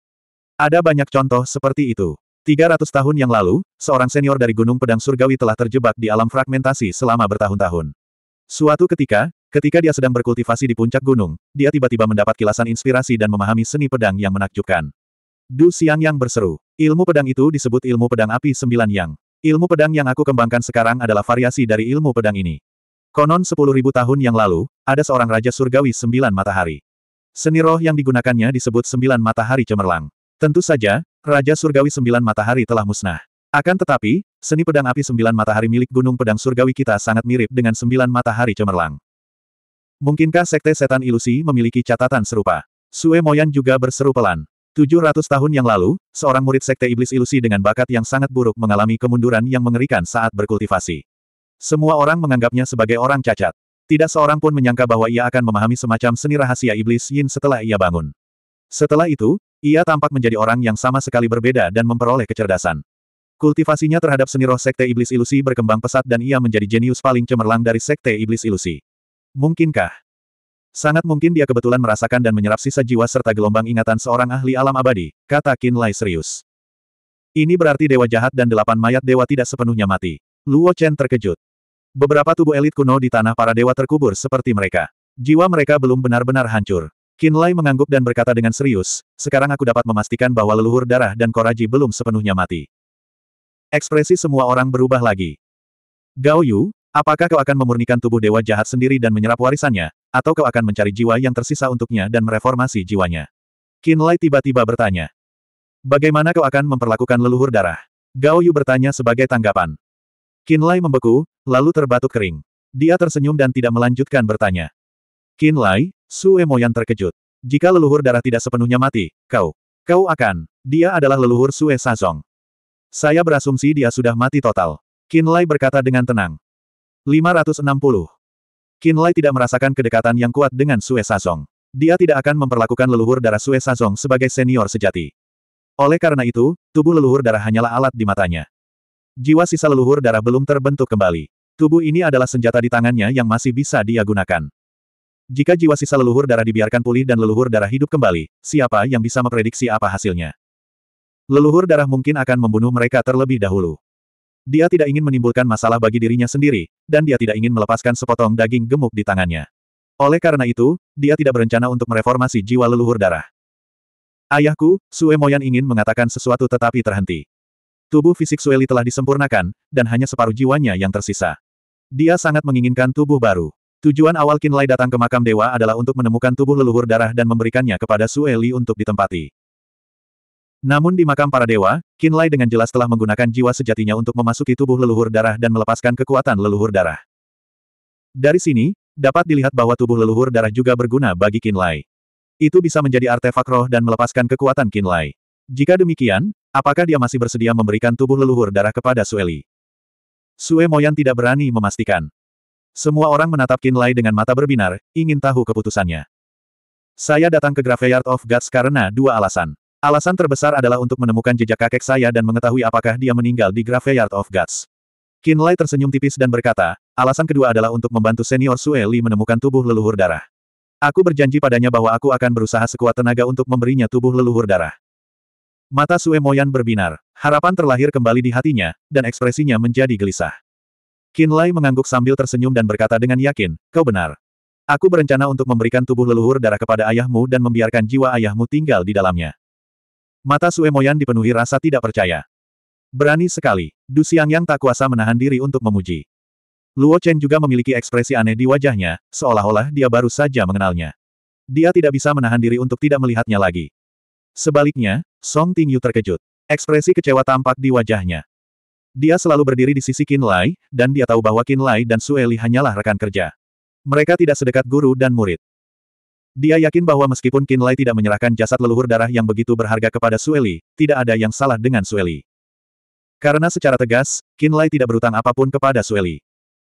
Ada banyak contoh seperti itu. 300 tahun yang lalu, seorang senior dari Gunung Pedang Surgawi telah terjebak di alam fragmentasi selama bertahun-tahun. Suatu ketika, ketika dia sedang berkultivasi di puncak gunung, dia tiba-tiba mendapat kilasan inspirasi dan memahami seni pedang yang menakjubkan. Du Siang Yang berseru, ilmu pedang itu disebut ilmu pedang api sembilan yang. Ilmu pedang yang aku kembangkan sekarang adalah variasi dari ilmu pedang ini. Konon sepuluh ribu tahun yang lalu, ada seorang Raja Surgawi sembilan matahari. Seni roh yang digunakannya disebut sembilan matahari cemerlang. Tentu saja, Raja Surgawi Sembilan Matahari telah musnah. Akan tetapi, seni pedang api Sembilan Matahari milik Gunung Pedang Surgawi kita sangat mirip dengan Sembilan Matahari Cemerlang. Mungkinkah Sekte Setan Ilusi memiliki catatan serupa? Sue Moyan juga berseru pelan. 700 tahun yang lalu, seorang murid Sekte Iblis Ilusi dengan bakat yang sangat buruk mengalami kemunduran yang mengerikan saat berkultivasi. Semua orang menganggapnya sebagai orang cacat. Tidak seorang pun menyangka bahwa ia akan memahami semacam seni rahasia Iblis Yin setelah ia bangun. Setelah itu, ia tampak menjadi orang yang sama sekali berbeda dan memperoleh kecerdasan. Kultivasinya terhadap seni roh Sekte Iblis Ilusi berkembang pesat dan ia menjadi jenius paling cemerlang dari Sekte Iblis Ilusi. Mungkinkah? Sangat mungkin dia kebetulan merasakan dan menyerap sisa jiwa serta gelombang ingatan seorang ahli alam abadi, kata Qin Lai serius. Ini berarti dewa jahat dan delapan mayat dewa tidak sepenuhnya mati. Luo Chen terkejut. Beberapa tubuh elit kuno di tanah para dewa terkubur seperti mereka. Jiwa mereka belum benar-benar hancur. Qin Lai mengangguk dan berkata dengan serius, sekarang aku dapat memastikan bahwa leluhur darah dan Koraji belum sepenuhnya mati. Ekspresi semua orang berubah lagi. Gao Yu, apakah kau akan memurnikan tubuh dewa jahat sendiri dan menyerap warisannya, atau kau akan mencari jiwa yang tersisa untuknya dan mereformasi jiwanya? Qin Lai tiba-tiba bertanya. Bagaimana kau akan memperlakukan leluhur darah? Gao Yu bertanya sebagai tanggapan. Qin Lai membeku, lalu terbatuk kering. Dia tersenyum dan tidak melanjutkan bertanya. Qin Lai, Sue Moyan terkejut. Jika leluhur darah tidak sepenuhnya mati, kau, kau akan, dia adalah leluhur Sue Sazong. Saya berasumsi dia sudah mati total. Qin Lai berkata dengan tenang. 560. Qin Lai tidak merasakan kedekatan yang kuat dengan Sue Sazong. Dia tidak akan memperlakukan leluhur darah Sue Sazong sebagai senior sejati. Oleh karena itu, tubuh leluhur darah hanyalah alat di matanya. Jiwa sisa leluhur darah belum terbentuk kembali. Tubuh ini adalah senjata di tangannya yang masih bisa dia gunakan. Jika jiwa sisa leluhur darah dibiarkan pulih dan leluhur darah hidup kembali, siapa yang bisa memprediksi apa hasilnya? Leluhur darah mungkin akan membunuh mereka terlebih dahulu. Dia tidak ingin menimbulkan masalah bagi dirinya sendiri, dan dia tidak ingin melepaskan sepotong daging gemuk di tangannya. Oleh karena itu, dia tidak berencana untuk mereformasi jiwa leluhur darah. Ayahku, Sue Moyan ingin mengatakan sesuatu tetapi terhenti. Tubuh fisik Sueli telah disempurnakan, dan hanya separuh jiwanya yang tersisa. Dia sangat menginginkan tubuh baru. Tujuan awal Kinlay datang ke makam dewa adalah untuk menemukan tubuh leluhur darah dan memberikannya kepada Sueli untuk ditempati. Namun di makam para dewa, Kinlay dengan jelas telah menggunakan jiwa sejatinya untuk memasuki tubuh leluhur darah dan melepaskan kekuatan leluhur darah. Dari sini, dapat dilihat bahwa tubuh leluhur darah juga berguna bagi Kinlay. Itu bisa menjadi artefak roh dan melepaskan kekuatan Kinlay. Jika demikian, apakah dia masih bersedia memberikan tubuh leluhur darah kepada Sueli? Li? Sue Moyan tidak berani memastikan. Semua orang menatap Kinlay dengan mata berbinar, ingin tahu keputusannya. Saya datang ke Graveyard of Gods karena dua alasan. Alasan terbesar adalah untuk menemukan jejak kakek saya dan mengetahui apakah dia meninggal di Graveyard of Gods. Kinlay tersenyum tipis dan berkata, alasan kedua adalah untuk membantu senior Sueli menemukan tubuh leluhur darah. Aku berjanji padanya bahwa aku akan berusaha sekuat tenaga untuk memberinya tubuh leluhur darah. Mata Sue Moyan berbinar, harapan terlahir kembali di hatinya, dan ekspresinya menjadi gelisah. Lai mengangguk sambil tersenyum dan berkata dengan yakin, kau benar. Aku berencana untuk memberikan tubuh leluhur darah kepada ayahmu dan membiarkan jiwa ayahmu tinggal di dalamnya. Mata Suemoyan dipenuhi rasa tidak percaya. Berani sekali, Du Siang yang tak kuasa menahan diri untuk memuji. Luo Chen juga memiliki ekspresi aneh di wajahnya, seolah-olah dia baru saja mengenalnya. Dia tidak bisa menahan diri untuk tidak melihatnya lagi. Sebaliknya, Song Tingyu terkejut. Ekspresi kecewa tampak di wajahnya. Dia selalu berdiri di sisi Qin Lai, dan dia tahu bahwa Qin Lai dan Sueli hanyalah rekan kerja. Mereka tidak sedekat guru dan murid. Dia yakin bahwa meskipun Qin Lai tidak menyerahkan jasad leluhur darah yang begitu berharga kepada Sueli, tidak ada yang salah dengan Sueli. Karena secara tegas, Qin Lai tidak berutang apapun kepada Sueli.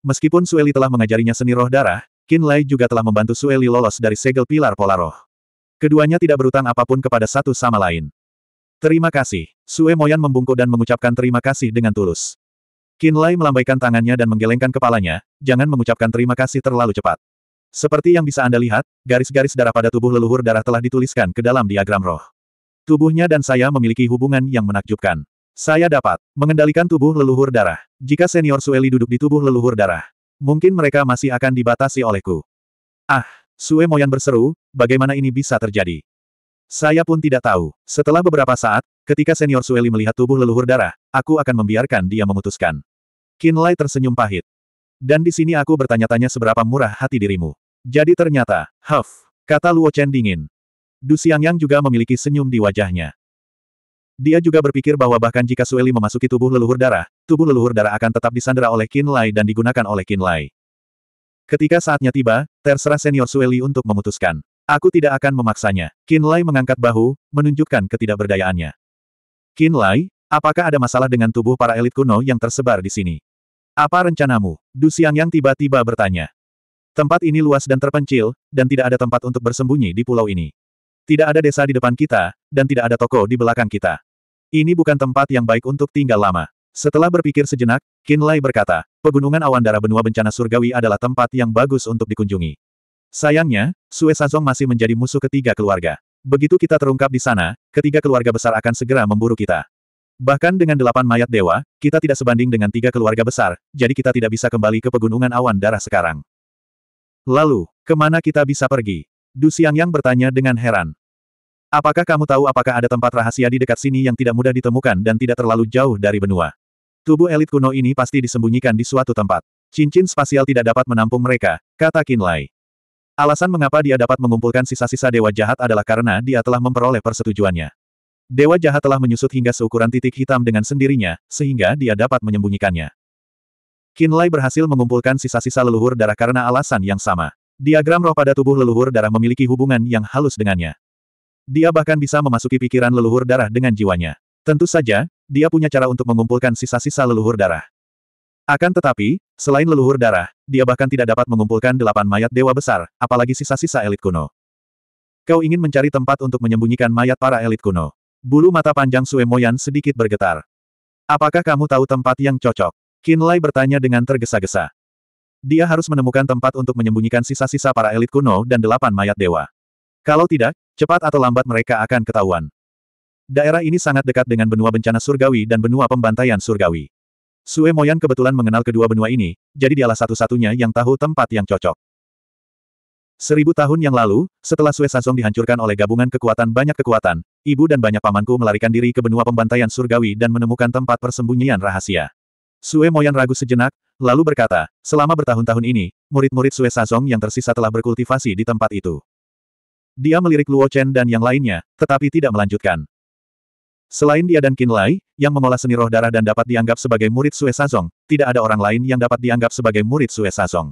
Meskipun Sueli telah mengajarinya seni roh darah, Qin Lai juga telah membantu Sueli lolos dari segel pilar pola roh. Keduanya tidak berutang apapun kepada satu sama lain. Terima kasih. Sue Moyan membungkuk dan mengucapkan terima kasih dengan tulus. Lai melambaikan tangannya dan menggelengkan kepalanya, jangan mengucapkan terima kasih terlalu cepat. Seperti yang bisa Anda lihat, garis-garis darah pada tubuh leluhur darah telah dituliskan ke dalam diagram roh. Tubuhnya dan saya memiliki hubungan yang menakjubkan. Saya dapat mengendalikan tubuh leluhur darah. Jika senior Sueli duduk di tubuh leluhur darah, mungkin mereka masih akan dibatasi olehku. Ah, Sue Moyan berseru, bagaimana ini bisa terjadi? Saya pun tidak tahu. Setelah beberapa saat, ketika senior Sueli melihat tubuh leluhur darah, aku akan membiarkan dia memutuskan. Lai tersenyum pahit. Dan di sini aku bertanya-tanya seberapa murah hati dirimu. Jadi ternyata, Huff, kata Luo Chen dingin. Du Xiangyang juga memiliki senyum di wajahnya. Dia juga berpikir bahwa bahkan jika Sueli memasuki tubuh leluhur darah, tubuh leluhur darah akan tetap disandera oleh Qin Lai dan digunakan oleh Qin Lai. Ketika saatnya tiba, terserah senior Sueli untuk memutuskan. Aku tidak akan memaksanya. Qin Lai mengangkat bahu, menunjukkan ketidakberdayaannya. Qin Lai, apakah ada masalah dengan tubuh para elit kuno yang tersebar di sini? Apa rencanamu? Du yang tiba-tiba bertanya. Tempat ini luas dan terpencil, dan tidak ada tempat untuk bersembunyi di pulau ini. Tidak ada desa di depan kita, dan tidak ada toko di belakang kita. Ini bukan tempat yang baik untuk tinggal lama. Setelah berpikir sejenak, Qin Lai berkata, Pegunungan Awan Darah Benua Bencana Surgawi adalah tempat yang bagus untuk dikunjungi. Sayangnya, Sazong masih menjadi musuh ketiga keluarga. Begitu kita terungkap di sana, ketiga keluarga besar akan segera memburu kita. Bahkan dengan delapan mayat dewa, kita tidak sebanding dengan tiga keluarga besar, jadi kita tidak bisa kembali ke pegunungan awan darah sekarang. Lalu, kemana kita bisa pergi? Du Yang bertanya dengan heran. Apakah kamu tahu apakah ada tempat rahasia di dekat sini yang tidak mudah ditemukan dan tidak terlalu jauh dari benua? Tubuh elit kuno ini pasti disembunyikan di suatu tempat. Cincin spasial tidak dapat menampung mereka, kata Qin Lai. Alasan mengapa dia dapat mengumpulkan sisa-sisa dewa jahat adalah karena dia telah memperoleh persetujuannya. Dewa jahat telah menyusut hingga seukuran titik hitam dengan sendirinya, sehingga dia dapat menyembunyikannya. Kinlay berhasil mengumpulkan sisa-sisa leluhur darah karena alasan yang sama. Diagram roh pada tubuh leluhur darah memiliki hubungan yang halus dengannya. Dia bahkan bisa memasuki pikiran leluhur darah dengan jiwanya. Tentu saja, dia punya cara untuk mengumpulkan sisa-sisa leluhur darah. Akan tetapi, selain leluhur darah, dia bahkan tidak dapat mengumpulkan delapan mayat dewa besar, apalagi sisa-sisa elit kuno. Kau ingin mencari tempat untuk menyembunyikan mayat para elit kuno. Bulu mata panjang Sue Moyan sedikit bergetar. Apakah kamu tahu tempat yang cocok? Lai bertanya dengan tergesa-gesa. Dia harus menemukan tempat untuk menyembunyikan sisa-sisa para elit kuno dan delapan mayat dewa. Kalau tidak, cepat atau lambat mereka akan ketahuan. Daerah ini sangat dekat dengan benua bencana surgawi dan benua pembantaian surgawi. Sue Moyan kebetulan mengenal kedua benua ini, jadi dialah satu-satunya yang tahu tempat yang cocok. Seribu tahun yang lalu, setelah Sue Sansong dihancurkan oleh gabungan kekuatan banyak kekuatan, ibu dan banyak pamanku melarikan diri ke benua pembantaian surgawi dan menemukan tempat persembunyian rahasia. Sue Moyan ragu sejenak, lalu berkata, selama bertahun-tahun ini, murid-murid Sue Sansong yang tersisa telah berkultivasi di tempat itu. Dia melirik Luo Chen dan yang lainnya, tetapi tidak melanjutkan. Selain dia dan Qin Lai, yang mengolah seni roh darah dan dapat dianggap sebagai murid Sue Sazong, tidak ada orang lain yang dapat dianggap sebagai murid Sue Sazong.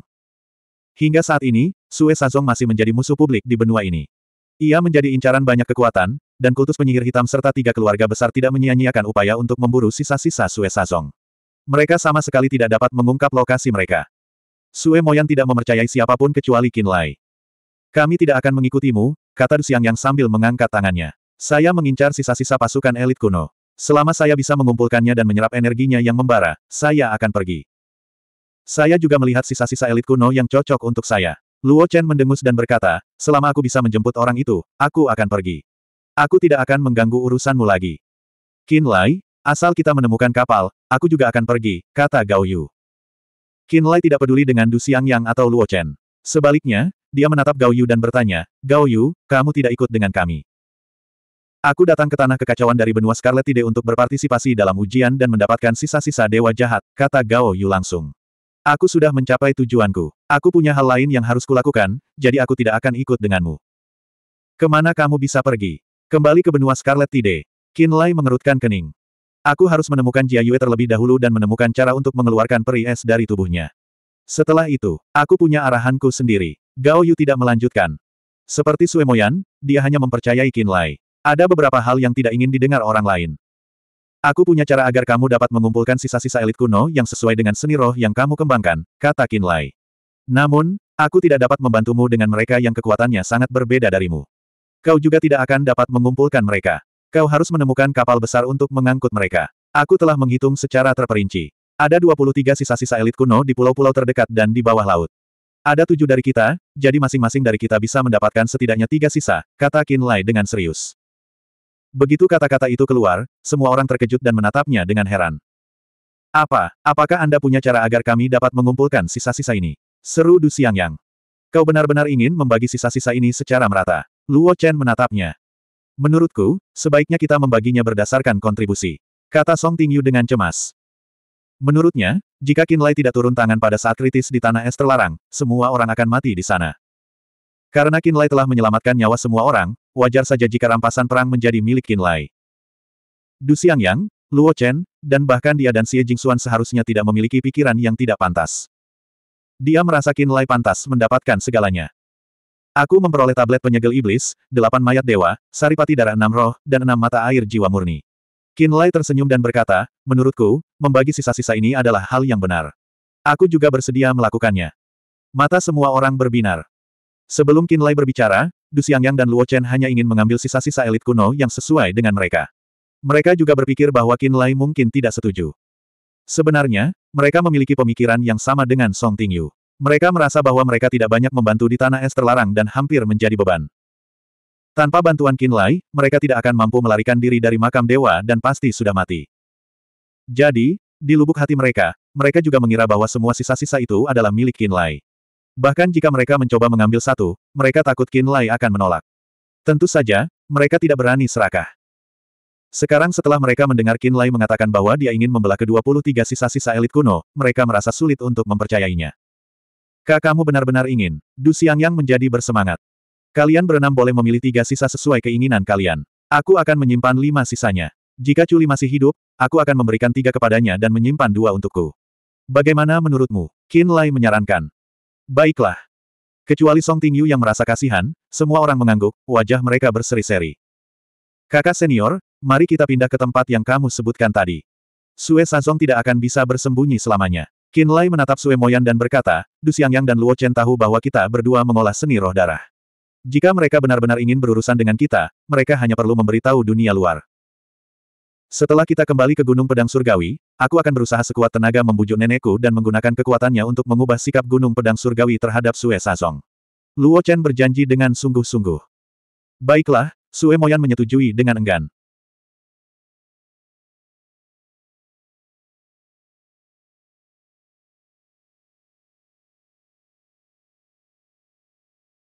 Hingga saat ini, Sue Sazong masih menjadi musuh publik di benua ini. Ia menjadi incaran banyak kekuatan, dan kultus penyihir hitam serta tiga keluarga besar tidak menyia-nyiakan upaya untuk memburu sisa-sisa Sue Sazong. Mereka sama sekali tidak dapat mengungkap lokasi mereka. Sue Moyan tidak mempercayai siapapun kecuali Qin Lai. Kami tidak akan mengikutimu, kata Dusiang Yang sambil mengangkat tangannya. Saya mengincar sisa-sisa pasukan elit kuno. Selama saya bisa mengumpulkannya dan menyerap energinya yang membara, saya akan pergi. Saya juga melihat sisa-sisa elit kuno yang cocok untuk saya. Luo Chen mendengus dan berkata, selama aku bisa menjemput orang itu, aku akan pergi. Aku tidak akan mengganggu urusanmu lagi. Qin Lai, asal kita menemukan kapal, aku juga akan pergi, kata Gao Yu. Qin Lai tidak peduli dengan Du Xiang Yang atau Luo Chen. Sebaliknya, dia menatap Gao Yu dan bertanya, Gao Yu, kamu tidak ikut dengan kami. Aku datang ke tanah kekacauan dari benua Scarlet Tide untuk berpartisipasi dalam ujian dan mendapatkan sisa-sisa dewa jahat, kata Gao Yu langsung. Aku sudah mencapai tujuanku. Aku punya hal lain yang harus kulakukan, jadi aku tidak akan ikut denganmu. Kemana kamu bisa pergi? Kembali ke benua Scarlet Tide. Qin Lai mengerutkan kening. Aku harus menemukan Jia Yue terlebih dahulu dan menemukan cara untuk mengeluarkan peri es dari tubuhnya. Setelah itu, aku punya arahanku sendiri. Gao Yu tidak melanjutkan. Seperti Suemoyan, dia hanya mempercayai Qin Lai. Ada beberapa hal yang tidak ingin didengar orang lain. Aku punya cara agar kamu dapat mengumpulkan sisa-sisa elit kuno yang sesuai dengan seni roh yang kamu kembangkan, kata Lai. Namun, aku tidak dapat membantumu dengan mereka yang kekuatannya sangat berbeda darimu. Kau juga tidak akan dapat mengumpulkan mereka. Kau harus menemukan kapal besar untuk mengangkut mereka. Aku telah menghitung secara terperinci. Ada 23 sisa-sisa elit kuno di pulau-pulau terdekat dan di bawah laut. Ada tujuh dari kita, jadi masing-masing dari kita bisa mendapatkan setidaknya tiga sisa, kata Lai dengan serius. Begitu kata-kata itu keluar, semua orang terkejut dan menatapnya dengan heran. Apa, apakah Anda punya cara agar kami dapat mengumpulkan sisa-sisa ini? Seru Du Siang Yang. Kau benar-benar ingin membagi sisa-sisa ini secara merata. Luo Chen menatapnya. Menurutku, sebaiknya kita membaginya berdasarkan kontribusi. Kata Song Tingyu dengan cemas. Menurutnya, jika Qin Lai tidak turun tangan pada saat kritis di Tanah Es terlarang, semua orang akan mati di sana. Karena Kinlay telah menyelamatkan nyawa semua orang, wajar saja jika rampasan perang menjadi milik Kinlay. Lai. Du Xiangyang, Luo Chen, dan bahkan dia dan Xie Jingxuan seharusnya tidak memiliki pikiran yang tidak pantas. Dia merasa Kinlay pantas mendapatkan segalanya. Aku memperoleh tablet penyegel iblis, delapan mayat dewa, saripati darah enam roh, dan enam mata air jiwa murni. Kinlay tersenyum dan berkata, menurutku, membagi sisa-sisa ini adalah hal yang benar. Aku juga bersedia melakukannya. Mata semua orang berbinar. Sebelum Qin Lai berbicara, Du Xiangyang dan Luo Chen hanya ingin mengambil sisa-sisa elit kuno yang sesuai dengan mereka. Mereka juga berpikir bahwa Qin Lai mungkin tidak setuju. Sebenarnya, mereka memiliki pemikiran yang sama dengan Song Tingyu. Mereka merasa bahwa mereka tidak banyak membantu di tanah es terlarang dan hampir menjadi beban. Tanpa bantuan Qin Lai, mereka tidak akan mampu melarikan diri dari makam dewa dan pasti sudah mati. Jadi, di lubuk hati mereka, mereka juga mengira bahwa semua sisa-sisa itu adalah milik Qin Lai. Bahkan jika mereka mencoba mengambil satu, mereka takut Qin Lai akan menolak. Tentu saja, mereka tidak berani serakah. Sekarang setelah mereka mendengar Qin Lai mengatakan bahwa dia ingin membelah ke-23 sisa-sisa elit kuno, mereka merasa sulit untuk mempercayainya. Kak benar-benar ingin, Du Xiang Yang menjadi bersemangat. Kalian berenam boleh memilih tiga sisa sesuai keinginan kalian. Aku akan menyimpan lima sisanya. Jika Culi masih hidup, aku akan memberikan tiga kepadanya dan menyimpan dua untukku. Bagaimana menurutmu? Qin Lai menyarankan. Baiklah. Kecuali Song Tingyu yang merasa kasihan, semua orang mengangguk, wajah mereka berseri-seri. Kakak senior, mari kita pindah ke tempat yang kamu sebutkan tadi. Sue Sazong tidak akan bisa bersembunyi selamanya. Qin Lai menatap Sue Moyan dan berkata, Du Xiangyang dan Luo Chen tahu bahwa kita berdua mengolah seni roh darah. Jika mereka benar-benar ingin berurusan dengan kita, mereka hanya perlu memberitahu dunia luar. Setelah kita kembali ke Gunung Pedang Surgawi, aku akan berusaha sekuat tenaga membujuk nenekku dan menggunakan kekuatannya untuk mengubah sikap Gunung Pedang Surgawi terhadap Sue Sazong. Luo Chen berjanji dengan sungguh-sungguh. Baiklah, Sue Moyan menyetujui dengan enggan.